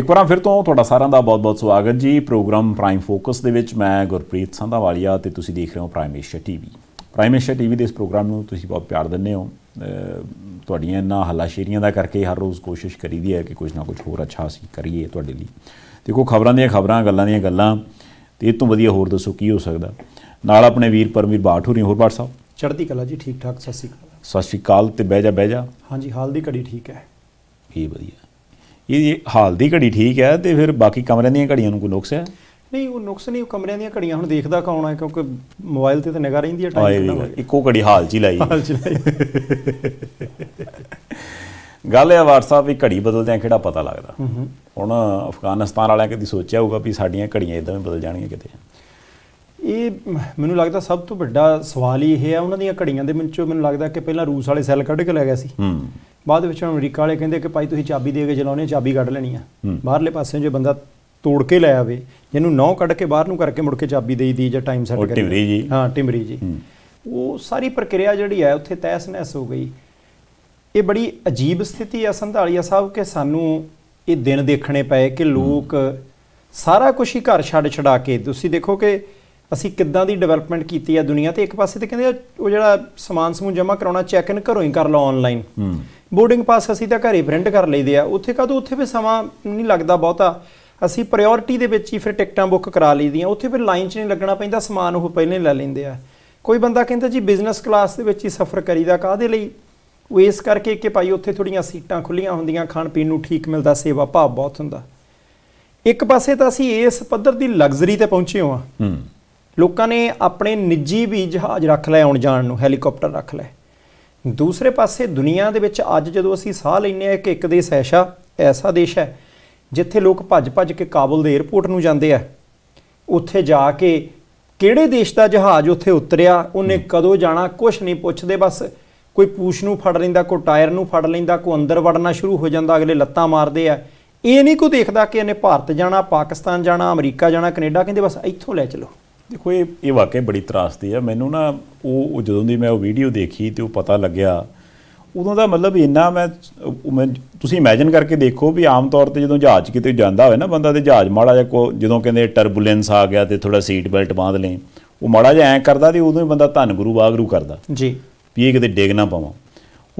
ਇੱਕ ਵਾਰ ਫਿਰ ਤੋਂ ਤੁਹਾਡਾ ਸਾਰਿਆਂ ਦਾ ਬਹੁਤ-ਬਹੁਤ ਸਵਾਗਤ ਜੀ ਪ੍ਰੋਗਰਾਮ ਪ੍ਰਾਈਮ ਫੋਕਸ ਦੇ ਵਿੱਚ ਮੈਂ ਗੁਰਪ੍ਰੀਤ ਸੰਧਾਵਾਲੀਆ ਤੇ ਤੁਸੀਂ ਦੇਖ ਰਹੇ ਹੋ Prime Asia TV Prime Asia TV ਦੇ ਇਸ ਪ੍ਰੋਗਰਾਮ ਨੂੰ ਤੁਸੀਂ ਬਹੁਤ ਪਿਆਰ ਦਿੰਦੇ ਹੋ ਤੁਹਾਡੀਆਂ ਇਹਨਾਂ ਹਲਾਸ਼ੇਰੀਆਂ ਦਾ ਕਰਕੇ ਹਰ ਰੋਜ਼ ਕੋਸ਼ਿਸ਼ ਕਰੀਦੀ ਹੈ ਕਿ ਕੁਝ ਨਾ ਕੁਝ ਹੋਰ ਅੱਛਾ ਅਸੀਂ ਕਰੀਏ ਤੁਹਾਡੇ ਲਈ ਦੇਖੋ ਖਬਰਾਂ ਦੀਆਂ ਖਬਰਾਂ ਗੱਲਾਂ ਦੀਆਂ ਗੱਲਾਂ ਤੇ ਇਹ ਤੋਂ ਵਧੀਆ ਹੋਰ ਦੱਸੋ ਕੀ ਹੋ ਸਕਦਾ ਨਾਲ ਆਪਣੇ ਵੀਰ ਪਰਮੀਰ ਬਾਠੂਰੀ ਹੋਰ ਬਾਠ ਸਾਹਿਬ ਚੜ੍ਹਦੀ ਕਲਾ ਜੀ ਠੀਕ ਠਾਕ ਸਤਿ ਸ਼੍ਰੀ ਅਕਾਲ ਸਤਿ ਸ਼੍ਰੀ ਅਕਾਲ ਤੇ ਬਹਿ ਜਾ ਬਹਿ ਜਾ ਹਾਂਜੀ ਹਾਲ ਦੀ ਘੜੀ ਠੀਕ ਹੈ ਇਹ ਵਧੀਆ ਇਹ ਹਾਲ ਦੀ ਘੜੀ ਠੀਕ ਹੈ ਤੇ ਫਿਰ ਬਾਕੀ ਕਮਰਿਆਂ ਦੀਆਂ ਘੜੀਆਂ ਨੂੰ ਕੋਈ ਨੁਕਸ ਹੈ ਨਹੀਂ ਉਹ ਨੁਕਸ ਨਹੀਂ ਉਹ ਕਮਰਿਆਂ ਦੀਆਂ ਘੜੀਆਂ ਹੁਣ ਦੇਖਦਾ ਕੌਣ ਹੈ ਕਿਉਂਕਿ ਮੋਬਾਈਲ ਤੇ ਤਾਂ ਨਿਗਾਹ ਰਹਿੰਦੀ ਹੈ ਟਾਈਮ ਦੀ ਇੱਕੋ ਘੜੀ ਹਾਲ ਚ ਹੀ ਲਾਈ ਹਾਲ ਚ ਲਾਈ ਗੱਲ ਹੈ WhatsApp ਵੀ ਘੜੀ ਬਦਲਦੇ ਆ ਕਿਹੜਾ ਪਤਾ ਲੱਗਦਾ ਹੁਣ ਅਫਗਾਨਿਸਤਾਨ ਵਾਲਿਆਂ ਕਦੀ ਸੋਚਿਆ ਹੋਊਗਾ ਵੀ ਸਾਡੀਆਂ ਘੜੀਆਂ ਇਦਾਂ ਵੀ ਬਦਲ ਜਾਣਗੀਆਂ ਕਿਤੇ ਇਹ ਮੈਨੂੰ ਲੱਗਦਾ ਸਭ ਤੋਂ ਵੱਡਾ ਸਵਾਲ ਹੀ ਇਹ ਹੈ ਉਹਨਾਂ ਦੀਆਂ ਘੜੀਆਂ ਦੇ ਵਿੱਚੋਂ ਮੈਨੂੰ ਲੱਗਦਾ ਕਿ ਪਹਿਲਾਂ ਰੂਸ ਵਾਲੇ ਸੈੱਲ ਕੱਢ ਕੇ ਲੈ ਗਏ ਸੀ ਹੂੰ ਬਾਅਦ ਵਿੱਚ ਅਮਰੀਕਾ ਵਾਲੇ ਕਹਿੰਦੇ ਕਿ ਭਾਈ ਤੁਸੀਂ ਚਾਬੀ ਦੇ ਕੇ ਚਲਾਉਣੇ ਚਾਬੀ ਕੱਢ ਲੈਣੀ ਆ ਬਾਹਰਲੇ ਪਾਸੇ ਜੇ ਬੰਦਾ ਤੋੜ ਕੇ ਲੈ ਆਵੇ ਜਿਹਨੂੰ ਨੌ ਕੱਢ ਕੇ ਬਾਹਰ ਨੂੰ ਕਰਕੇ ਮੁੜ ਕੇ ਚਾਬੀ ਦੇਈ ਦੀ ਜਾਂ ਟਾਈਮ ਸੈੱਟ ਕਰੀ ਟਿਮਰੀ ਜੀ ਹਾਂ ਟਿਮਰੀ ਜੀ ਉਹ ਸਾਰੀ ਪ੍ਰਕਿਰਿਆ ਜਿਹੜੀ ਹੈ ਉੱਥੇ ਤੈਸ ਨੈਸ ਹੋ ਗਈ ਇਹ ਬੜੀ ਅਜੀਬ ਸਥਿਤੀ ਆ ਸੰਧਾਲੀਆ ਸਾਹਿਬ ਕਿ ਸਾਨੂੰ ਇਹ ਦਿਨ ਦੇਖਣੇ ਪਏ ਕਿ ਲੋਕ ਸਾਰਾ ਕੁਝ ਹੀ ਘਰ ਛੱਡ ਛਡਾ ਕੇ ਤੁਸੀਂ ਦੇਖੋ ਕਿ ਅਸੀਂ ਕਿੱਦਾਂ ਦੀ ਡਿਵੈਲਪਮੈਂਟ ਕੀਤੀ ਹੈ ਦੁਨੀਆ ਤੇ ਇੱਕ ਪਾਸੇ ਤੇ ਕਹਿੰਦੇ ਉਹ ਜਿਹੜਾ ਸਮਾਨ ਸਮੂਹ ਜਮ੍ਹਾਂ ਕਰਾਉਣਾ ਚੈੱਕ ਇਨ ਘਰੋਂ ਹੀ ਕਰ ਲਓ ਆਨਲਾਈਨ ਹੂੰ ਬੋਰਡਿੰਗ ਪਾਸ ਅਸੀਂ ਤਾਂ ਘਰੇ ਪ੍ਰਿੰਟ ਕਰ ਲਈਦੇ ਆ ਉੱਥੇ ਕਦੋਂ ਉੱਥੇ ਵੀ ਸਮਾਂ ਨਹੀਂ ਲੱਗਦਾ ਬਹੁਤਾ ਅਸੀਂ ਪ੍ਰਾਇੋਰਟੀ ਦੇ ਵਿੱਚ ਹੀ ਫਿਰ ਟਿਕਟਾਂ ਬੁੱਕ ਕਰਾ ਲਈਦੀਆਂ ਉੱਥੇ ਫਿਰ ਲਾਈਨ 'ਚ ਨਹੀਂ ਲੱਗਣਾ ਪੈਂਦਾ ਸਮਾਨ ਉਹ ਪਹਿਲਾਂ ਹੀ ਲੈ ਲੈਂਦੇ ਆ ਕੋਈ ਬੰਦਾ ਕਹਿੰਦਾ ਜੀ ਬਿਜ਼ਨਸ ਕਲਾਸ ਦੇ ਵਿੱਚ ਹੀ ਸਫ਼ਰ ਕਰੀਦਾ ਕਾਹਦੇ ਲਈ ਉਹ ਇਸ ਕਰਕੇ ਕਿ ਭਾਈ ਉੱਥੇ ਥੋੜੀਆਂ ਸੀਟਾਂ ਖੁੱਲੀਆਂ ਹੁੰਦੀਆਂ ਖਾਣ ਪੀਣ ਨੂੰ ਠੀਕ ਮਿਲਦਾ ਸੇਵਾ ਭਾਵ ਬਹੁਤ ਹੁੰਦਾ ਇੱਕ ਪਾਸੇ ਤਾਂ ਅਸੀਂ ਇਸ ਪੱਧਰ ਦੀ ਲਗਜ਼ਰੀ ਤੇ ਪਹੁੰਚੇ ਹਾਂ ਲੋਕਾਂ ਨੇ ਆਪਣੇ ਨਿੱਜੀ ਵੀ ਜਹਾਜ਼ ਰੱਖ ਲਏ ਆਉਣ ਜਾਣ ਨੂੰ ਹੈਲੀਕਾਪਟਰ ਰੱਖ ਲਏ ਦੂਸਰੇ ਪਾਸੇ ਦੁਨੀਆ ਦੇ ਵਿੱਚ ਅੱਜ ਜਦੋਂ ਅਸੀਂ ਸਾਹ ਲੈਨੇ ਆ ਕਿ ਇੱਕ ਦੇਸ਼ ਐਸ਼ਾ ਐਸਾ ਦੇਸ਼ ਹੈ ਜਿੱਥੇ ਲੋਕ ਭੱਜ-ਭੱਜ ਕੇ ਕਾਬਲ ਦੇ 에ਅਰਪੋਰਟ ਨੂੰ ਜਾਂਦੇ ਆ ਉੱਥੇ ਜਾ ਕੇ ਕਿਹੜੇ ਦੇਸ਼ ਦਾ ਜਹਾਜ਼ ਉੱਥੇ ਉਤਰਿਆ ਉਹਨੇ ਕਦੋਂ ਜਾਣਾ ਕੁਝ ਨਹੀਂ ਪੁੱਛਦੇ ਬਸ ਕੋਈ ਪੂਛ ਨੂੰ ਫੜ ਲੈਂਦਾ ਕੋਈ ਟਾਇਰ ਨੂੰ ਫੜ ਲੈਂਦਾ ਕੋਈ ਅੰਦਰ ਵੜਨਾ ਸ਼ੁਰੂ ਹੋ ਜਾਂਦਾ ਅਗਲੇ ਲੱਤਾਂ ਮਾਰਦੇ ਆ ਇਹ ਨਹੀਂ ਕੋਈ ਦੇਖਦਾ ਕਿ ਇਹਨੇ ਭਾਰਤ ਜਾਣਾ ਪਾਕਿਸਤਾਨ ਜਾਣਾ ਅਮਰੀਕਾ ਜਾਣਾ ਕੈਨੇਡਾ ਕਹਿੰਦੇ ਬਸ ਇੱਥੋਂ ਲੈ ਚਲੋ ਦੇਖੋ ਇਹ ਇਹ ਵਾਕਿਆ ਬੜੀ ਤਰਾਸਦੀ ਆ ਮੈਨੂੰ ਨਾ ਉਹ ਜਦੋਂ ਦੀ ਮੈਂ ਉਹ ਵੀਡੀਓ ਦੇਖੀ ਤੇ ਉਹ ਪਤਾ ਲੱਗਿਆ ਉਦੋਂ ਦਾ ਮਤਲਬ ਇੰਨਾ ਮੈਂ ਤੁਸੀਂ ਇਮੇਜਿਨ ਕਰਕੇ ਦੇਖੋ ਵੀ ਆਮ ਤੌਰ ਤੇ ਜਦੋਂ ਜਹਾਜ਼ ਕਿਤੇ ਜਾਂਦਾ ਹੋਵੇ ਨਾ ਬੰਦਾ ਤੇ ਜਹਾਜ਼ ਮਾੜਾ ਜਾਂ ਕੋ ਜਦੋਂ ਕਹਿੰਦੇ ਟਰਬੂਲੈਂਸ ਆ ਗਿਆ ਤੇ ਥੋੜਾ ਸੀਟ ਬੈਲਟ ਬਾਂਧ ਲੈ ਉਹ ਮਾੜਾ ਜਿਹਾ ਐ ਕਰਦਾ ਤੇ ਉਦੋਂ ਹੀ ਬੰਦਾ ਧੰਨ ਗੁਰੂ ਬਾਗਰੂ ਕਰਦਾ ਜੀ ਵੀ ਇਹ ਕਿਤੇ ਡੇਗ ਨਾ ਪਾਵਾਂ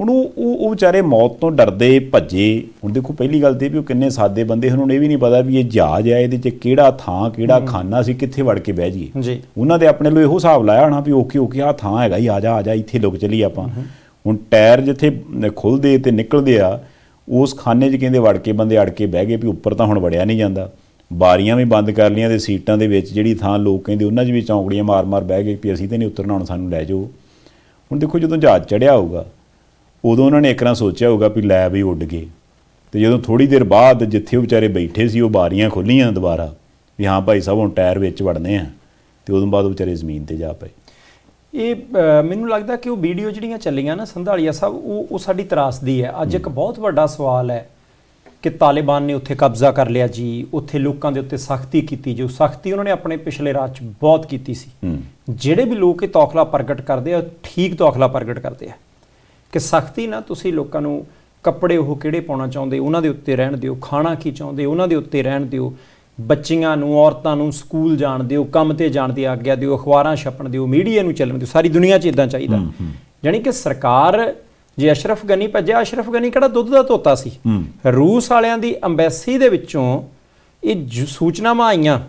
ਹੁਣ ਉਹ ਉਹ ਵਿਚਾਰੇ ਮੌਤ ਤੋਂ ਡਰਦੇ ਭੱਜੇ ਹੁਣ ਦੇਖੋ ਪਹਿਲੀ ਗੱਲ ਤੇ ਵੀ ਉਹ ਕਿੰਨੇ ਸਾਦੇ ਬੰਦੇ ਉਹਨਾਂ ਉਹਨੂੰ ਇਹ ਵੀ ਨਹੀਂ ਪਤਾ ਵੀ ਇਹ ਜਹਾਜ਼ ਹੈ ਇਹਦੇ 'ਚ ਕਿਹੜਾ ਥਾਂ ਕਿਹੜਾ ਖਾਨਾ ਸੀ ਕਿੱਥੇ ਵੜ ਕੇ ਬਹਿ ਜਾਈਏ ਉਹਨਾਂ ਦੇ ਆਪਣੇ ਲੋ ਇਹੋ ਹਿਸਾਬ ਲਾਇਆ ਹੋਣਾ ਵੀ ਓਕੇ ਓਕੇ ਆ ਥਾਂ ਹੈਗਾ ਹੀ ਆ ਜਾ ਆ ਜਾ ਇੱਥੇ ਲੁਕ ਚਲੀ ਆਪਾਂ ਹੁਣ ਟਾਇਰ ਜਿੱਥੇ ਖੁੱਲਦੇ ਤੇ ਨਿਕਲਦੇ ਆ ਉਸ ਖਾਨੇ 'ਚ ਕਹਿੰਦੇ ਵੜ ਕੇ ਬੰਦੇ ਅੜ ਕੇ ਬਹਿ ਗਏ ਵੀ ਉੱਪਰ ਤਾਂ ਹੁਣ ਵੜਿਆ ਨਹੀਂ ਜਾਂਦਾ ਬਾਰੀਆਂ ਵੀ ਬੰਦ ਕਰ ਲੀਆਂ ਤੇ ਸੀਟਾਂ ਦੇ ਵਿੱਚ ਜਿਹੜੀ ਥਾਂ ਲੋਕ ਕਹਿੰਦੇ ਉਹਨਾਂ 'ਚ ਵੀ ਚੌਂਕੜੀਆਂ ਮਾਰ-ਮਾਰ ਬਹਿ ਗਏ ਵੀ ਅਸੀਂ ਤੇ ਨਹੀਂ ਉਤਰਨਾ ਹੁਣ ਸਾਨੂੰ ਲੈ ਜਾਓ ਹੁਣ ਦੇਖੋ ਜਦੋਂ ਜਹਾਜ਼ ਚੜਿਆ ਹੋਊਗਾ ਉਦੋਂ ਉਹਨਾਂ ਨੇ ਇੱਕ ਤਰ੍ਹਾਂ ਸੋਚਿਆ ਹੋਊਗਾ ਵੀ ਲੈ ਵੀ ਉੱਡ ਗਏ ਤੇ ਜਦੋਂ ਥੋੜੀ ਦੇਰ ਬਾਅਦ ਜਿੱਥੇ ਉਹ ਵਿਚਾਰੇ ਬੈਠੇ ਸੀ ਉਹ ਬਾਰੀਆਂ ਖੋਲੀਆਂ ਦੁਬਾਰਾ ਵੀ ਹਾਂ ਭਾਈ ਸਾਹਿਬ ਹੁਣ ਟਾਇਰ ਵਿੱਚ ਵੜਨੇ ਆ ਤੇ ਉਦੋਂ ਬਾਅਦ ਵਿਚਾਰੇ ਜ਼ਮੀਨ ਤੇ ਜਾ ਪਏ ਇਹ ਮੈਨੂੰ ਲੱਗਦਾ ਕਿ ਉਹ ਵੀਡੀਓ ਜਿਹੜੀਆਂ ਚੱਲੀਆਂ ਨਾ ਸੰਧਾਲੀਆ ਸਾਹਿਬ ਉਹ ਉਹ ਸਾਡੀ ਤਰਾਸਦੀ ਹੈ ਅੱਜ ਇੱਕ ਬਹੁਤ ਵੱਡਾ ਸਵਾਲ ਹੈ ਕਿ ਤਾਲਿਬਾਨ ਨੇ ਉੱਥੇ ਕਬਜ਼ਾ ਕਰ ਲਿਆ ਜੀ ਉੱਥੇ ਲੋਕਾਂ ਦੇ ਉੱਤੇ ਸਖਤੀ ਕੀਤੀ ਜੋ ਸਖਤੀ ਉਹਨਾਂ ਨੇ ਆਪਣੇ ਪਿਛਲੇ ਰਾਜ 'ਚ ਬਹੁਤ ਕੀਤੀ ਸੀ ਜਿਹੜੇ ਵੀ ਲੋਕ ਇਹ ਤੌਖਲਾ ਪ੍ਰਗਟ ਕਰਦੇ ਆ ਠੀਕ ਤੌਖਲਾ ਪ੍ਰਗਟ ਕਰਦੇ ਆ ਕਿ ਸਖਤੀ ਨਾ ਤੁਸੀਂ ਲੋਕਾਂ ਨੂੰ ਕੱਪੜੇ ਉਹ ਕਿਹੜੇ ਪਾਉਣਾ ਚਾਹੁੰਦੇ ਉਹਨਾਂ ਦੇ ਉੱਤੇ ਰਹਿਣ ਦਿਓ ਖਾਣਾ ਕੀ ਚਾਹੁੰਦੇ ਉਹਨਾਂ ਦੇ ਉੱਤੇ ਰਹਿਣ ਦਿਓ ਬੱਚੀਆਂ ਨੂੰ ਔਰਤਾਂ ਨੂੰ ਸਕੂਲ ਜਾਣ ਦਿਓ ਕੰਮ ਤੇ ਜਾਣ ਦੀ ਆਗਿਆ ਦਿਓ ਅਖਬਾਰਾਂ ਛਪਣ ਦਿਓ ਮੀਡੀਆ ਨੂੰ ਚੱਲਣ ਦਿਓ ਸਾਰੀ ਦੁਨੀਆ 'ਚ ਇਦਾਂ ਚਾਹੀਦਾ ਯਾਨੀ ਕਿ ਸਰਕਾਰ ਜੇ ਅਸ਼ਰਫ ਗਨੀ ਭੱਜਿਆ ਅਸ਼ਰਫ ਗਨੀ ਕਿਹੜਾ ਦੁੱਧ ਦਾ ਤੋਤਾ ਸੀ ਰੂਸ ਵਾਲਿਆਂ ਦੀ ਐਮਬੈਸੀ ਦੇ ਵਿੱਚੋਂ ਇਹ ਸੂਚਨਾਵਾਂ ਆਈਆਂ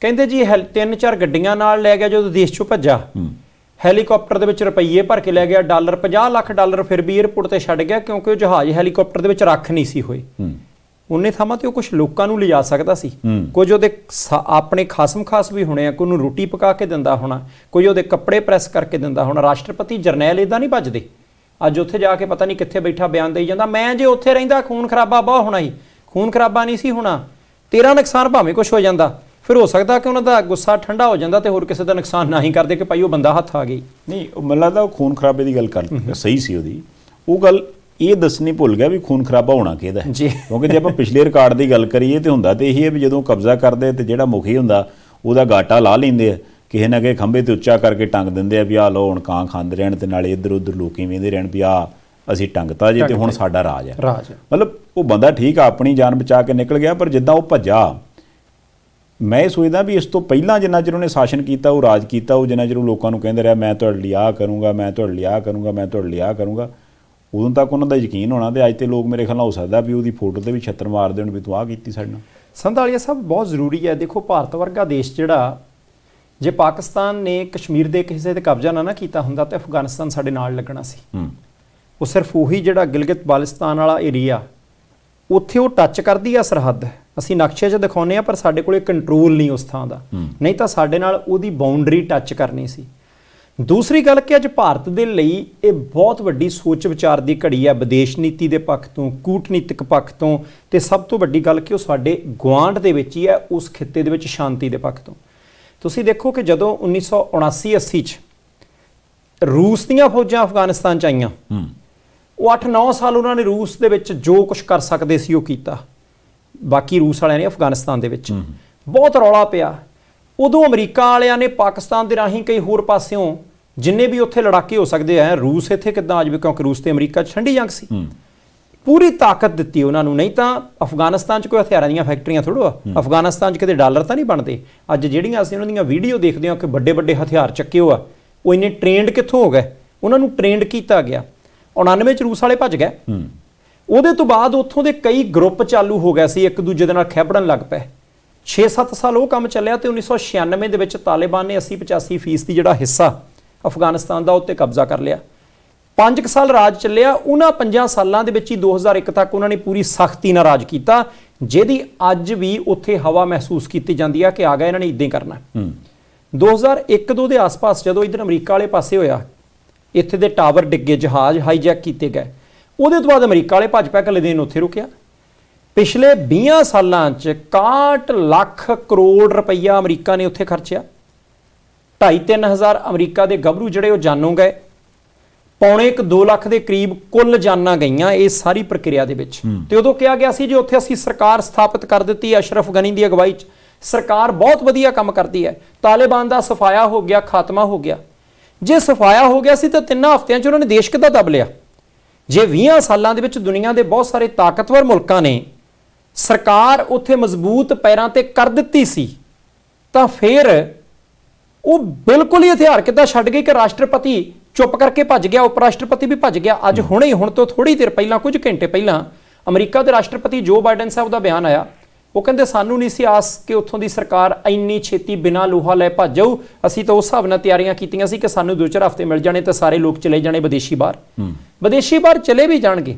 ਕਹਿੰਦੇ ਜੀ ਤਿੰਨ ਚਾਰ ਗੱਡੀਆਂ ਨਾਲ ਲੈ ਗਿਆ ਜਦੋਂ ਦੇਸ਼ 'ਚੋਂ ਭੱਜਾ ਹੈਲੀਕਾਪਟਰ ਦੇ ਵਿੱਚ ਰੁਪਈਏ ਭਰ ਕੇ ਲੈ ਗਿਆ ਡਾਲਰ 50 ਲੱਖ ਡਾਲਰ ਫਿਰ ਵੀ 에어ਪੋਰਟ ਤੇ ਛੱਡ ਗਿਆ ਕਿਉਂਕਿ ਉਹ ਜਹਾਜ਼ ਹੈਲੀਕਾਪਟਰ ਦੇ ਵਿੱਚ ਰੱਖ ਨਹੀਂ ਸੀ ਹੋਏ ਉਹਨੇ ਥਾਵਾਂ ਤੇ ਉਹ ਕੁਝ ਲੋਕਾਂ ਨੂੰ ਲਿਜਾ ਸਕਦਾ ਸੀ ਕੁਝ ਉਹਦੇ ਆਪਣੇ ਖਾਸਮ ਖਾਸ ਵੀ ਹੋਣੇ ਆ ਕੋਈ ਨੂੰ ਰੋਟੀ ਪਕਾ ਕੇ ਦਿੰਦਾ ਹੋਣਾ ਕੋਈ ਉਹਦੇ ਕੱਪੜੇ ਪ੍ਰੈਸ ਕਰਕੇ ਦਿੰਦਾ ਹੋਣਾ ਰਾਸ਼ਟਰਪਤੀ ਜਰਨੈਲ ਇਦਾਂ ਨਹੀਂ ਭੱਜਦੇ ਅੱਜ ਉੱਥੇ ਜਾ ਕੇ ਪਤਾ ਨਹੀਂ ਕਿੱਥੇ ਬੈਠਾ ਬਿਆਨ ਦੇਈ ਜਾਂਦਾ ਮੈਂ ਜੇ ਉੱਥੇ ਰਹਿੰਦਾ ਖੂਨ ਖਰਾਬਾ ਬਹੁ ਹੋਣਾ ਹੀ ਖੂਨ ਖਰਾਬਾ ਨਹੀਂ ਸੀ ਹੋਣਾ ਤੇਰਾ ਨੁਕਸਾਨ ਭਾਵੇਂ ਕੁਝ ਹੋ ਜਾਂਦਾ ਫਿਰ ਹੋ ਸਕਦਾ ਕਿ ਉਹਨਾਂ ਦਾ ਗੁੱਸਾ ਠੰਡਾ ਹੋ ਜਾਂਦਾ ਤੇ ਹੋਰ ਕਿਸੇ ਦਾ ਨੁਕਸਾਨ ਨਾ ਹੀ ਕਰਦੇ ਕਿ ਭਾਈ ਉਹ ਬੰਦਾ ਹੱਥ ਆ ਗਈ ਨਹੀਂ ਮੈਨੂੰ ਲੱਗਦਾ ਉਹ ਖੂਨ ਖਰਾਬੇ ਦੀ ਗੱਲ ਕਰ ਸਹੀ ਸੀ ਉਹਦੀ ਉਹ ਗੱਲ ਇਹ ਦੱਸਣੀ ਭੁੱਲ ਗਿਆ ਵੀ ਖੂਨ ਖਰਾਬਾ ਹੋਣਾ ਕਿਹਦਾ ਹੈ ਕਿਉਂਕਿ ਜੇ ਆਪਾਂ ਪਿਛਲੇ ਰਿਕਾਰਡ ਦੀ ਗੱਲ ਕਰੀਏ ਤੇ ਹੁੰਦਾ ਤੇ ਇਹੀ ਹੈ ਵੀ ਜਦੋਂ ਕਬਜ਼ਾ ਕਰਦੇ ਤੇ ਜਿਹੜਾ ਮੁਖੀ ਹੁੰਦਾ ਉਹਦਾ ਗਾਟਾ ਲਾ ਲੈਂਦੇ ਆ ਕਿਸੇ ਨਾ ਕਿਸੇ ਖੰਭੇ ਤੇ ਉੱਚਾ ਕਰਕੇ ਟੰਗ ਦਿੰਦੇ ਆ ਵੀ ਆ ਲੋ ਹੁਣ ਕਾਂ ਖਾਂਦੇ ਰਹਿਣ ਤੇ ਨਾਲੇ ਇੱਧਰ ਉੱਧਰ ਲੋਕੀ ਵੇਂਦੇ ਰਹਿਣ ਵੀ ਆ ਅਸੀਂ ਟੰਗਤਾ ਜੇ ਤੇ ਹੁਣ ਸਾਡਾ ਰਾਜ ਹੈ ਮਤਲਬ ਉਹ ਬੰਦਾ ਠੀਕ ਆ ਆਪਣੀ ਜਾਨ ਬਚਾ ਕੇ ਨਿਕਲ ਗਿਆ ਪਰ ਜਿੱਦਾਂ ਉਹ ਭੱਜਾ ਮੈਂ ਸੋਚਦਾ ਵੀ ਇਸ ਤੋਂ ਪਹਿਲਾਂ ਜਿੰਨਾ ਚਿਰ ਉਹਨੇ ਸ਼ਾਸਨ ਕੀਤਾ ਉਹ ਰਾਜ ਕੀਤਾ ਉਹ ਜਿੰਨਾ ਚਿਰ ਉਹ ਲੋਕਾਂ ਨੂੰ ਕਹਿੰਦੇ ਰਿਹਾ ਮੈਂ ਤੁਹਾਡੇ ਲਈ ਆ ਕਰੂੰਗਾ ਮੈਂ ਤੁਹਾਡੇ ਲਈ ਆ ਕਰੂੰਗਾ ਮੈਂ ਤੁਹਾਡੇ ਲਈ ਆ ਕਰੂੰਗਾ ਉਦੋਂ ਤੱਕ ਉਹਨਾਂ ਦਾ ਯਕੀਨ ਹੋਣਾ ਤੇ ਅੱਜ ਤੇ ਲੋਕ ਮੇਰੇ ਖਿਆਲ ਨਾਲ ਹੋ ਸਕਦਾ ਵੀ ਉਹਦੀ ਫੋਟੋ ਤੇ ਵੀ ਛੱਤਰ ਮਾਰ ਦੇਣ ਵੀ ਤੂੰ ਆ ਕੀਤੀ ਸਾਡੇ ਨਾਲ ਸੰਧਾਲੀਆ ਸਾਹਿਬ ਬਹੁਤ ਜ਼ਰੂਰੀ ਹੈ ਦੇਖੋ ਭਾਰਤ ਵਰਗਾ ਦੇਸ਼ ਜਿਹੜਾ ਜੇ ਪਾਕਿਸਤਾਨ ਨੇ ਕਸ਼ਮੀਰ ਦੇ ਕਿਸੇ ਤੇ ਕਬਜ਼ਾ ਨਾ ਨਾ ਕੀਤਾ ਹੁੰਦਾ ਤਾਂ ਅਫਗਾਨਿਸਤਾਨ ਸਾਡੇ ਨਾਲ ਲੱਗਣਾ ਸੀ ਉਹ ਸਿਰਫ ਉਹੀ ਜਿਹੜਾ ਗਿਲਗਿਤ ਬਲਿਸਤਾਨ ਵਾਲਾ ਏਰੀਆ ਉੱਥੇ ਉਹ ਟੱਚ ਕਰਦੀ ਆ ਸਰਹੱਦ ਅਸੀਂ ਨਕਸ਼ੇ 'ਚ ਦਿਖਾਉਨੇ ਆ ਪਰ ਸਾਡੇ ਕੋਲੇ ਕੰਟਰੋਲ ਨਹੀਂ ਉਸ ਥਾਂ ਦਾ ਨਹੀਂ ਤਾਂ ਸਾਡੇ ਨਾਲ ਉਹਦੀ ਬਾਉਂਡਰੀ ਟੱਚ ਕਰਨੀ ਸੀ ਦੂਸਰੀ ਗੱਲ ਕਿ ਅੱਜ ਭਾਰਤ ਦੇ ਲਈ ਇਹ ਬਹੁਤ ਵੱਡੀ ਸੋਚ ਵਿਚਾਰ ਦੀ ਘੜੀ ਹੈ ਵਿਦੇਸ਼ ਨੀਤੀ ਦੇ ਪੱਖ ਤੋਂ ਕੂਟਨੀਤਿਕ ਪੱਖ ਤੋਂ ਤੇ ਸਭ ਤੋਂ ਵੱਡੀ ਗੱਲ ਕਿ ਉਹ ਸਾਡੇ ਗਵਾਂਢ ਦੇ ਵਿੱਚ ਹੀ ਹੈ ਉਸ ਖਿੱਤੇ ਦੇ ਵਿੱਚ ਸ਼ਾਂਤੀ ਦੇ ਪੱਖ ਤੋਂ ਤੁਸੀਂ ਦੇਖੋ ਕਿ ਜਦੋਂ 1979-80 ਚ ਰੂਸ ਦੀਆਂ ਫੌਜਾਂ ਅਫਗਾਨਿਸਤਾਨ ਚ ਆਈਆਂ ਉਹ 8-9 ਸਾਲ ਉਹਨਾਂ ਨੇ ਰੂਸ ਦੇ ਵਿੱਚ ਜੋ ਕੁਝ ਕਰ ਸਕਦੇ ਸੀ ਉਹ ਕੀਤਾ ਬਾਕੀ ਰੂਸ ਵਾਲਿਆਂ ਨੇ ਅਫਗਾਨਿਸਤਾਨ ਦੇ ਵਿੱਚ ਬਹੁਤ ਰੌਲਾ ਪਿਆ ਉਦੋਂ ਅਮਰੀਕਾ ਵਾਲਿਆਂ ਨੇ ਪਾਕਿਸਤਾਨ ਦੇ ਰਾਹੀਂ ਕਈ ਹੋਰ ਪਾਸਿਓਂ ਜਿੰਨੇ ਵੀ ਉੱਥੇ ਲੜਾਕੇ ਹੋ ਸਕਦੇ ਆ ਰੂਸ ਇੱਥੇ ਕਿੱਦਾਂ ਆ ਜਵੇ ਕਿਉਂਕਿ ਰੂਸ ਤੇ ਅਮਰੀਕਾ ਛੰਡੀ ਜੰਗ ਸੀ ਪੂਰੀ ਤਾਕਤ ਦਿੱਤੀ ਉਹਨਾਂ ਨੂੰ ਨਹੀਂ ਤਾਂ ਅਫਗਾਨਿਸਤਾਨ 'ਚ ਕੋਈ ਹਥਿਆਰਾਂ ਦੀਆਂ ਫੈਕਟਰੀਆਂ ਥੋੜੋ ਅਫਗਾਨਿਸਤਾਨ 'ਚ ਕਿਤੇ ਡਾਲਰ ਤਾਂ ਨਹੀਂ ਬਣਦੇ ਅੱਜ ਜਿਹੜੀਆਂ ਅਸੀਂ ਉਹਨਾਂ ਦੀਆਂ ਵੀਡੀਓ ਦੇਖਦੇ ਹਾਂ ਕਿ ਵੱਡੇ ਵੱਡੇ ਹਥਿਆਰ ਚੱਕੇ ਹੋ ਆ ਉਹ ਇਹਨੇ ਟ੍ਰੇਨਡ ਕਿੱਥੋਂ ਹੋ ਗਏ ਉਹਨਾਂ ਨੂੰ ਟ੍ਰੇਨਡ ਕੀਤਾ ਗਿਆ 99 ਚ ਰੂਸ ਵਾਲੇ ਭੱਜ ਗਏ ਉਹਦੇ ਤੋਂ ਬਾਅਦ ਉੱਥੋਂ ਦੇ ਕਈ ਗਰੁੱਪ ਚਾਲੂ ਹੋ ਗਏ ਸੀ ਇੱਕ ਦੂਜੇ ਦੇ ਨਾਲ ਖੇਪੜਨ ਲੱਗ ਪਏ 6-7 ਸਾਲ ਉਹ ਕੰਮ ਚੱਲਿਆ ਤੇ 1996 ਦੇ ਵਿੱਚ ਤਾਲਿਬਾਨ ਨੇ 80-85 ਫੀਸਦੀ ਜਿਹੜਾ ਹਿੱਸਾ ਅਫਗਾਨਿਸਤਾਨ ਦਾ ਉੱਤੇ ਕਬਜ਼ਾ ਕਰ ਲਿਆ 5 ਸਾਲ ਰਾਜ ਚੱਲਿਆ ਉਹਨਾਂ 5 ਸਾਲਾਂ ਦੇ ਵਿੱਚ ਹੀ 2001 ਤੱਕ ਉਹਨਾਂ ਨੇ ਪੂਰੀ ਸਖਤੀ ਨਾਲ ਰਾਜ ਕੀਤਾ ਜਿਹਦੀ ਅੱਜ ਵੀ ਉੱਥੇ ਹਵਾ ਮਹਿਸੂਸ ਕੀਤੀ ਜਾਂਦੀ ਆ ਕਿ ਆ ਗਿਆ ਇਹਨਾਂ ਨੇ ਇਦਾਂ ਹੀ ਕਰਨਾ 2001 2 ਦੇ ਆਸ-ਪਾਸ ਜਦੋਂ ਇਧਰ ਅਮਰੀਕਾ ਵਾਲੇ ਪਾਸੇ ਹੋਇਆ ਇੱਥੇ ਦੇ ਟਾਵਰ ਡਿੱਗੇ ਜਹਾਜ਼ ਹਾਈਜੈਕ ਕੀਤੇ ਗਏ ਉਹਦੇ ਤੋਂ ਬਾਅਦ ਅਮਰੀਕਾ ਵਾਲੇ ਭੱਜ ਪੈ ਕੱਲੇ ਨੇ ਉੱਥੇ ਰੁਕਿਆ ਪਿਛਲੇ 20 ਸਾਲਾਂ 'ਚ 61 ਲੱਖ ਕਰੋੜ ਰੁਪਈਆ ਅਮਰੀਕਾ ਨੇ ਉੱਥੇ ਖਰਚਿਆ 2.5-3000 ਅਮਰੀਕਾ ਦੇ ਗੱਭਰੂ ਜਿਹੜੇ ਉਹ ਜਾਨੋਂ ਗਏ ਪੌਣੇ 1-2 ਲੱਖ ਦੇ ਕਰੀਬ ਕੁੱਲ ਜਾਨਾਂ ਗਈਆਂ ਇਹ ਸਾਰੀ ਪ੍ਰਕਿਰਿਆ ਦੇ ਵਿੱਚ ਤੇ ਉਦੋਂ ਕਿਹਾ ਗਿਆ ਸੀ ਜੇ ਉੱਥੇ ਅਸੀਂ ਸਰਕਾਰ ਸਥਾਪਿਤ ਕਰ ਦਿੱਤੀ ਅਸ਼ਰਫ ਗਨੀ ਦੀ ਅਗਵਾਈ 'ਚ ਸਰਕਾਰ ਬਹੁਤ ਵਧੀਆ ਕੰਮ ਕਰਦੀ ਹੈ ਤਾਲਿਬਾਨ ਦਾ ਸਫਾਇਆ ਹੋ ਗਿਆ ਖਾਤਮਾ ਹੋ ਗਿਆ ਜੇ ਸਫਾਇਆ ਹੋ ਗਿਆ ਸੀ ਤਾਂ ਤਿੰਨਾਂ ਹਫ਼ਤਿਆਂ 'ਚ ਉਹਨਾਂ ਨੇ ਦੇਸ਼ ਕਿਦਾਂ ਦਬ ਲਿਆ ਜੇ 20 ਸਾਲਾਂ ਦੇ ਵਿੱਚ ਦੁਨੀਆ ਦੇ ਬਹੁਤ ਸਾਰੇ ਤਾਕਤਵਰ ਮੁਲਕਾਂ ਨੇ ਸਰਕਾਰ ਉੱਥੇ ਮਜ਼ਬੂਤ ਪੈਰਾਂ ਤੇ ਕਰ ਦਿੱਤੀ ਸੀ ਤਾਂ ਫਿਰ ਉਹ ਬਿਲਕੁਲ ਹੀ ਹਥਿਆਰ ਕਿੱਦਾਂ ਛੱਡ ਗਈ ਕਿ ਰਾਸ਼ਟਰਪਤੀ ਚੁੱਪ ਕਰਕੇ ਭੱਜ ਗਿਆ ਉਪ ਰਾਸ਼ਟਰਪਤੀ ਵੀ ਭੱਜ ਗਿਆ ਅੱਜ ਹੁਣੇ ਹੁਣ ਤੋਂ ਥੋੜੀ ਦੇਰ ਪਹਿਲਾਂ ਕੁਝ ਘੰਟੇ ਪਹਿਲਾਂ ਅਮਰੀਕਾ ਦੇ ਰਾਸ਼ਟਰਪਤੀ ਜੋ ਬਾਈਡਨ ਸਾਹਿਬ ਦਾ ਬਿਆਨ ਆਇਆ ਉਹ ਕਹਿੰਦੇ ਸਾਨੂੰ ਨਹੀਂ ਸੀ ਆਸ ਕਿ ਉੱਥੋਂ ਦੀ ਸਰਕਾਰ ਇੰਨੀ ਛੇਤੀ ਬਿਨਾਂ ਲੋਹਾ ਲੈ ਭੱਜ ਜਾਊ ਅਸੀਂ ਤਾਂ ਉਸ ਹਿਸਾਬ ਨਾਲ ਤਿਆਰੀਆਂ ਕੀਤੀਆਂ ਸੀ ਕਿ ਸਾਨੂੰ ਦੋ ਚਾਰ ਹਫ਼ਤੇ ਮਿਲ ਜਾਣੇ ਤਾਂ ਸਾਰੇ ਲੋਕ ਚਲੇ ਜਾਣੇ ਵਿਦੇਸ਼ੀ ਬਾਹਰ ਵਿਦੇਸ਼ੀ ਬਾਹਰ ਚਲੇ ਵੀ ਜਾਣਗੇ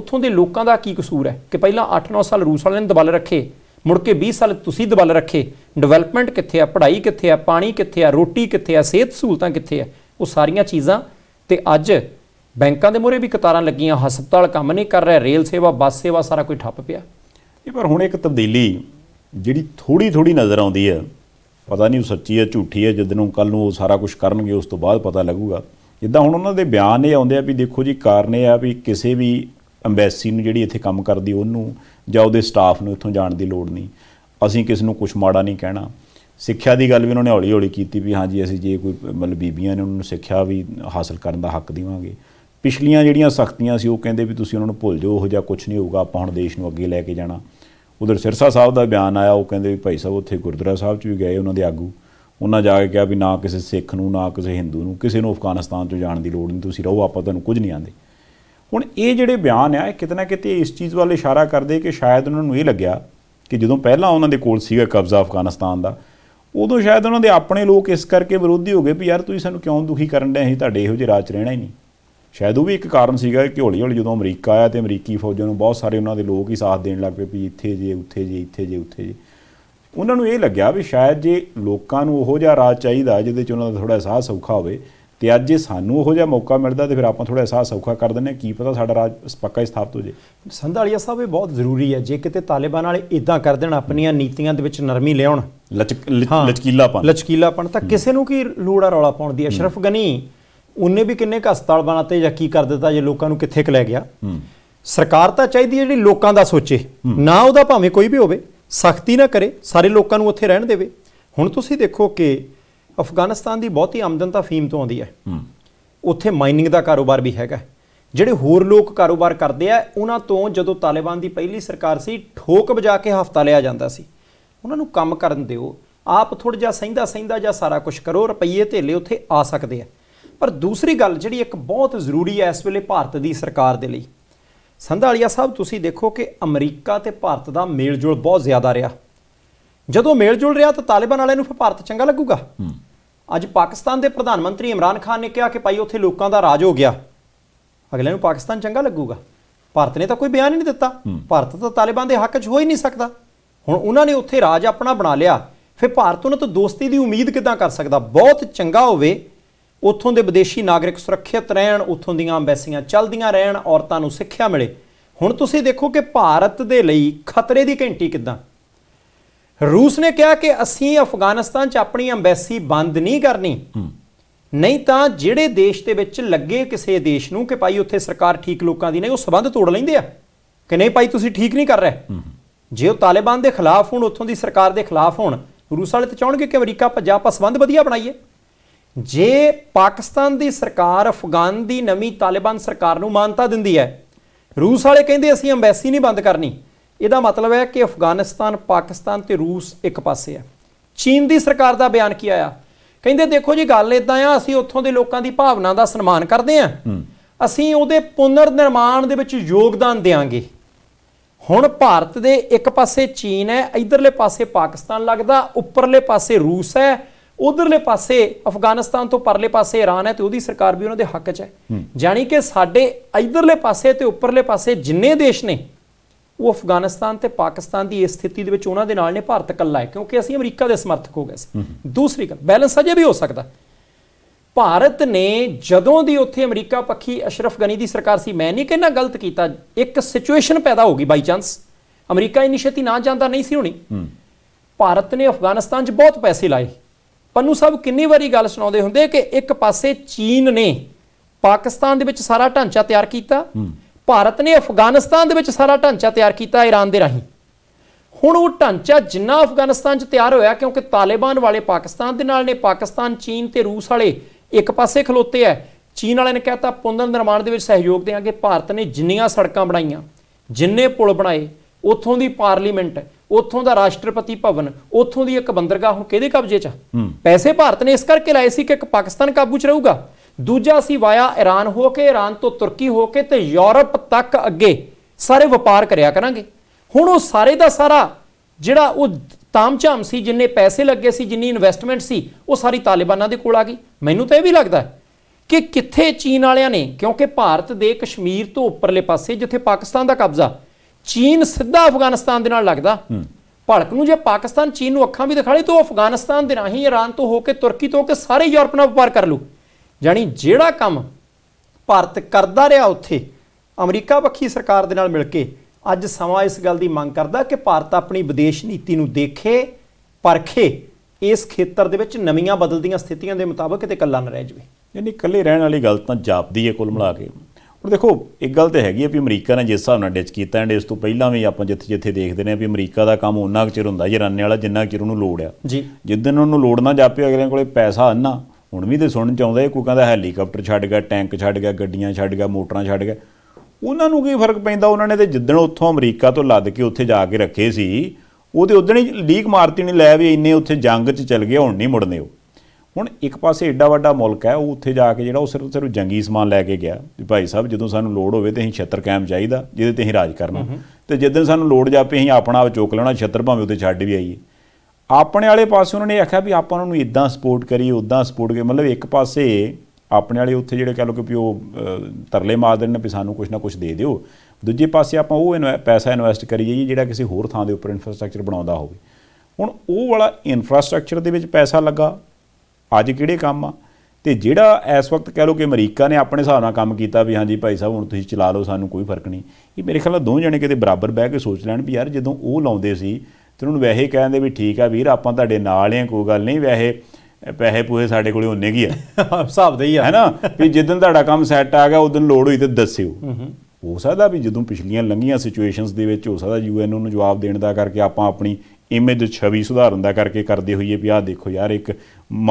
ਉੱਥੋਂ ਦੇ ਲੋਕਾਂ ਦਾ ਕੀ ਕਸੂਰ ਹੈ ਕਿ ਪਹਿਲਾਂ 8-9 ਸਾਲ ਰੂਸ ਵਾਲਿਆਂ ਨੇ ਦਬਲ ਰੱਖੇ ਮੁੜ ਕੇ 20 ਸਾਲ ਤੁਸੀਂ ਦਬਲ ਰੱਖੇ ਡਿਵੈਲਪਮੈਂਟ ਕਿੱਥੇ ਆ ਪੜ੍ਹਾਈ ਕਿੱਥੇ ਆ ਪਾਣੀ ਕਿੱਥੇ ਆ ਰੋਟੀ ਕਿੱਥੇ ਆ ਸਿਹਤ ਸਹੂਲਤਾਂ ਕਿੱਥੇ ਆ ਉਹ ਸਾਰੀਆਂ ਚੀਜ਼ਾਂ ਤੇ ਅੱਜ ਬੈਂਕਾਂ ਦੇ ਮੋਰੇ ਵੀ ਕਤਾਰਾਂ ਲੱਗੀਆਂ ਹਸਪਤਾਲ ਕੰਮ ਨਹੀਂ ਕਰ ਰਿਹਾ ਰੇਲ ਸੇਵਾ ਬੱਸ ਸੇਵਾ ਸਾਰਾ ਕੋਈ ਠੱਪ ਪਿਆ ਇਹ ਪਰ ਹੁਣ ਇੱਕ ਤਬਦੀਲੀ ਜਿਹੜੀ ਥੋੜੀ ਥੋੜੀ ਨਜ਼ਰ ਆਉਂਦੀ ਹੈ ਪਤਾ ਨਹੀਂ ਉਹ ਸੱਚੀ ਹੈ ਝੂਠੀ ਹੈ ਜਦੋਂ ਕੱਲ ਨੂੰ ਉਹ ਸਾਰਾ ਕੁਝ ਕਰਨਗੇ ਉਸ ਤੋਂ ਬਾਅਦ ਪਤਾ ਲੱਗੂਗਾ ਜਿੱਦਾਂ ਹੁਣ ਉਹਨਾਂ ਦੇ ਬਿਆਨ ਇਹ ਆਉਂਦੇ ਆ ਵੀ ਦੇਖੋ ਜੀ ਕਾਰਨ ਇਹ ਆ ਵੀ ਕਿਸੇ ਵੀ ਐਮਬੈਸੀ ਨੂੰ ਜਿਹੜੀ ਇੱਥੇ ਕੰਮ ਕਰਦੀ ਉਹਨੂੰ ਜਾਂ ਉਹਦੇ ਸਟਾਫ ਨੂੰ ਇੱਥੋਂ ਜਾਣ ਦੀ ਲੋੜ ਨਹੀਂ ਅਸੀਂ ਕਿਸ ਨੂੰ ਕੁਝ ਮਾੜਾ ਨਹੀਂ ਕਹਿਣਾ ਸਿੱਖਿਆ ਦੀ ਗੱਲ ਵੀ ਉਹਨਾਂ ਨੇ ਹੌਲੀ ਹੌਲੀ ਕੀਤੀ ਵੀ ਹਾਂਜੀ ਅਸੀਂ ਜੇ ਕੋਈ ਮਤਲਬ ਬੀਬੀਆਂ ਨੇ ਉਹਨਾਂ ਨੂੰ ਸਿੱਖਿਆ ਵੀ ਹਾਸਲ ਕਰਨ ਦਾ ਹੱਕ ਦੇਵਾਂਗੇ ਪਿਛਲੀਆਂ ਜਿਹੜੀਆਂ ਸਖਤੀਆਂ ਸੀ ਉਹ ਕਹਿੰਦੇ ਵੀ ਤੁਸੀਂ ਉਹਨਾਂ ਨੂੰ ਭੁੱਲ ਜਾਓ ਉਹ ਜਿਹਾ ਕੁਝ ਨਹੀਂ ਹੋਊਗਾ ਆਪਾਂ ਹੁਣ ਦੇਸ਼ ਨੂੰ ਅੱਗੇ ਲੈ ਕੇ ਜਾਣਾ ਉਧਰ ਸਿਰਸਾ ਸਾਹਿਬ ਦਾ ਬਿਆਨ ਆਇਆ ਉਹ ਕਹਿੰਦੇ ਵੀ ਭਾਈ ਸਾਹਿਬ ਉੱਥੇ ਗੁਰਦੁਆਰਾ ਸਾਹਿਬ 'ਚ ਵੀ ਗਏ ਉਹਨਾਂ ਦੇ ਆਗੂ ਉਹਨਾਂ ਜਾ ਕੇ ਕਿਹਾ ਵੀ ਨਾ ਕਿਸੇ ਸਿੱਖ ਨੂੰ ਨਾ ਕਿਸੇ ਹਿੰਦੂ ਨੂੰ ਕਿਸੇ ਨੂੰ ਅਫਗਾਨਿਸਤਾਨ 'ਚ ਜਾਣ ਦੀ ਲੋੜ ਨਹੀਂ ਤੁਸੀਂ ਰਹੋ ਆਪਾਂ ਤੁਹਾਨੂੰ ਕੁਝ ਨਹੀਂ ਆਂਦੇ ਹੁਣ ਇਹ ਜਿਹੜੇ ਬਿਆਨ ਆ ਇਹ ਕਿਤਨਾ ਕਿਤੇ ਇਸ ਚੀਜ਼ ਵੱਲ ਇਸ਼ਾਰਾ ਕਰਦੇ ਕਿ ਸ਼ਾਇਦ ਉਹਨਾਂ ਨੂੰ ਇਹ ਲੱਗਿਆ ਕਿ ਜਦੋਂ ਪਹਿਲਾਂ ਉਹਨਾਂ ਦੇ ਕੋਲ ਸੀਗਾ ਕਬਜ਼ਾ ਅਫਗਾਨਿਸਤਾਨ ਦਾ ਉਦੋਂ ਸ਼ਾਇਦ ਉਹਨਾਂ ਦੇ ਆਪਣੇ ਲੋਕ ਇਸ ਕਰਕੇ ਵਿਰੋਧੀ ਹੋ ਗਏ ਵੀ ਯਾਰ ਤੁਸੀਂ ਸਾਨੂੰ ਕਿਉਂ ਦੁਖੀ ਕਰਨ ਦੇ ਅਸੀਂ ਤੁਹਾਡੇ ਇਹੋ ਜਿਹੇ ਰਾਜ ਰਹਿਣਾ ਹੀ ਨਹੀਂ ਸ਼ਾਇਦ ਉਹ ਵੀ ਇੱਕ ਕਾਰਨ ਸੀਗਾ ਕਿ ਹੌਲੀ ਹੌਲੀ ਜਦੋਂ ਅਮਰੀਕਾ ਆਇਆ ਤੇ ਅਮਰੀਕੀ ਫੌਜਾਂ ਨੂੰ ਬਹੁਤ ਸਾਰੇ ਉਹਨਾਂ ਦੇ ਲੋਕ ਹੀ ਸਾਥ ਦੇਣ ਲੱਗ ਪਏ ਵੀ ਇੱਥੇ ਜੇ ਉੱਥੇ ਜੇ ਇੱਥੇ ਜੇ ਉੱਥੇ ਜੇ ਉਹਨਾਂ ਨੂੰ ਇਹ ਲੱਗਿਆ ਵੀ ਸ਼ਾਇਦ ਜੇ ਲੋਕਾਂ ਨੂੰ ਉਹੋ ਜਿਹਾ ਰਾਜ ਚਾਹੀਦਾ ਜਿਹਦੇ 'ਚ ਉਹਨਾਂ ਦਾ ਥੋੜਾ ਸਾਹ ਸੌਖਾ ਹੋਵੇ ਤੇ ਅੱਜ ਜੇ ਸਾਨੂੰ ਉਹੋ ਜਿਹਾ ਮੌਕਾ ਮਿਲਦਾ ਤੇ ਫਿਰ ਆਪਾਂ ਥੋੜਾ ਸਾਹ ਸੌਖਾ ਕਰ ਦਿੰਨੇ ਕੀ ਪਤਾ ਸਾਡਾ ਰਾਜ ਪੱਕਾ ਹੀ ਸਥਾਪਿਤ ਹੋ ਜੇ ਸੰਧਾਲੀਆ ਸਾਹਿਬ ਇਹ ਬਹੁਤ ਜ਼ਰੂਰੀ ਹੈ ਜੇ ਕਿਤੇ ਤਾਲਿਬਾਨ ਵਾਲੇ ਇਦਾਂ ਕਰ ਦੇਣ ਆਪਣੀਆਂ ਨੀਤੀਆਂ ਦੇ ਵਿੱਚ ਨਰਮੀ ਲਿਆਉਣ ਲਚਕੀਲਾਪਨ ਲਚਕੀਲਾਪਨ ਤਾਂ ਕਿਸੇ ਨੂੰ ਕੀ ਲੋੜਾ ਰੌਲਾ ਪਾਉਣ ਦੀ ਅਸ਼ਰਫ ਗਨੀ ਉਹਨੇ ਵੀ ਕਿੰਨੇ ਹਸਪਤਾਲ ਬਣਾਤੇ ਜਾਂ ਕੀ ਕਰ ਦਿੱਤਾ ਜੇ ਲੋਕਾਂ ਨੂੰ ਕਿੱਥੇ ਕ ਲੈ ਗਿਆ ਸਰਕਾਰ ਤਾਂ ਚਾਹੀਦੀ ਹੈ ਜਿਹੜੀ ਲੋਕਾਂ ਦਾ ਸੋਚੇ ਨਾ ਉਹਦਾ ਭਾਵੇਂ ਕੋਈ ਵੀ ਹੋਵੇ ਸਖਤੀ ਨਾ ਕਰੇ ਸਾਰੇ ਲੋਕਾਂ ਨੂੰ ਉੱਥੇ ਰਹਿਣ ਦੇਵੇ ਹੁਣ ਤੁਸੀਂ ਦੇਖੋ ਕਿ ਅਫਗਾਨਿਸਤਾਨ ਦੀ ਬਹੁਤੀ ਆਮਦਨ ਤਾਂ ਫੀਮ ਤੋਂ ਆਉਂਦੀ ਹੈ ਉੱਥੇ ਮਾਈਨਿੰਗ ਦਾ ਕਾਰੋਬਾਰ ਵੀ ਹੈਗਾ ਜਿਹੜੇ ਹੋਰ ਲੋਕ ਕਾਰੋਬਾਰ ਕਰਦੇ ਆ ਉਹਨਾਂ ਤੋਂ ਜਦੋਂ ਤਾਲਿਬਾਨ ਦੀ ਪਹਿਲੀ ਸਰਕਾਰ ਸੀ ਠੋਕ ਵਜਾ ਕੇ ਹਫਤਾ ਲਿਆ ਜਾਂਦਾ ਸੀ ਉਹਨਾਂ ਨੂੰ ਕੰਮ ਕਰਨ ਦਿਓ ਆਪ ਥੋੜਾ ਜਿਹਾ ਸਹਿੰਦਾ ਸਹਿੰਦਾ ਜਾਂ ਸਾਰਾ ਕੁਝ ਕਰੋ ਰੁਪਈਏ ਧੇਲੇ ਉੱਥੇ ਆ ਸਕਦੇ ਆ ਪਰ ਦੂਸਰੀ ਗੱਲ ਜਿਹੜੀ ਇੱਕ ਬਹੁਤ ਜ਼ਰੂਰੀ ਹੈ ਇਸ ਵੇਲੇ ਭਾਰਤ ਦੀ ਸਰਕਾਰ ਦੇ ਲਈ ਸੰਧਾਲੀਆ ਸਾਹਿਬ ਤੁਸੀਂ ਦੇਖੋ ਕਿ ਅਮਰੀਕਾ ਤੇ ਭਾਰਤ ਦਾ ਮੇਲਜੋਲ ਬਹੁਤ ਜ਼ਿਆਦਾ ਰਿਹਾ ਜਦੋਂ ਮੇਲਜੋਲ ਰਿਹਾ ਤਾਂ ਤਾਲਿਬਾਨ ਵਾਲਿਆਂ ਨੂੰ ਫਿਰ ਭਾਰਤ ਚੰਗਾ ਲੱਗੂਗਾ ਅੱਜ ਪਾਕਿਸਤਾਨ ਦੇ ਪ੍ਰਧਾਨ ਮੰਤਰੀ ਇਮਰਾਨ ਖਾਨ ਨੇ ਕਿਹਾ ਕਿ ਭਾਈ ਉੱਥੇ ਲੋਕਾਂ ਦਾ ਰਾਜ ਹੋ ਗਿਆ ਅਗਲੇ ਨੂੰ ਪਾਕਿਸਤਾਨ ਚੰਗਾ ਲੱਗੂਗਾ ਭਾਰਤ ਨੇ ਤਾਂ ਕੋਈ ਬਿਆਨ ਹੀ ਨਹੀਂ ਦਿੱਤਾ ਭਾਰਤ ਤਾਂ ਤਾਲਿਬਾਨ ਦੇ ਹੱਕ 'ਚ ਹੋ ਹੀ ਨਹੀਂ ਸਕਦਾ ਹੁਣ ਉਹਨਾਂ ਨੇ ਉੱਥੇ ਰਾਜ ਆਪਣਾ ਬਣਾ ਲਿਆ ਫਿਰ ਭਾਰਤ ਉਹਨਾਂ ਤੋਂ ਦੋਸਤੀ ਦੀ ਉਮੀਦ ਕਿਦਾਂ ਕਰ ਸਕਦਾ ਬਹੁਤ ਚੰਗਾ ਹੋਵੇ ਉੱਥੋਂ ਦੇ ਵਿਦੇਸ਼ੀ ਨਾਗਰਿਕ ਸੁਰੱਖਿਅਤ ਰਹਿਣ ਉੱਥੋਂ ਦੀਆਂ ਐਮਬੈਸੀਆਂ ਚੱਲਦੀਆਂ ਰਹਿਣ ਔਰਤਾਂ ਨੂੰ ਸਿੱਖਿਆ ਮਿਲੇ ਹੁਣ ਤੁਸੀਂ ਦੇਖੋ ਕਿ ਭਾਰਤ ਦੇ ਲਈ ਖਤਰੇ ਦੀ ਘੰਟੀ ਕਿੱਦਾਂ ਰੂਸ ਨੇ ਕਿਹਾ ਕਿ ਅਸੀਂ ਅਫਗਾਨਿਸਤਾਨ 'ਚ ਆਪਣੀ ਐਮਬੈਸੀ ਬੰਦ ਨਹੀਂ ਕਰਨੀ ਨਹੀਂ ਤਾਂ ਜਿਹੜੇ ਦੇਸ਼ ਦੇ ਵਿੱਚ ਲੱਗੇ ਕਿਸੇ ਦੇਸ਼ ਨੂੰ ਕਿ ਭਾਈ ਉੱਥੇ ਸਰਕਾਰ ਠੀਕ ਲੋਕਾਂ ਦੀ ਨਹੀਂ ਉਹ ਸਬੰਧ ਤੋੜ ਲੈਂਦੇ ਆ ਕਿ ਨਹੀਂ ਭਾਈ ਤੁਸੀਂ ਠੀਕ ਨਹੀਂ ਕਰ ਰਹੇ ਜੇ ਉਹ ਤਾਲਿਬਾਨ ਦੇ ਖਿਲਾਫ ਹੋਣ ਉੱਥੋਂ ਦੀ ਸਰਕਾਰ ਦੇ ਖਿਲਾਫ ਹੋਣ ਰੂਸ ਵਾਲੇ ਤੇ ਚਾਹਣਗੇ ਕਿ ਅਮਰੀਕਾ ਪੰਜਾਬ ਆਪਾਂ ਸਬੰਧ ਵਧੀਆ ਬਣਾਈਏ ਜੇ ਪਾਕਿਸਤਾਨ ਦੀ ਸਰਕਾਰ ਅਫਗਾਨ ਦੀ ਨਵੀਂ ਤਾਲਿਬਾਨ ਸਰਕਾਰ ਨੂੰ ਮਾਨਤਾ ਦਿੰਦੀ ਹੈ ਰੂਸ ਵਾਲੇ ਕਹਿੰਦੇ ਅਸੀਂ ਐਮਬੈਸੀ ਨਹੀਂ ਬੰਦ ਕਰਨੀ ਇਹਦਾ ਮਤਲਬ ਹੈ ਕਿ ਅਫਗਾਨਿਸਤਾਨ ਪਾਕਿਸਤਾਨ ਤੇ ਰੂਸ ਇੱਕ ਪਾਸੇ ਹੈ ਚੀਨ ਦੀ ਸਰਕਾਰ ਦਾ ਬਿਆਨ ਕੀ ਆਇਆ ਕਹਿੰਦੇ ਦੇਖੋ ਜੀ ਗੱਲ ਇਦਾਂ ਆ ਅਸੀਂ ਉੱਥੋਂ ਦੇ ਲੋਕਾਂ ਦੀ ਭਾਵਨਾ ਦਾ ਸਨਮਾਨ ਕਰਦੇ ਆ ਅਸੀਂ ਉਹਦੇ ਪੁਨਰ ਨਿਰਮਾਣ ਦੇ ਵਿੱਚ ਯੋਗਦਾਨ ਦੇਾਂਗੇ ਹੁਣ ਭਾਰਤ ਦੇ ਇੱਕ ਪਾਸੇ ਚੀਨ ਹੈ ਇਧਰਲੇ ਪਾਸੇ ਪਾਕਿਸਤਾਨ ਲੱਗਦਾ ਉੱਪਰਲੇ ਪਾਸੇ ਰੂਸ ਹੈ ਉਧਰਲੇ ਪਾਸੇ ਅਫਗਾਨਿਸਤਾਨ ਤੋਂ ਪਰਲੇ ਪਾਸੇ ਈਰਾਨ ਹੈ ਤੇ ਉਹਦੀ ਸਰਕਾਰ ਵੀ ਉਹਨਾਂ ਦੇ ਹੱਕ 'ਚ ਹੈ ਜਾਨੀ ਕਿ ਸਾਡੇ ਇਧਰਲੇ ਪਾਸੇ ਤੇ ਉੱਪਰਲੇ ਪਾਸੇ ਜਿੰਨੇ ਦੇਸ਼ ਨੇ ਉਹ ਅਫਗਾਨਿਸਤਾਨ ਤੇ ਪਾਕਿਸਤਾਨ ਦੀ ਇਸ ਸਥਿਤੀ ਦੇ ਵਿੱਚ ਉਹਨਾਂ ਦੇ ਨਾਲ ਨੇ ਭਾਰਤ ਇਕੱਲਾ ਹੈ ਕਿਉਂਕਿ ਅਸੀਂ ਅਮਰੀਕਾ ਦੇ ਸਮਰਥਕ ਹੋ ਗਏ ਸੀ ਦੂਸਰੀ ਗੱਲ ਬੈਲੈਂਸ ਅਜੇ ਵੀ ਹੋ ਸਕਦਾ ਭਾਰਤ ਨੇ ਜਦੋਂ ਦੀ ਉੱਥੇ ਅਮਰੀਕਾ ਪੱਖੀ ਅਸ਼ਰਫ ਗਨੀ ਦੀ ਸਰਕਾਰ ਸੀ ਮੈਂ ਨਹੀਂ ਕਹਿੰਦਾ ਗਲਤ ਕੀਤਾ ਇੱਕ ਸਿਚੁਏਸ਼ਨ ਪੈਦਾ ਹੋ ਗਈ ਬਾਈ ਚਾਂਸ ਅਮਰੀਕਾ ਇਨੀਸ਼ੀਏਟਿਵ ਨਾ ਜਾਂਦਾ ਨਹੀਂ ਸੀ ਹੋਣੀ ਭਾਰਤ ਨੇ ਅਫਗਾਨਿਸਤਾਨ 'ਚ ਬਹੁਤ ਪੈਸੇ ਲਾਏ ਪੰਨੂ ਸਾਹਿਬ ਕਿੰਨੀ ਵਾਰੀ ਗੱਲ ਸੁਣਾਉਂਦੇ ਹੁੰਦੇ ਕਿ ਇੱਕ ਪਾਸੇ ਚੀਨ ਨੇ ਪਾਕਿਸਤਾਨ ਦੇ ਵਿੱਚ ਸਾਰਾ ਢਾਂਚਾ ਤਿਆਰ ਕੀਤਾ ਭਾਰਤ ਨੇ ਅਫਗਾਨਿਸਤਾਨ ਦੇ ਵਿੱਚ ਸਾਰਾ ਢਾਂਚਾ ਤਿਆਰ ਕੀਤਾ ਈਰਾਨ ਦੇ ਰਾਹੀਂ ਹੁਣ ਉਹ ਢਾਂਚਾ ਜਿੰਨਾ ਅਫਗਾਨਿਸਤਾਨ 'ਚ ਤਿਆਰ ਹੋਇਆ ਕਿਉਂਕਿ ਤਾਲਿਬਾਨ ਵਾਲੇ ਪਾਕਿਸਤਾਨ ਦੇ ਨਾਲ ਨੇ ਪਾਕਿਸਤਾਨ ਚੀਨ ਤੇ ਰੂਸ ਵਾਲੇ ਇੱਕ ਪਾਸੇ ਖਲੋਤੇ ਐ ਚੀਨ ਵਾਲਿਆਂ ਨੇ ਕਹਿਤਾ ਪੁਨਰ ਨਿਰਮਾਣ ਦੇ ਵਿੱਚ ਸਹਿਯੋਗ ਦੇਾਂਗੇ ਭਾਰਤ ਨੇ ਜਿੰਨੀਆਂ ਸੜਕਾਂ ਬਣਾਈਆਂ ਜਿੰਨੇ ਪੁਲ ਬਣਾਏ ਉਥੋਂ ਦੀ ਪਾਰਲੀਮੈਂਟ ਉੱਥੋਂ ਦਾ ਰਾਸ਼ਟਰਪਤੀ ਭਵਨ ਉੱਥੋਂ ਦੀ ਇੱਕ ਬੰਦਰਗਾਹ ਹੁਣ ਕਿਹਦੇ ਕਬਜ਼ੇ 'ਚ ਪੈਸੇ ਭਾਰਤ ਨੇ ਇਸ ਕਰਕੇ ਲਾਏ ਸੀ ਕਿ ਇੱਕ ਪਾਕਿਸਤਾਨ ਕਾਬੂ 'ਚ ਰਹੂਗਾ ਦੂਜਾ ਸੀ ਵਾਇਆ ਈਰਾਨ ਹੋ ਕੇ ਈਰਾਨ ਤੋਂ ਤੁਰਕੀ ਹੋ ਕੇ ਤੇ ਯੂਰਪ ਤੱਕ ਅੱਗੇ ਸਾਰੇ ਵਪਾਰ ਕਰਿਆ ਕਰਾਂਗੇ ਹੁਣ ਉਹ ਸਾਰੇ ਦਾ ਸਾਰਾ ਜਿਹੜਾ ਉਹ ਤਾਮਝਾਮ ਸੀ ਜਿੰਨੇ ਪੈਸੇ ਲੱਗੇ ਸੀ ਜਿੰਨੀ ਇਨਵੈਸਟਮੈਂਟ ਸੀ ਉਹ ਸਾਰੀ ਤਾਲਿਬਾਨਾਂ ਦੇ ਕੋਲ ਆ ਗਈ ਮੈਨੂੰ ਤਾਂ ਇਹ ਵੀ ਲੱਗਦਾ ਕਿ ਕਿੱਥੇ ਚੀਨ ਵਾਲਿਆਂ ਨੇ ਕਿਉਂਕਿ ਭਾਰਤ ਦੇ ਕਸ਼ਮੀਰ ਤੋਂ ਉੱਪਰਲੇ ਪਾਸੇ ਜਿੱਥੇ ਪਾਕਿਸਤਾਨ ਦਾ ਕਬਜ਼ਾ ਚੀਨ ਸਿੱਧਾ ਅਫਗਾਨਿਸਤਾਨ ਦੇ ਨਾਲ ਲੱਗਦਾ ਭੜਕ ਨੂੰ ਜੇ ਪਾਕਿਸਤਾਨ ਚੀਨ ਨੂੰ ਅੱਖਾਂ ਵੀ ਦਿਖਾ ਲਈ ਤਾਂ ਉਹ ਅਫਗਾਨਿਸਤਾਨ ਦੇ ਰਾਹੀਂ ਇਰਾਨ ਤੋਂ ਹੋ ਕੇ ਤੁਰਕੀ ਤੋਂ ਕੇ ਸਾਰੇ ਯੂਰਪ ਨਾਲ ਵਪਾਰ ਕਰ ਲੂ ਜਾਨੀ ਜਿਹੜਾ ਕੰਮ ਭਾਰਤ ਕਰਦਾ ਰਿਹਾ ਉੱਥੇ ਅਮਰੀਕਾ ਪੱਖੀ ਸਰਕਾਰ ਦੇ ਨਾਲ ਮਿਲ ਕੇ ਅੱਜ ਸਮਾਂ ਇਸ ਗੱਲ ਦੀ ਮੰਗ ਕਰਦਾ ਕਿ ਭਾਰਤ ਆਪਣੀ ਵਿਦੇਸ਼ ਨੀਤੀ ਨੂੰ ਦੇਖੇ ਪਰਖੇ ਇਸ ਖੇਤਰ ਦੇ ਵਿੱਚ ਨਵੀਆਂ ਬਦਲਦੀਆਂ ਸਥਿਤੀਆਂ ਦੇ ਮੁਤਾਬਕ ਤੇ ਇਕੱਲਾ ਨਾ ਰਹਿ ਜਵੇ ਯਾਨੀ ਇਕੱਲੇ ਰਹਿਣ ਵਾਲੀ ਗੱਲ ਤਾਂ ਜਾਪਦੀ ਹੈ ਕੁੱਲ ਮਿਲਾ ਕੇ ਪਰ ਦੇਖੋ ਇੱਕ ਗੱਲ ਤੇ ਹੈਗੀ ਹੈ ਵੀ ਅਮਰੀਕਾ ਨੇ ਜਿਸ ਹਿਸਾਬ ਨਾਲ ਡਿਚ ਕੀਤਾ ਐਂਡ ਇਸ ਤੋਂ ਪਹਿਲਾਂ ਵੀ ਆਪਾਂ ਜਿੱਥੇ ਜਿੱਥੇ ਦੇਖਦੇ ਨੇ ਵੀ ਅਮਰੀਕਾ ਦਾ ਕੰਮ ਉਹਨਾਂ ਕੁ ਚਿਰ ਹੁੰਦਾ ਜਰਾਨੇ ਵਾਲਾ ਜਿੰਨਾ ਚਿਰ ਉਹਨੂੰ ਲੋੜ ਆ ਜੀ ਜਿੱਦਨ ਉਹਨੂੰ ਲੋੜ ਨਾ ਜਾਪੇ ਅਗਲੇ ਕੋਲੇ ਪੈਸਾ ਨਾ ਹੁਣ ਵੀ ਤੇ ਸੁਣਨ ਚ ਆਉਂਦਾ ਕੋਈ ਕਹਿੰਦਾ ਹੈਲੀਕਾਪਟਰ ਛੱਡ ਗਿਆ ਟੈਂਕ ਛੱਡ ਗਿਆ ਗੱਡੀਆਂ ਛੱਡ ਗਿਆ ਮੋਟਰਾਂ ਛੱਡ ਗਿਆ ਉਹਨਾਂ ਨੂੰ ਕੀ ਫਰਕ ਪੈਂਦਾ ਉਹਨਾਂ ਨੇ ਤੇ ਜਿੱਦਣ ਉੱਥੋਂ ਅਮਰੀਕਾ ਤੋਂ ਲੱਦ ਕੇ ਉੱਥੇ ਜਾ ਕੇ ਰੱਖੇ ਸੀ ਉਹਦੇ ਉਦਣੇ ਲੀਕ ਮਾਰਤੀ ਨਹੀਂ ਲੈ ਵੀ ਇੰਨੇ ਉੱਥੇ ਜੰਗ 'ਚ ਚਲ ਗਏ ਹੁਣ ਨਹੀਂ ਮੁੜਨੇ ਉਹ ਹੁਣ ਇੱਕ ਪਾਸੇ ਏਡਾ ਵੱਡਾ ਮੁਲਕ ਹੈ ਉਹ ਉੱਥੇ ਜਾ ਕੇ ਜਿਹੜਾ ਉਹ ਸਿਰਫ ਸਿਰਫ ਜੰਗੀ ਸਮਾਨ ਲੈ ਕੇ ਗਿਆ ਵੀ ਭਾਈ ਸਾਹਿਬ ਜਦੋਂ ਸਾਨੂੰ ਲੋੜ ਹੋਵੇ ਤੇ ਅਸੀਂ ਛੱਤਰ ਕਾਇਮ ਚਾਹੀਦਾ ਜਿਹਦੇ ਤੇ ਅਸੀਂ ਰਾਜ ਕਰਨਾ ਤੇ ਜਿੱਦਣ ਸਾਨੂੰ ਲੋੜ ਜਾਪੇ ਅਸੀਂ ਆਪਣਾ ਆਪ ਚੋਕ ਲੈਣਾ ਛੱਤਰ ਭਾਵੇਂ ਉੱਤੇ ਛੱਡ ਵੀ ਆਈਏ ਆਪਣੇ ਵਾਲੇ ਪਾਸੇ ਉਹਨਾਂ ਨੇ ਆਖਿਆ ਵੀ ਆਪਾਂ ਉਹਨਾਂ ਨੂੰ ਇਦਾਂ ਸਪੋਰਟ ਕਰੀਏ ਉਦਾਂ ਸਪੋਰਟ ਕਰੀਏ ਮਤਲਬ ਇੱਕ ਪਾਸੇ ਆਪਣੇ ਵਾਲੇ ਉੱਥੇ ਜਿਹੜੇ ਕਹ ਲੋ ਕਿ ਵੀ ਉਹ ਤਰਲੇ ਦੇਣ ਨੇ ਵੀ ਸਾਨੂੰ ਕੁਝ ਨਾ ਕੁਝ ਦੇ ਦਿਓ ਦੂਜੇ ਪਾਸੇ ਆਪਾਂ ਉਹ ਪੈਸਾ ਇਨਵੈਸਟ ਕਰੀਏ ਜਿਹੜਾ ਕਿਸੇ ਹੋਰ ਥਾਂ ਦੇ ਉੱਪਰ ਇਨਫਰਾਸਟ੍ਰਕਚਰ ਬਣਾਉਂਦਾ ਹੋਵੇ ਹੁਣ ਉਹ ਵਾਲਾ ਇਨਫਰਾਸਟ੍ਰਕਚਰ ਦੇ ਵਿੱਚ ਪੈਸਾ ਲੱਗਾ ਅੱਜ ਕਿਹੜੇ ਕੰਮ ਆ ਤੇ ਜਿਹੜਾ ਇਸ ਵਕਤ ਕਹਿ ਲੋ ਕਿ ਅਮਰੀਕਾ ਨੇ ਆਪਣੇ ਹਿਸਾਬ ਨਾਲ ਕੰਮ ਕੀਤਾ ਵੀ ਹਾਂਜੀ ਭਾਈ ਸਾਹਿਬ ਹੁਣ ਤੁਸੀਂ ਚਲਾ ਲਓ ਸਾਨੂੰ ਕੋਈ ਫਰਕ ਨਹੀਂ ਇਹ ਮੇਰੇ ਖਿਆਲ ਨਾਲ ਦੋਵੇਂ ਜਣੇ ਕਿਤੇ ਬਰਾਬਰ ਬਹਿ ਕੇ ਸੋਚ ਲੈਣ ਵੀ ਯਾਰ ਜਦੋਂ ਉਹ ਲਾਉਂਦੇ ਸੀ ਤੇ ਉਹਨਾਂ ਨੂੰ ਵੈਸੇ ਕਹਿੰਦੇ ਵੀ ਠੀਕ ਆ ਵੀਰ ਆਪਾਂ ਤੁਹਾਡੇ ਨਾਲ ਹਾਂ ਕੋਈ ਗੱਲ ਨਹੀਂ ਵੈਸੇ ਪੈਸੇ ਪੂਹੇ ਸਾਡੇ ਕੋਲੇ ਉਹਨੇ ਕੀ ਆ ਹਿਸਾਬ ਦੇ ਹੀ ਆ ਹੈਨਾ ਵੀ ਜਿੱਦਨ ਤੁਹਾਡਾ ਕੰਮ ਸੈੱਟ ਆ ਗਿਆ ਉਦੋਂ ਲੋੜ ਹੋਈ ਤੇ ਦੱਸਿਓ ਹੋ ਸਕਦਾ ਵੀ ਜਦੋਂ ਪਿਛਲੀਆਂ ਲੰਘੀਆਂ ਸਿਚੁਏਸ਼ਨਸ ਦੇ ਵਿੱਚ ਹੋ ਸਕਦਾ ਯੂਐਨਓ ਨੂੰ ਜਵਾਬ ਦੇਣ ਦਾ ਕਰਕੇ ਆਪਾਂ ਆਪਣੀ ਇਮੇਜ ਛਵੀ ਸੁਧਾਰਨ ਦਾ ਕਰਕੇ ਕਰਦੇ ਹੋਈਏ ਵੀ ਆਹ ਦੇਖੋ ਯਾਰ ਇੱਕ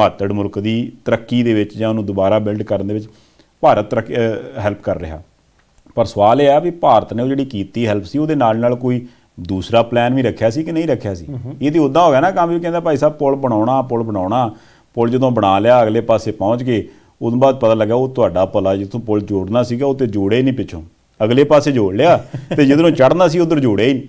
ਮਾਤੜ ਮੁਲਕ ਦੀ ਤਰੱਕੀ ਦੇ ਵਿੱਚ ਜਾਂ ਉਹਨੂੰ ਦੁਬਾਰਾ ਬਿਲਡ ਕਰਨ ਦੇ ਵਿੱਚ ਭਾਰਤ ਹੈਲਪ ਕਰ ਰਿਹਾ ਪਰ ਸਵਾਲ ਇਹ ਆ ਵੀ ਭਾਰਤ ਨੇ ਉਹ ਜਿਹੜੀ ਕੀਤੀ ਹੈਲਪ ਸੀ ਉਹਦੇ ਨਾਲ ਨਾਲ ਕੋਈ ਦੂਸਰਾ ਪਲਾਨ ਵੀ ਰੱਖਿਆ ਸੀ ਕਿ ਨਹੀਂ ਰੱਖਿਆ ਸੀ ਇਹ ਤੇ ਉਦਾਂ ਹੋ ਗਿਆ ਨਾ ਕੰਮ ਵੀ ਕਹਿੰਦਾ ਭਾਈ ਸਾਹਿਬ ਪੁਲ ਬਣਾਉਣਾ ਪੁਲ ਬਣਾਉਣਾ ਪੁਲ ਜਦੋਂ ਬਣਾ ਲਿਆ ਅਗਲੇ ਪਾਸੇ ਪਹੁੰਚ ਗਏ ਉਦੋਂ ਬਾਅਦ ਪਤਾ ਲੱਗਾ ਉਹ ਤੁਹਾਡਾ ਪਲਾ ਜਿੱਥੋਂ ਪੁਲ ਜੋੜਨਾ ਸੀਗਾ ਉਹ ਤੇ ਜੋੜੇ ਨਹੀਂ ਪਿੱਛੋਂ ਅਗਲੇ ਪਾਸੇ ਜੋੜ ਲਿਆ ਤੇ ਜਿੱਧਰੋਂ ਚੜਨਾ ਸੀ ਉਧਰ ਜੋੜੇ ਹੀ ਨਹੀਂ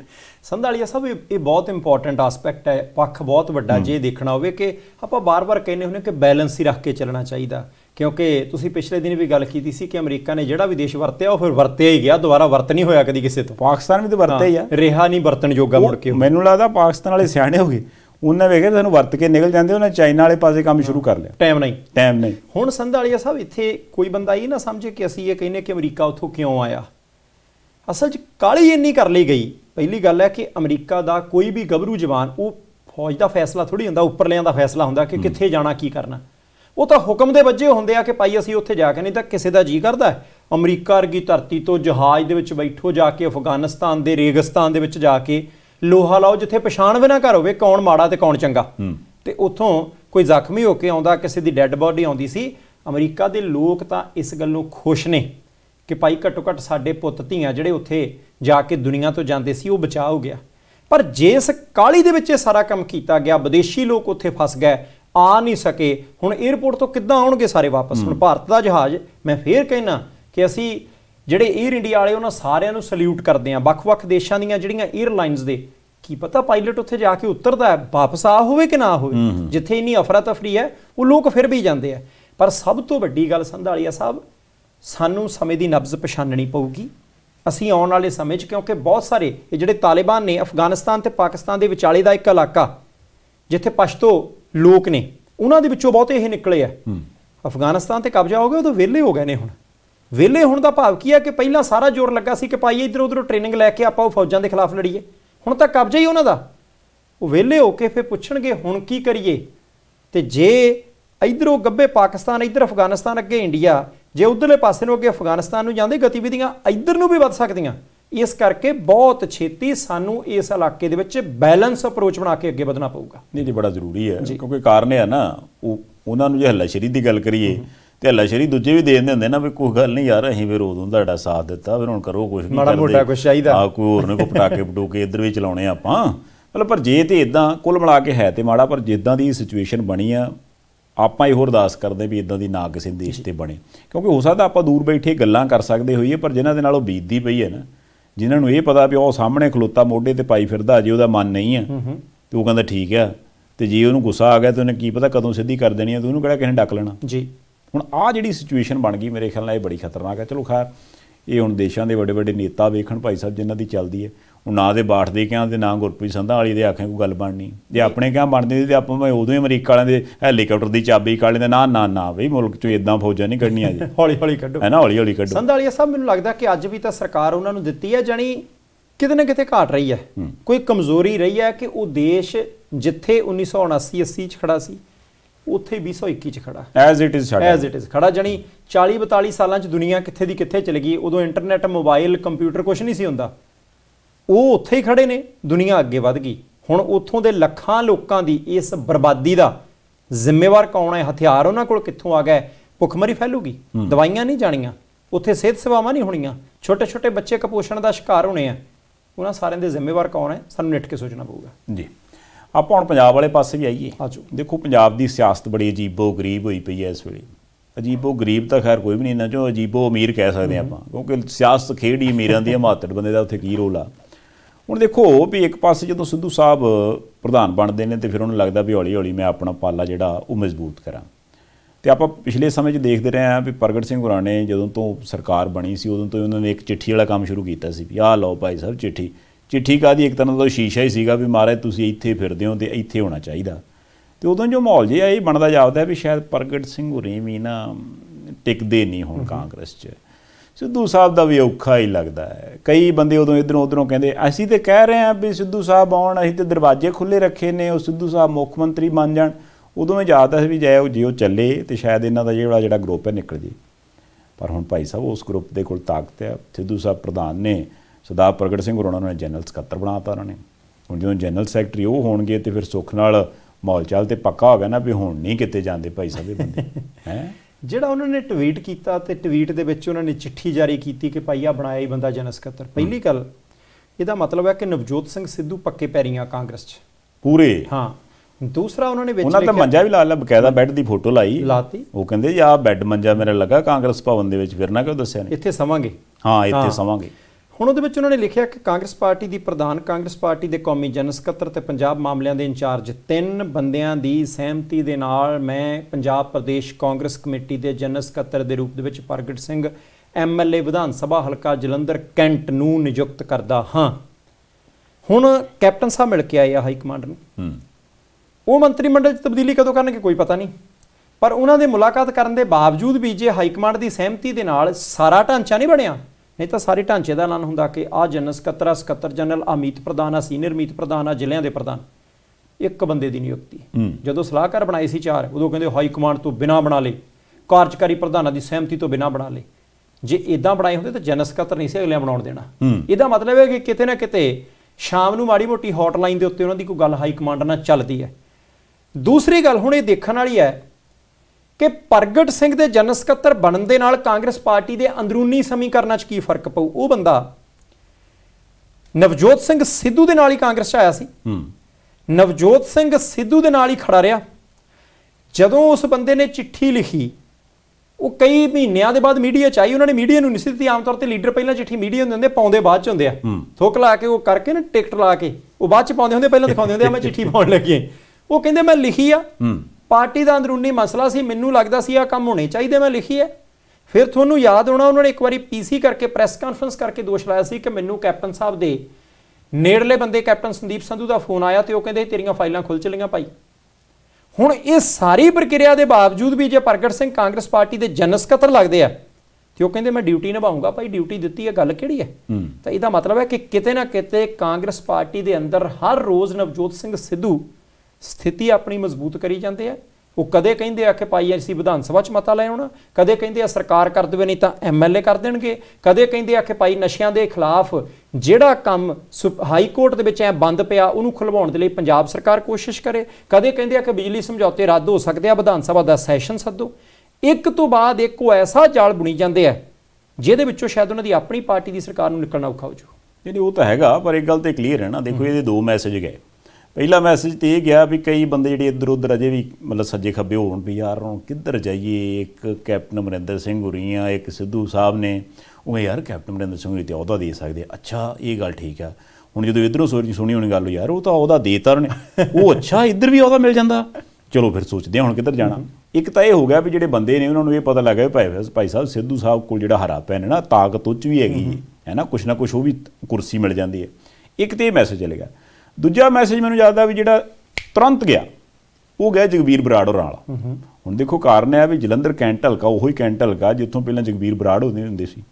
ਸੰਧਾਲੀਆ ਸਾਹਿਬ ਇਹ ਬਹੁਤ ਇੰਪੋਰਟੈਂਟ ਐਸਪੈਕਟ ਹੈ ਪੱਖ ਬਹੁਤ ਵੱਡਾ ਜੇ ਦੇਖਣਾ ਹੋਵੇ ਕਿ ਆਪਾਂ ਬਾਰ-ਬਾਰ ਕਹਿੰਦੇ ਹੁੰਨੇ ਕਿ ਬੈਲੈਂਸ ਹੀ ਰੱਖ ਕੇ ਚੱਲਣਾ ਚਾਹੀਦਾ ਕਿਉਂਕਿ ਤੁਸੀਂ ਪਿਛਲੇ ਦਿਨ ਵੀ ਗੱਲ ਕੀਤੀ ਸੀ ਕਿ ਅਮਰੀਕਾ ਨੇ ਜਿਹੜਾ ਵੀ ਦੇਸ਼ ਵਰਤਿਆ ਉਹ ਫਿਰ ਵਰਤਿਆ ਹੀ ਗਿਆ ਦੁਬਾਰਾ ਵਰਤ ਨਹੀਂ ਹੋਇਆ ਕਦੀ ਕਿਸੇ ਤੋਂ ਪਾਕਿਸਤਾਨ ਵੀ ਤਾਂ ਵਰਤਿਆ ਹੀ ਆ ਰਿਹਾ ਨਹੀਂ ਵਰਤਣ ਜੋਗਾ ਮੁੜ ਕੇ ਮੈਨੂੰ ਲੱਗਦਾ ਪਾਕਿਸਤਾਨ ਵਾਲੇ ਸਿਆਣੇ ਹੋ ਗਏ ਉਹਨਾਂ ਵੇਖੇ ਤੁਹਾਨੂੰ ਵਰਤ ਕੇ ਨਿਕਲ ਜਾਂਦੇ ਉਹਨਾਂ ਚਾਈਨਾ ਵਾਲੇ ਪਾਸੇ ਕੰਮ ਸ਼ੁਰੂ ਕਰ ਲਿਆ ਟਾਈਮ ਨਹੀਂ ਟਾਈਮ ਨਹੀਂ ਹੁਣ ਸੰਧਾਲੀਆ ਸਾਹਿਬ ਇੱਥੇ ਕੋਈ ਬੰਦਾ ਇਹ ਨਾ ਸਮਝੇ ਕਿ ਅਸੀਂ ਇਹ ਕਹਿੰਨੇ ਕਿ ਅਮਰੀਕਾ ਉੱਥੋਂ ਕਿਉਂ ਆਇਆ ਅਸਲ 'ਚ ਕਾਲੀ ਇੰਨੀ ਕਰ ਲਈ ਗਈ ਪਹਿਲੀ ਗੱਲ ਹੈ ਕਿ ਅਮਰੀਕਾ ਦਾ ਕੋਈ ਵੀ ਗੱਭਰੂ ਜਵਾਨ ਉਹ ਫੌਜ ਦਾ ਫੈਸਲਾ ਥੋੜੀ ਹੁੰਦਾ ਲਿਆਂ ਦਾ ਫੈਸਲਾ ਹੁੰਦਾ ਕਿ ਕਿੱਥੇ ਜਾਣਾ ਕੀ ਕਰਨਾ ਉਹ ਤਾਂ ਹੁਕਮ ਦੇ ਵੱਜੇ ਹੁੰਦੇ ਆ ਕਿ ਭਾਈ ਅਸੀਂ ਉੱਥੇ ਜਾ ਕੇ ਨਹੀਂ ਤਾਂ ਕਿਸੇ ਦਾ ਜੀ ਕਰਦਾ ਅਮਰੀਕਾ ਵਰਗੀ ਧਰਤੀ ਤੋਂ ਜਹਾਜ਼ ਦੇ ਵਿੱਚ ਬੈਠੋ ਜਾ ਕੇ ਅਫਗਾਨਿਸਤਾਨ ਦੇ ਰੇਗਿਸਤਾਨ ਦੇ ਵਿੱਚ ਜਾ ਕੇ ਲੋਹਾ ਲਾਓ ਜਿੱਥੇ ਪਛਾਣ ਵੀ ਨਾ ਘਰ ਹੋਵੇ ਕੌਣ ਮਾੜਾ ਤੇ ਕੌਣ ਚੰਗਾ ਤੇ ਉੱਥੋਂ ਕੋਈ ਜ਼ਖਮੀ ਹੋ ਕੇ ਆਉਂਦਾ ਕਿਸੇ ਦੀ ਡੈੱਡ ਬਾਡੀ ਆਉਂਦੀ ਸੀ ਅਮਰੀਕਾ ਦੇ ਲੋਕ ਤਾਂ ਇਸ ਗੱਲੋਂ ਖੁਸ਼ ਨੇ ਕਿ ਭਾਈ ਘੱਟੋ ਘੱਟ ਸਾਡੇ ਪੁੱਤ ਧੀਆ ਜਿਹੜੇ ਉੱਥੇ ਜਾ ਕੇ ਦੁਨੀਆ ਤੋਂ ਜਾਂਦੇ ਸੀ ਉਹ ਬਚਾ ਹੋ ਗਿਆ ਪਰ ਇਸ ਕਾਲੀ ਦੇ ਵਿੱਚ ਇਹ ਸਾਰਾ ਕੰਮ ਕੀਤਾ ਗਿਆ ਵਿਦੇਸ਼ੀ ਲੋਕ ਉੱਥੇ ਫਸ ਗਏ ਆ ਨਹੀਂ ਸਕੇ ਹੁਣ 에어ਪੋਰਟ ਤੋਂ ਕਿੱਦਾਂ ਆਉਣਗੇ ਸਾਰੇ ਵਾਪਸ ਹੁਣ ਭਾਰਤ ਦਾ ਜਹਾਜ਼ ਮੈਂ ਫੇਰ ਕਹਿਣਾ ਕਿ ਅਸੀਂ ਜਿਹੜੇ 에어 ਇੰਡੀਆ ਵਾਲੇ ਉਹਨਾਂ ਸਾਰਿਆਂ ਨੂੰ ਸਲੂਟ ਕਰਦੇ ਆ ਵੱਖ-ਵੱਖ ਦੇਸ਼ਾਂ ਦੀਆਂ ਜਿਹੜੀਆਂ 에어ਲਾਈਨਸ ਦੇ ਕੀ ਪਤਾ ਪਾਇਲਟ ਉੱਥੇ ਜਾ ਕੇ ਉਤਰਦਾ ਹੈ ਵਾਪਸ ਆ ਹੋਵੇ ਕਿ ਨਾ ਹੋਵੇ ਜਿੱਥੇ ਇੰਨੀ ਅਫਰਾ ਤਫਰੀ ਹੈ ਉਹ ਲੋਕ ਫਿਰ ਵੀ ਜਾਂਦੇ ਆ ਪਰ ਸਭ ਤੋਂ ਵੱਡੀ ਗੱਲ ਸੰਧਾਲੀਆ ਸਾਹਿਬ ਸਾਨੂੰ ਸਮੇਂ ਦੀ ਨਬਜ਼ ਪਛਾਣਨੀ ਪਊਗੀ ਅਸੀਂ ਆਉਣ ਵਾਲੇ ਸਮੇਂ 'ਚ ਕਿਉਂਕਿ ਬਹੁਤ ਸਾਰੇ ਇਹ ਜਿਹੜੇ ਤਾਲਿਬਾਨ ਨੇ ਅਫਗਾਨਿਸਤਾਨ ਤੇ ਪਾਕਿਸਤਾਨ ਦੇ ਵਿਚਾਲੇ ਦਾ ਇੱਕ ਇਲਾਕਾ ਜਿੱਥੇ ਪਸ਼ਤੋ ਲੋਕ ਨੇ ਉਹਨਾਂ ਦੇ ਵਿੱਚੋਂ ਬਹੁਤੇ ਇਹ ਨਿਕਲੇ ਆ ਅਫਗਾਨਿਸਤਾਨ ਤੇ ਕਬਜ਼ਾ ਹੋ ਗਿਆ ਉਹ ਤਾਂ ਵਿਹਲੇ ਹੋ ਗਏ ਨੇ ਹੁਣ ਵਿਹਲੇ ਹੋਣ ਦਾ ਭਾਵ ਕੀ ਹੈ ਕਿ ਪਹਿਲਾਂ ਸਾਰਾ ਜ਼ੋਰ ਲੱਗਾ ਸੀ ਕਿ ਪਾਈ ਇਧਰ ਉਧਰ ਟ੍ਰੇਨਿੰਗ ਲੈ ਕੇ ਆਪਾਂ ਉਹ ਫੌਜਾਂ ਦੇ ਖਿਲਾਫ ਲੜੀਏ ਹੁਣ ਤਾਂ ਕਬਜ਼ਾ ਹੀ ਉਹਨਾਂ ਦਾ ਉਹ ਵਿਹਲੇ ਹੋ ਕੇ ਫਿਰ ਪੁੱਛਣਗੇ ਹੁਣ ਕੀ ਕਰੀਏ ਤੇ ਜੇ ਇਧਰੋਂ ਗੱਬੇ ਪਾਕਿਸਤਾਨ ਇਧਰ ਅਫਗਾਨਿਸਤਾਨ ਅੱਗੇ ਇੰਡੀਆ ਜੇ ਉਧਰਲੇ ਪਾਸੇ ਨੂੰ ਅੱਗੇ ਅਫਗਾਨਿਸਤਾਨ ਨੂੰ ਜਾਂਦੇ ਗਤੀਵਿਧੀਆਂ ਇੱਧਰ ਨੂੰ ਵੀ ਵੱਧ ਸਕਦੀਆਂ ਇਸ ਕਰਕੇ ਬਹੁਤ ਛੇਤੀ ਸਾਨੂੰ ਇਸ ਇਲਾਕੇ ਦੇ ਵਿੱਚ ਬੈਲੈਂਸ ਅਪਰੋਚ ਬਣਾ ਕੇ ਅੱਗੇ ਵਧਣਾ ਪਊਗਾ ਨਹੀਂ ਜੀ ਬੜਾ ਜ਼ਰੂਰੀ ਹੈ ਕਿਉਂਕਿ ਕਾਰਨ ਹੈ ਨਾ ਉਹ ਉਹਨਾਂ ਨੂੰ ਜੇ ਹੱਲਾਸ਼ੇਰੀ ਦੀ ਗੱਲ ਕਰੀਏ ਤੇ ਹੱਲਾਸ਼ੇਰੀ ਦੂਜੇ ਵੀ ਦੇ ਦਿੰਦੇ ਹੁੰਦੇ ਨਾ ਵੀ ਕੋਈ ਗੱਲ ਨਹੀਂ ਯਾਰ ਅਸੀਂ ਫਿਰ ਉਦੋਂ ਦਾ ਸਾਥ ਦਿੱਤਾ ਫਿਰ ਹੁਣ ਕਰੋ ਕੁਝ ਨਹੀਂ ਕਰਦੇ ਮਾੜਾ ਮੋਟਾ ਕੁਝ ਚਾਹੀਦਾ ਆ ਕੋਈ ਹੋਰ ਨੇ ਕੋ ਪਟਾਕੇ ਪਟੂਕੇ ਇੱਧਰ ਵੀ ਚਲਾਉਣੇ ਆਪਾਂ ਮਤਲਬ ਪਰ ਜੇ ਤੇ ਇਦਾਂ ਕੁੱਲ ਮਿਲਾ ਕੇ ਹੈ ਤੇ ਮਾੜਾ ਪਰ ਜਿੱਦਾਂ ਦੀ ਸਿਚੁਏਸ਼ਨ ਬਣੀ ਆ ਆਪਾਂ ਇਹੋ ਅਰਦਾਸ ਕਰਦੇ ਵੀ ਇਦਾਂ ਦੀ ਨਾ ਕਿਸੇ ਦੇਸ਼ ਤੇ ਬਣੇ ਕਿਉਂਕਿ ਹੋ ਸਕਦਾ ਆਪਾਂ ਦੂਰ ਬੈਠੇ ਗੱਲਾਂ ਕਰ ਸਕਦੇ ਹੋਈਏ ਪਰ ਜਿਨ੍ਹਾਂ ਦੇ ਨਾਲ ਉਹ ਬੀਤਦੀ ਪਈ ਹੈ ਨਾ ਜਿਨ੍ਹਾਂ ਨੂੰ ਇਹ ਪਤਾ ਵੀ ਉਹ ਸਾਹਮਣੇ ਖਲੋਤਾ ਮੋਢੇ ਤੇ ਪਾਈ ਫਿਰਦਾ ਜੇ ਉਹਦਾ ਮਨ ਨਹੀਂ ਹੈ ਤੇ ਉਹ ਕਹਿੰਦਾ ਠੀਕ ਆ ਤੇ ਜੇ ਉਹਨੂੰ ਗੁੱਸਾ ਆ ਗਿਆ ਤੇ ਉਹਨੇ ਕੀ ਪਤਾ ਕਦੋਂ ਸਿੱਧੀ ਕਰ ਦੇਣੀ ਹੈ ਤੇ ਉਹਨੂੰ ਕਿਹੜਾ ਕਿਸੇ ਨੇ ਡੱਕ ਲੈਣਾ ਜੀ ਹੁਣ ਆਹ ਜਿਹੜੀ ਸਿਚੁਏਸ਼ਨ ਬਣ ਗਈ ਮੇਰੇ ਖਿਆਲ ਨਾਲ ਇਹ ਬੜੀ ਖਤਰਨਾਕ ਹੈ ਚਲੋ ਖੈਰ ਇਹ ਹੁਣ ਦੇਸ਼ਾਂ ਦੇ ਵੱਡੇ ਵੱਡੇ ਨੇਤਾ ਵੇਖਣ ਭਾਈ ਸਾਹਿਬ ਜਿਨ੍ਹਾਂ ਦੀ ਚੱਲਦੀ ਹੈ ਉਹ ਨਾ ਦੇ ਬਾਠ ਦੇ ਕਿਆਂ ਤੇ ਨਾ ਗੁਰਪ੍ਰੀਤ ਸੰਧਾ ਵਾਲੀ ਦੇ ਆਖੇ ਕੋਈ ਗੱਲ ਬਣਨੀ ਜੇ ਆਪਣੇ ਕਿਆਂ ਬਣਦੀ ਤੇ ਆਪਾਂ ਮੈਂ ਉਦੋਂ ਹੀ ਅਮਰੀਕਾ ਵਾਲਿਆਂ ਦੇ ਹੈਲੀਕਾਪਟਰ ਦੀ ਚਾਬੀ ਕਾਲੇ ਲੈਂਦੇ ਨਾ ਨਾ ਨਾ ਬਈ ਮੁਲਕ 'ਚ ਇਦਾਂ ਫੌਜਾਂ ਨਹੀਂ ਕੱਢਣੀਆਂ ਜੀ ਹੌਲੀ ਹੌਲੀ ਕੱਢੋ ਹੈ ਨਾ ਹੌਲੀ ਹੌਲੀ ਕੱਢੋ ਸੰਧਾ ਵਾਲੀਆ ਸਾਹਿਬ ਮੈਨੂੰ ਲੱਗਦਾ ਕਿ ਅੱਜ ਵੀ ਤਾਂ ਸਰਕਾਰ ਉਹਨਾਂ ਨੂੰ ਦਿੱਤੀ ਹੈ ਜਾਨੀ ਕਿਤੇ ਨਾ ਕਿਤੇ ਘਾਟ ਰਹੀ ਹੈ ਕੋਈ ਕਮਜ਼ੋਰੀ ਰਹੀ ਹੈ ਕਿ ਉਹ ਦੇਸ਼ ਜਿੱਥੇ 1979 80 ਚ ਖੜਾ ਸੀ ਉੱਥੇ 2021 ਚ ਖੜਾ ਐਜ਼ ਇਟ ਇਜ਼ ਖੜਾ ਐਜ਼ ਇਟ ਇਜ਼ ਖੜਾ ਜਣੀ 40 42 ਸਾਲਾਂ ਚ ਦੁਨੀਆ ਕਿੱਥੇ ਦੀ ਕਿੱਥੇ ਚਲੀ ਗਈ ਉਦੋਂ ਇੰਟਰਨੈਟ ਮੋਬਾਈਲ ਕੰਪਿਊਟਰ ਕੁਝ ਨਹੀਂ ਸੀ ਹੁੰਦਾ ਉਹ ਉੱਥੇ ਹੀ ਖੜੇ ਨੇ ਦੁਨੀਆ ਅੱਗੇ ਵਧ ਗਈ ਹੁਣ ਉੱਥੋਂ ਦੇ ਲੱਖਾਂ ਲੋਕਾਂ ਦੀ ਇਸ ਬਰਬਾਦੀ ਦਾ ਜ਼ਿੰਮੇਵਾਰ ਕੌਣ ਹੈ ਹਥਿਆਰ ਉਹਨਾਂ ਕੋਲ ਕਿੱਥੋਂ ਆ ਗਿਆ ਭੁੱਖਮਰੀ ਫੈਲੂਗੀ ਦਵਾਈਆਂ ਨਹੀਂ ਜਾਣੀਆਂ ਉੱਥੇ ਸਿਹਤ ਸੇਵਾਵਾਂ ਨਹੀਂ ਹੋਣੀਆਂ ਛੋਟੇ ਛੋਟੇ ਬੱਚੇ ਕਪੋਸ਼ਣ ਦਾ ਸ਼ਿਕਾਰ ਹੋਣੇ ਆ ਉਹਨਾਂ ਸਾਰਿਆਂ ਦੇ ਜ਼ਿੰਮੇਵਾਰ ਕੌਣ ਹੈ ਸਾਨੂੰ ਨਿੱਠ ਕੇ ਸੋਚਣਾ ਪਊਗਾ ਜੀ ਆਪਾਂ ਹੁਣ ਪੰਜਾਬ ਵਾਲੇ ਪਾਸੇ ਵੀ ਆਈਏ ਆਜੋ ਦੇਖੋ ਪੰਜਾਬ ਦੀ ਸਿਆਸਤ ਬੜੀ ਅਜੀਬੋ ਗਰੀਬ ਹੋਈ ਪਈ ਹੈ ਇਸ ਵੇਲੇ ਅਜੀਬੋ ਗਰੀਬ ਤਾਂ ਖੈਰ ਕੋਈ ਵੀ ਨਹੀਂ ਨਾ ਜੋ ਅਜੀਬੋ ਅਮੀਰ ਕਹਿ ਸਕਦੇ ਆਪਾਂ ਕਿਉਂਕਿ ਸਿਆਸਤ ਖੇਡ ਹੀ ਅਮੀਰਾਂ ਦੀ ਮਾਤੜ ਬੰਦੇ ਦਾ ਉੱਥੇ ਕੀ ਰੋਲ ਆ ਹੁਣ ਦੇਖੋ ਵੀ ਇੱਕ ਪਾਸੇ ਜਦੋਂ ਸਿੱਧੂ ਸਾਹਿਬ ਪ੍ਰਧਾਨ ਬਣਦੇ ਨੇ ਤੇ ਫਿਰ ਉਹਨੂੰ ਲੱਗਦਾ ਵੀ ਹੌਲੀ ਹੌਲੀ ਮੈਂ ਆਪਣਾ ਪਾਲਾ ਜਿਹੜਾ ਉਹ ਮਜ਼ਬੂਤ ਕਰਾਂ ਤੇ ਆਪਾਂ ਪਿਛਲੇ ਸਮੇਂ 'ਚ ਦੇਖਦੇ ਰਹੇ ਆ ਵੀ ਪ੍ਰਗਟ ਸਿੰਘ ਹੋਰਾਂ ਨੇ ਜਦੋਂ ਤੋਂ ਸਰਕਾਰ ਬਣੀ ਸੀ ਉਦੋਂ ਤੋਂ ਉਹਨਾਂ ਨੇ ਇੱਕ ਚਿੱਠੀ ਵਾਲਾ ਕੰਮ ਸ਼ੁਰੂ ਕੀਤਾ ਸੀ ਵੀ ਆਹ ਲਓ ਭਾਈ ਸਾਹਿਬ ਚਿੱਠੀ ਚਿੱਠੀ ਕਾਦੀ ਇੱਕ ਤਰ੍ਹਾਂ ਦਾ ਸ਼ੀਸ਼ਾ ਹੀ ਸੀਗਾ ਵੀ ਮਹਾਰਾਜ ਤੁਸੀਂ ਇੱਥੇ ਫਿਰਦੇ ਹੋ ਤੇ ਇੱਥੇ ਹੋਣਾ ਚਾਹੀਦਾ ਤੇ ਉਦੋਂ ਜੋ ਮਾਹੌਲ ਜਿਹਾ ਇਹ ਬਣਦਾ ਜਾਪਦਾ ਵੀ ਸ਼ਾਇਦ ਪ੍ਰਗਟ ਸਿੰਘ ਹੋਰੀ ਵੀ ਨਾ ਟਿਕਦੇ ਨਹੀਂ ਹੁਣ ਕਾਂਗਰਸ 'ਚ ਸਿੱਧੂ ਸਾਹਿਬ ਦਾ ਵੀ ਔਖਾ ਹੀ ਲੱਗਦਾ ਹੈ ਕਈ ਬੰਦੇ ਉਦੋਂ ਇਧਰੋਂ ਉਧਰੋਂ ਕਹਿੰਦੇ ਅਸੀਂ ਤੇ ਕਹਿ ਰਹੇ ਹਾਂ ਵੀ ਸਿੱਧੂ ਸਾਹਿਬ ਆਉਣ ਅਸੀਂ ਤੇ ਦਰਵਾਜ਼ੇ ਖੁੱਲੇ ਰੱਖੇ ਨੇ ਉਹ ਸਿੱਧੂ ਸਾਹਿਬ ਮੁੱਖ ਮੰਤਰੀ ਬਣ ਜਾਣ ਉਦੋਂ ਮੈਂ ਯਾਦ ਸੀ ਵੀ ਜੇ ਉਹ ਜਿਉ ਚੱਲੇ ਤੇ ਸ਼ਾਇਦ ਇਹਨਾਂ ਦਾ ਜਿਹੜਾ ਜਿਹੜਾ ਗਰੁੱਪ ਹੈ ਨਿਕਲ ਜੇ ਪਰ ਹੁਣ ਭਾਈ ਸਾਹਿਬ ਉਸ ਗਰੁੱਪ ਦੇ ਕੋਲ ਤਾਕਤ ਹੈ ਸਿੱਧੂ ਸਾਹਿਬ ਪ੍ਰਧਾਨ ਨੇ ਸਰਦਾਰ ਪ੍ਰਗਟ ਸਿੰਘ ਹੋਰਾਂ ਨੇ ਜਨਰਲ ਸਕੱਤਰ ਬਣਾਤਾ ਉਹਨਾਂ ਨੇ ਹੁਣ ਜਦੋਂ ਜਨਰਲ ਸੈਕਟਰੀ ਉਹ ਹੋਣਗੇ ਤੇ ਫਿਰ ਸੁੱਖ ਨਾਲ ਚੱਲ ਤੇ ਪੱਕਾ ਹੋ ਗਿਆ ਨਾ ਵੀ ਹੁਣ ਨਹੀਂ ਕਿਤੇ ਜਾਂਦੇ ਭਾਈ ਸਾਹਿਬ ਇਹ ਬੰਦੇ ਹੈ ਜਿਹੜਾ ਉਹਨਾਂ ਨੇ ਟਵੀਟ ਕੀਤਾ ਤੇ ਟਵੀਟ ਦੇ ਵਿੱਚ ਉਹਨਾਂ ਨੇ ਚਿੱਠੀ ਜਾਰੀ ਕੀਤੀ ਕਿ ਭਾਈ ਆ ਬਣਾਇਆ ਹੀ ਬੰਦਾ ਜਨ ਸਕੱਤਰ ਪਹਿਲੀ ਗੱਲ ਇਹਦਾ ਮਤਲਬ ਹੈ ਕਿ ਨਵਜੋਤ ਸਿੰਘ ਸਿੱਧੂ ਪੱਕੇ ਪੈਰੀਆਂ ਕਾਂਗਰਸ 'ਚ ਪੂਰੇ ਹਾਂ ਦੂਸਰਾ ਉਹਨਾਂ ਨੇ ਵਿੱਚ ਉਹਨਾਂ ਤਾਂ ਮੰਜਾ ਵੀ ਲਾ ਲਿਆ ਬਕਾਇਦਾ ਬੈੱਡ ਦੀ ਫੋਟੋ ਲਾਈ ਲਾਤੀ ਉਹ ਕਹਿੰਦੇ ਜੀ ਆ ਬੈੱਡ ਮੰਜਾ ਮੇਰਾ ਲੱਗਾ ਕਾਂਗਰਸ ਭਵਨ ਦੇ ਵਿੱਚ ਫਿਰਨਾ ਕਿਉਂ ਦੱਸਿਆ ਨਹੀਂ ਇੱਥੇ ਸਵਾਂਗੇ ਹਾਂ ਇੱਥੇ ਸਵਾਂਗੇ ਹੁਣ ਉਹਦੇ ਵਿੱਚ ਉਹਨਾਂ ਨੇ ਲਿਖਿਆ ਕਿ ਕਾਂਗਰਸ ਪਾਰਟੀ ਦੀ ਪ੍ਰਧਾਨ ਕਾਂਗਰਸ ਪਾਰਟੀ ਦੇ ਕੌਮੀ ਜਨਰਲ ਸਕੱਤਰ ਤੇ ਪੰਜਾਬ ਮਾਮਲਿਆਂ ਦੇ ਇੰਚਾਰਜ ਤਿੰਨ ਬੰਦਿਆਂ ਦੀ ਸਹਿਮਤੀ ਦੇ ਨਾਲ ਮੈਂ ਪੰਜਾਬ ਪ੍ਰਦੇਸ਼ ਕਾਂਗਰਸ ਕਮੇਟੀ ਦੇ ਜਨਰਲ ਸਕੱਤਰ ਦੇ ਰੂਪ ਦੇ ਵਿੱਚ ਪ੍ਰਗਟ ਸਿੰਘ ਐਮਐਲਏ ਵਿਧਾਨ ਸਭਾ ਹਲਕਾ ਜਲੰਧਰ ਕੈਂਟ ਨੂੰ ਨਿਯੁਕਤ ਕਰਦਾ ਹਾਂ ਹੁਣ ਕੈਪਟਨ ਸਾਹਿਬ ਮਿਲ ਕੇ ਆਏ ਆ ਹਾਈ ਕਮਾਂਡ ਨੂੰ ਉਹ ਮੰਤਰੀ ਮੰਡਲ 'ਚ ਤਬਦੀਲੀ ਕਦੋਂ ਕਰਨਗੇ ਕੋਈ ਪਤਾ ਨਹੀਂ ਪਰ ਉਹਨਾਂ ਦੇ ਮੁਲਾਕਾਤ ਕਰਨ ਦੇ ਬਾਵਜੂਦ ਵੀ ਜੇ ਹਾਈ ਕਮਾਂਡ ਦੀ ਸਹਿਮਤੀ ਦੇ ਨਾਲ ਸਾਰਾ ਢਾਂਚਾ ਨਹੀਂ ਬਣਿਆ ਨਹੀਂ ਤਾਂ ਸਾਰੇ ਢਾਂਚੇ ਦਾ ਐਲਾਨ ਹੁੰਦਾ ਕਿ ਆ ਜਨਰਲ ਸਕੱਤਰ ਆ ਸਕੱਤਰ ਜਨਰਲ ਅਮੀਤ ਪ੍ਰਧਾਨ ਆ ਸੀਨੀਅਰ ਮੀਤ ਪ੍ਰਧਾਨ ਆ ਜ਼ਿਲ੍ਹਿਆਂ ਦੇ ਪ੍ਰਧਾਨ ਇੱਕ ਬੰਦੇ ਦੀ ਨਿਯੁਕਤੀ ਜਦੋਂ ਸਲਾਹਕਾਰ ਬਣਾਏ ਸੀ ਚਾਰ ਉਦੋਂ ਕਹਿੰਦੇ ਹਾਈ ਕਮਾਂਡ ਤੋਂ ਬਿਨਾ ਬਣਾ ਲੇ ਕਾਰਜਕਾਰੀ ਪ੍ਰਧਾਨਾਂ ਦੀ ਸਹਿਮਤੀ ਤੋਂ ਬਿਨਾ ਬਣਾ ਲੇ ਜੇ ਇਦਾਂ ਬਣਾਏ ਹੁੰਦੇ ਤਾਂ ਜਨਰਲ ਸਕੱਤਰ ਨਹੀਂ ਸੀ ਅਗਲੇ ਬਣਾਉਣ ਦੇਣਾ ਇਹਦਾ ਮਤਲਬ ਹੈ ਕਿ ਕਿਤੇ ਨਾ ਕਿਤੇ ਸ਼ਾਮ ਨੂੰ ਮਾੜੀ ਮੋਟੀ ਹੌਟਲਾਈਨ ਦੇ ਉੱਤੇ ਉਹਨਾਂ ਦੀ ਕੋਈ ਗੱਲ ਹਾਈ ਕਮਾਂਡ ਨਾਲ ਚੱਲਦੀ ਹੈ ਦੂਸਰੀ ਗੱਲ ਹੁਣ ਇਹ ਦੇਖਣ ਵਾਲੀ ਹੈ ਕਿ ਪ੍ਰਗਟ ਸਿੰਘ ਦੇ ਜਨਰਲ ਸਕੱਤਰ ਬਣਨ ਦੇ ਨਾਲ ਕਾਂਗਰਸ ਪਾਰਟੀ ਦੇ ਅੰਦਰੂਨੀ ਸਮੀਕਰਨਾਂ 'ਚ ਕੀ ਫਰਕ ਪਊ ਉਹ ਬੰਦਾ ਨਵਜੋਤ ਸਿੰਘ ਸਿੱਧੂ ਦੇ ਨਾਲ ਹੀ ਕਾਂਗਰਸ 'ਚ ਆਇਆ ਸੀ ਹੂੰ ਨਵਜੋਤ ਸਿੰਘ ਸਿੱਧੂ ਦੇ ਨਾਲ ਹੀ ਖੜਾ ਰਿਹਾ ਜਦੋਂ ਉਸ ਬੰਦੇ ਨੇ ਚਿੱਠੀ ਲਿਖੀ ਉਹ ਕਈ ਮਹੀਨਿਆਂ ਦੇ ਬਾਅਦ ਮੀਡੀਆ ਚ ਆਈ ਉਹਨਾਂ ਨੇ ਮੀਡੀਆ ਨੂੰ ਨਿਸ਼ਚਿਤ ਹੀ ਆਮ ਤੌਰ ਤੇ ਲੀਡਰ ਪਹਿਲਾਂ ਚਿੱਠੀ ਮੀਡੀਆ ਨੂੰ ਦਿੰਦੇ ਪਾਉਂਦੇ ਬਾਅਦ ਚ ਹੁੰਦੇ ਆ ਥੋਕ ਲਾ ਕੇ ਉਹ ਕਰਕੇ ਨਾ ਟਿਕਟ ਲਾ ਕੇ ਉਹ ਬਾਅਦ ਚ ਪਾਉਂਦੇ ਹੁੰਦੇ ਪਹਿਲਾਂ ਦਿਖਾਉਂਦੇ ਹੁੰਦੇ ਆ ਮੈਂ ਚਿੱਠੀ ਪਾਉਣ ਲੱਗੀ ਉਹ ਕਹਿੰਦੇ ਮੈਂ ਲਿਖੀ ਆ ਪਾਰਟੀ ਦਾ ਅੰਦਰੂਨੀ ਮਸਲਾ ਸੀ ਮੈਨੂੰ ਲੱਗਦਾ ਸੀ ਆ ਕੰਮ ਹੋਣੇ ਚਾਹੀਦੇ ਮੈਂ ਲਿਖੀ ਹੈ ਫਿਰ ਤੁਹਾਨੂੰ ਯਾਦ ਹੋਣਾ ਉਹਨਾਂ ਨੇ ਇੱਕ ਵਾਰੀ ਪੀਸੀ ਕਰਕੇ ਪ੍ਰੈਸ ਕਾਨਫਰੰਸ ਕਰਕੇ ਦੋਸ਼ ਲਾਇਆ ਸੀ ਕਿ ਮੈਨੂੰ ਕੈਪਟਨ ਸਾਹਿਬ ਦੇ ਨੇੜਲੇ ਬੰਦੇ ਕੈਪਟਨ ਸੰਦੀਪ ਸੰਧੂ ਦਾ ਫੋਨ ਆਇਆ ਤੇ ਉਹ ਕਹਿੰਦੇ ਤੇਰੀਆਂ ਫਾਈਲਾਂ ਖੁੱਲ ਚਲੀਆਂ ਭਾਈ ਹੁਣ ਇਹ ਸਾਰੀ ਪ੍ਰਕਿਰਿਆ ਦੇ ਬਾਵਜੂਦ ਵੀ ਜੇ ਪ੍ਰਗਟ ਸਿੰਘ ਕਾਂਗਰਸ ਪਾਰਟੀ ਦੇ ਜਨਸ ਕਤਰ ਲੱਗਦੇ ਆ ਤੇ ਉਹ ਕਹਿੰਦੇ ਮੈਂ ਡਿਊਟੀ ਨਿਭਾਉਂਗਾ ਭਾਈ ਡਿਊਟੀ ਦਿੱਤੀ ਹੈ ਗੱਲ ਕਿਹੜੀ ਹੈ ਤਾਂ ਇਹਦਾ ਮਤਲਬ ਹੈ ਕਿ ਕਿਤੇ ਨਾ ਕਿਤੇ ਕਾਂਗਰਸ ਪਾਰਟੀ ਦੇ ਅੰਦਰ ਹਰ ਰੋਜ਼ ਨਵਜੋਤ ਸਿੰਘ ਸਿੱਧੂ ਸਥਿਤੀ ਆਪਣੀ ਮਜ਼ਬੂਤ ਕਰੀ ਜਾਂਦੇ ਆ ਉਹ ਕਦੇ ਕਹਿੰਦੇ ਆ ਕਿ ਪਾਈ ਅਸੀਂ ਵਿਧਾਨ ਸਭਾ 'ਚ ਮਤਾ ਲੈ ਆਉਣਾ ਕਦੇ ਕਹਿੰਦੇ ਆ ਸਰਕਾਰ ਕਰ ਦੇਵੇ ਨਹੀਂ ਤਾਂ ਐਮਐਲਏ ਕਰ ਦੇਣਗੇ ਕਦੇ ਕਹਿੰਦੇ ਆ ਕਿ ਪਾਈ ਨਸ਼ਿਆਂ ਦੇ ਖਿਲਾਫ ਜਿਹੜਾ ਕੰਮ ਹਾਈ ਕੋਰਟ ਦੇ ਵਿੱਚ ਐ ਬੰਦ ਪਿਆ ਉਹਨੂੰ ਖੁਲਵਾਉਣ ਦੇ ਲਈ ਪੰਜਾਬ ਸਰਕਾਰ ਕੋਸ਼ਿਸ਼ ਕਰੇ ਕਦੇ ਕਹਿੰਦੇ ਆ ਕਿ ਬਿਜਲੀ ਸਮਝੌਤੇ ਰੱਦ ਹੋ ਸਕਦੇ ਆ ਵਿਧਾਨ ਸਭਾ ਦਾ ਸੈਸ਼ਨ ਸੱਦੋ ਇੱਕ ਤੋਂ ਬਾਅਦ ਇੱਕ ਉਹ ਐਸਾ ਜਾਲ ਬੁਣੀ ਜਾਂਦੇ ਆ ਜਿਹਦੇ ਵਿੱਚੋਂ ਸ਼ਾਇਦ ਉਹਨਾਂ ਦੀ ਆਪਣੀ ਪਾਰਟੀ ਦੀ ਸਰਕਾਰ ਨੂੰ ਨਿਕਲਣਾ ਔਖਾ ਹੋ ਜਾਊ ਨਹੀਂ ਉਹ ਤਾਂ ਹੈਗਾ ਪਰ ਇੱਕ ਗੱਲ ਤੇ ਕਲੀਅਰ ਹੈ ਨਾ ਦੇਖੋ ਇਹਦੇ ਦੋ ਮੈਸੇਜ ਗਏ ਪਹਿਲਾ ਮੈਸੇਜ ਤੇ ਇਹ ਗਿਆ ਵੀ ਕਈ ਬੰਦੇ ਜਿਹੜੇ ਇੱਧਰ ਉੱਧਰ ਅਜੇ ਵੀ ਮਤਲਬ ਸੱਜੇ ਖੱਬੇ ਹੋਣ ਵੀ ਯਾਰ ਹੁਣ ਕਿੱਧਰ ਜਾਈਏ ਇੱਕ ਕੈਪਟਨ ਅਮਰਿੰਦਰ ਸਿੰਘ ਹੋਰੀਆਂ ਇੱਕ ਸਿੱਧੂ ਸਾਹਿਬ ਨੇ ਉਹ ਯਾਰ ਕੈਪਟਨ ਅਮਰਿੰਦਰ ਸਿੰਘ ਨੂੰ ਤੇ ਅਹੁਦਾ ਦੇ ਸਕਦੇ ਅੱਛਾ ਇਹ ਗੱਲ ਠੀਕ ਆ ਹੁਣ ਜਦੋਂ ਇਧਰੋਂ ਸੋਰੀ ਸੁਣੀ ਹੋਣੀ ਗੱਲ ਯਾਰ ਉਹ ਤਾਂ ਉਹਦਾ ਦੇਤਾ ਨੇ ਉਹ ਅੱਛਾ ਇੱਧਰ ਵੀ ਉਹਦਾ ਮਿਲ ਜਾਂਦਾ ਚਲੋ ਫਿਰ ਸੋਚਦੇ ਹਾਂ ਹੁਣ ਕਿੱਧਰ ਜਾਣਾ ਇੱਕ ਤਾਂ ਇਹ ਹੋ ਗਿਆ ਵੀ ਜਿਹੜੇ ਬੰਦੇ ਨੇ ਉਹਨਾਂ ਨੂੰ ਇਹ ਪਤਾ ਲੱਗ ਗਿਆ ਭਾਈ ਭਾਈ ਸਾਹਿਬ ਸਿੱਧੂ ਸਾਹਿਬ ਕੋਲ ਜਿਹੜਾ ਹਰਾ ਪੈਨ ਹੈ ਨਾ ਤਾਕਤ ਉੱਚ ਵੀ ਹੈਗੀ ਹੈ ਨਾ ਕੁਛ ਨਾ ਕੁਛ ਉਹ ਵੀ ਕੁਰਸੀ ਮਿਲ ਜਾਂਦੀ ਹੈ ਇੱਕ ਤੇ ਇਹ ਮੈਸੇਜ ਗਿਆ ਦੂਜਾ ਮੈਸੇਜ ਮੈਨੂੰ ਯਾਦ ਆ ਵੀ ਜਿਹੜਾ ਤੁਰੰਤ ਗਿਆ ਉਹ ਗਿਆ ਜਗਵੀਰ ਬਰਾੜ ਹੋਰਾਂ ਵਾਲਾ ਹੁਣ ਦੇਖੋ ਕਾਰਨ ਹੈ ਵੀ ਜਲੰਧਰ ਕੈਂਟ ਹਲਕਾ ਉਹੀ ਕੈਂਟ ਹਲਕਾ ਜਿੱਥੋਂ ਪਹਿਲਾਂ ਜਗਵੀਰ ਬਰਾੜ ਹੁੰਦੇ ਹੁੰਦੇ ਸੀ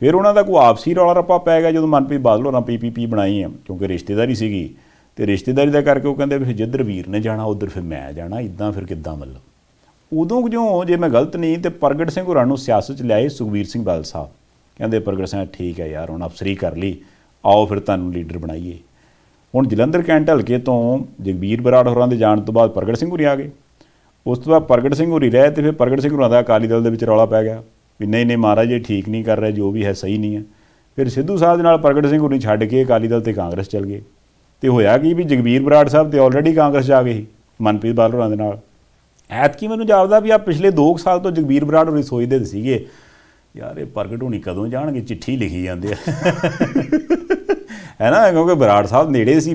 ਫਿਰ ਉਹਨਾਂ ਦਾ ਕੋਈ ਆਪਸੀ ਰੌਲਾ ਰੱਪਾ ਪੈ ਗਿਆ ਜਦੋਂ ਮਨਪ੍ਰੀਤ ਬਾਦਲ ਹੋਰਾਂ ਪੀਪੀਪੀ ਬਣਾਈ ਹੈ ਕਿਉਂਕਿ ਰਿਸ਼ਤੇਦਾਰੀ ਸੀਗੀ ਤੇ ਰਿਸ਼ਤੇਦਾਰੀ ਦਾ ਕਰਕੇ ਉਹ ਕਹਿੰਦੇ ਵੀ ਜਿੱਧਰ ਵੀਰ ਨੇ ਜਾਣਾ ਉਧਰ ਫਿਰ ਮੈਂ ਜਾਣਾ ਇਦਾਂ ਫਿਰ ਕਿੱਦਾਂ ਮਤਲਬ ਉਦੋਂ ਜਿਉਂ ਜੇ ਮੈਂ ਗਲਤ ਨਹੀਂ ਤੇ ਪ੍ਰਗਟ ਸਿੰਘ ਹੋਰਾਂ ਨੂੰ ਸਿਆਸਤ 'ਚ ਲਿਆਏ ਸੁਖਵੀਰ ਸਿੰਘ ਬਾਦਲ ਸਾਹਿਬ ਕਹਿੰਦੇ ਪ੍ਰਗਟ ਸਿੰਘ ਠੀਕ ਹੈ ਯਾਰ ਹੁਣ ਅਫਸਰੀ ਕਰ ਲਈ ਆਓ ਫਿਰ ਤੁਹਾਨੂੰ ਲੀਡਰ ਬਣਾਈਏ ਹੁਣ ਜਲੰਧਰ ਕੈਂਟ ਹਲਕੇ ਤੋਂ ਜਗਵੀਰ ਬਰਾੜ ਹੋਰਾਂ ਦੇ ਜਾਣ ਤੋਂ ਬਾਅਦ ਪ੍ਰਗਟ ਸਿੰਘ ਹੋਰੀ ਆ ਗਏ ਉਸ ਤੋਂ ਬਾਅਦ ਪ੍ਰਗਟ ਸਿੰਘ ਹੋਰੀ ਰਹੇ ਤੇ ਫਿਰ ਪ੍ਰਗਟ ਸਿੰਘ ਹੋਰਾਂ ਦਾ ਅਕਾਲੀ ਦਲ ਦੇ ਵਿੱਚ ਰੌਲਾ ਪੈ ਗਿਆ ਵੀ ਨਹੀਂ ਨਹੀਂ ਮਹਾਰਾਜ ਇਹ ਠੀਕ ਨਹੀਂ ਕਰ ਰਹੇ ਜੋ ਵੀ ਹੈ ਸਹੀ ਨਹੀਂ ਹੈ ਫਿਰ ਸਿੱਧੂ ਸਾਹਿਬ ਦੇ ਨਾਲ ਪ੍ਰਗਟ ਸਿੰਘ ਹੋਰੀ ਛੱਡ ਕੇ ਅਕਾਲੀ ਦਲ ਤੇ ਕਾਂਗਰਸ ਚਲ ਗਏ ਤੇ ਹੋਇਆ ਕੀ ਵੀ ਜਗਵੀਰ ਬਰਾੜ ਸਾਹਿਬ ਤੇ ਆਲਰੇਡੀ ਕਾਂਗਰਸ ਜਾ ਗਏ ਮਨਪ੍ਰੀਤ ਬਾਲ ਹੋਰਾਂ ਦੇ ਨਾਲ ਐਤਕੀ ਮੈਨੂੰ ਜਾਪਦਾ ਵੀ ਆ ਪਿਛਲੇ 2 ਸਾਲ ਤੋਂ ਜਗਵੀਰ ਬਰਾੜ ਹੋਰੀ ਸੋਚਦੇ ਸੀਗੇ ਯਾਰ ਇਹ ਪ੍ਰਗਟ ਹੋਣੀ ਕਦੋਂ ਜਾਣਗੇ ਚਿੱਠੀ ਲਿਖੀ ਜਾਂਦੇ ਆ ਹੈ ਨਾ ਕਿਉਂਕਿ ਬਰਾੜ ਸਾਹਿਬ ਨੇੜੇ ਸੀ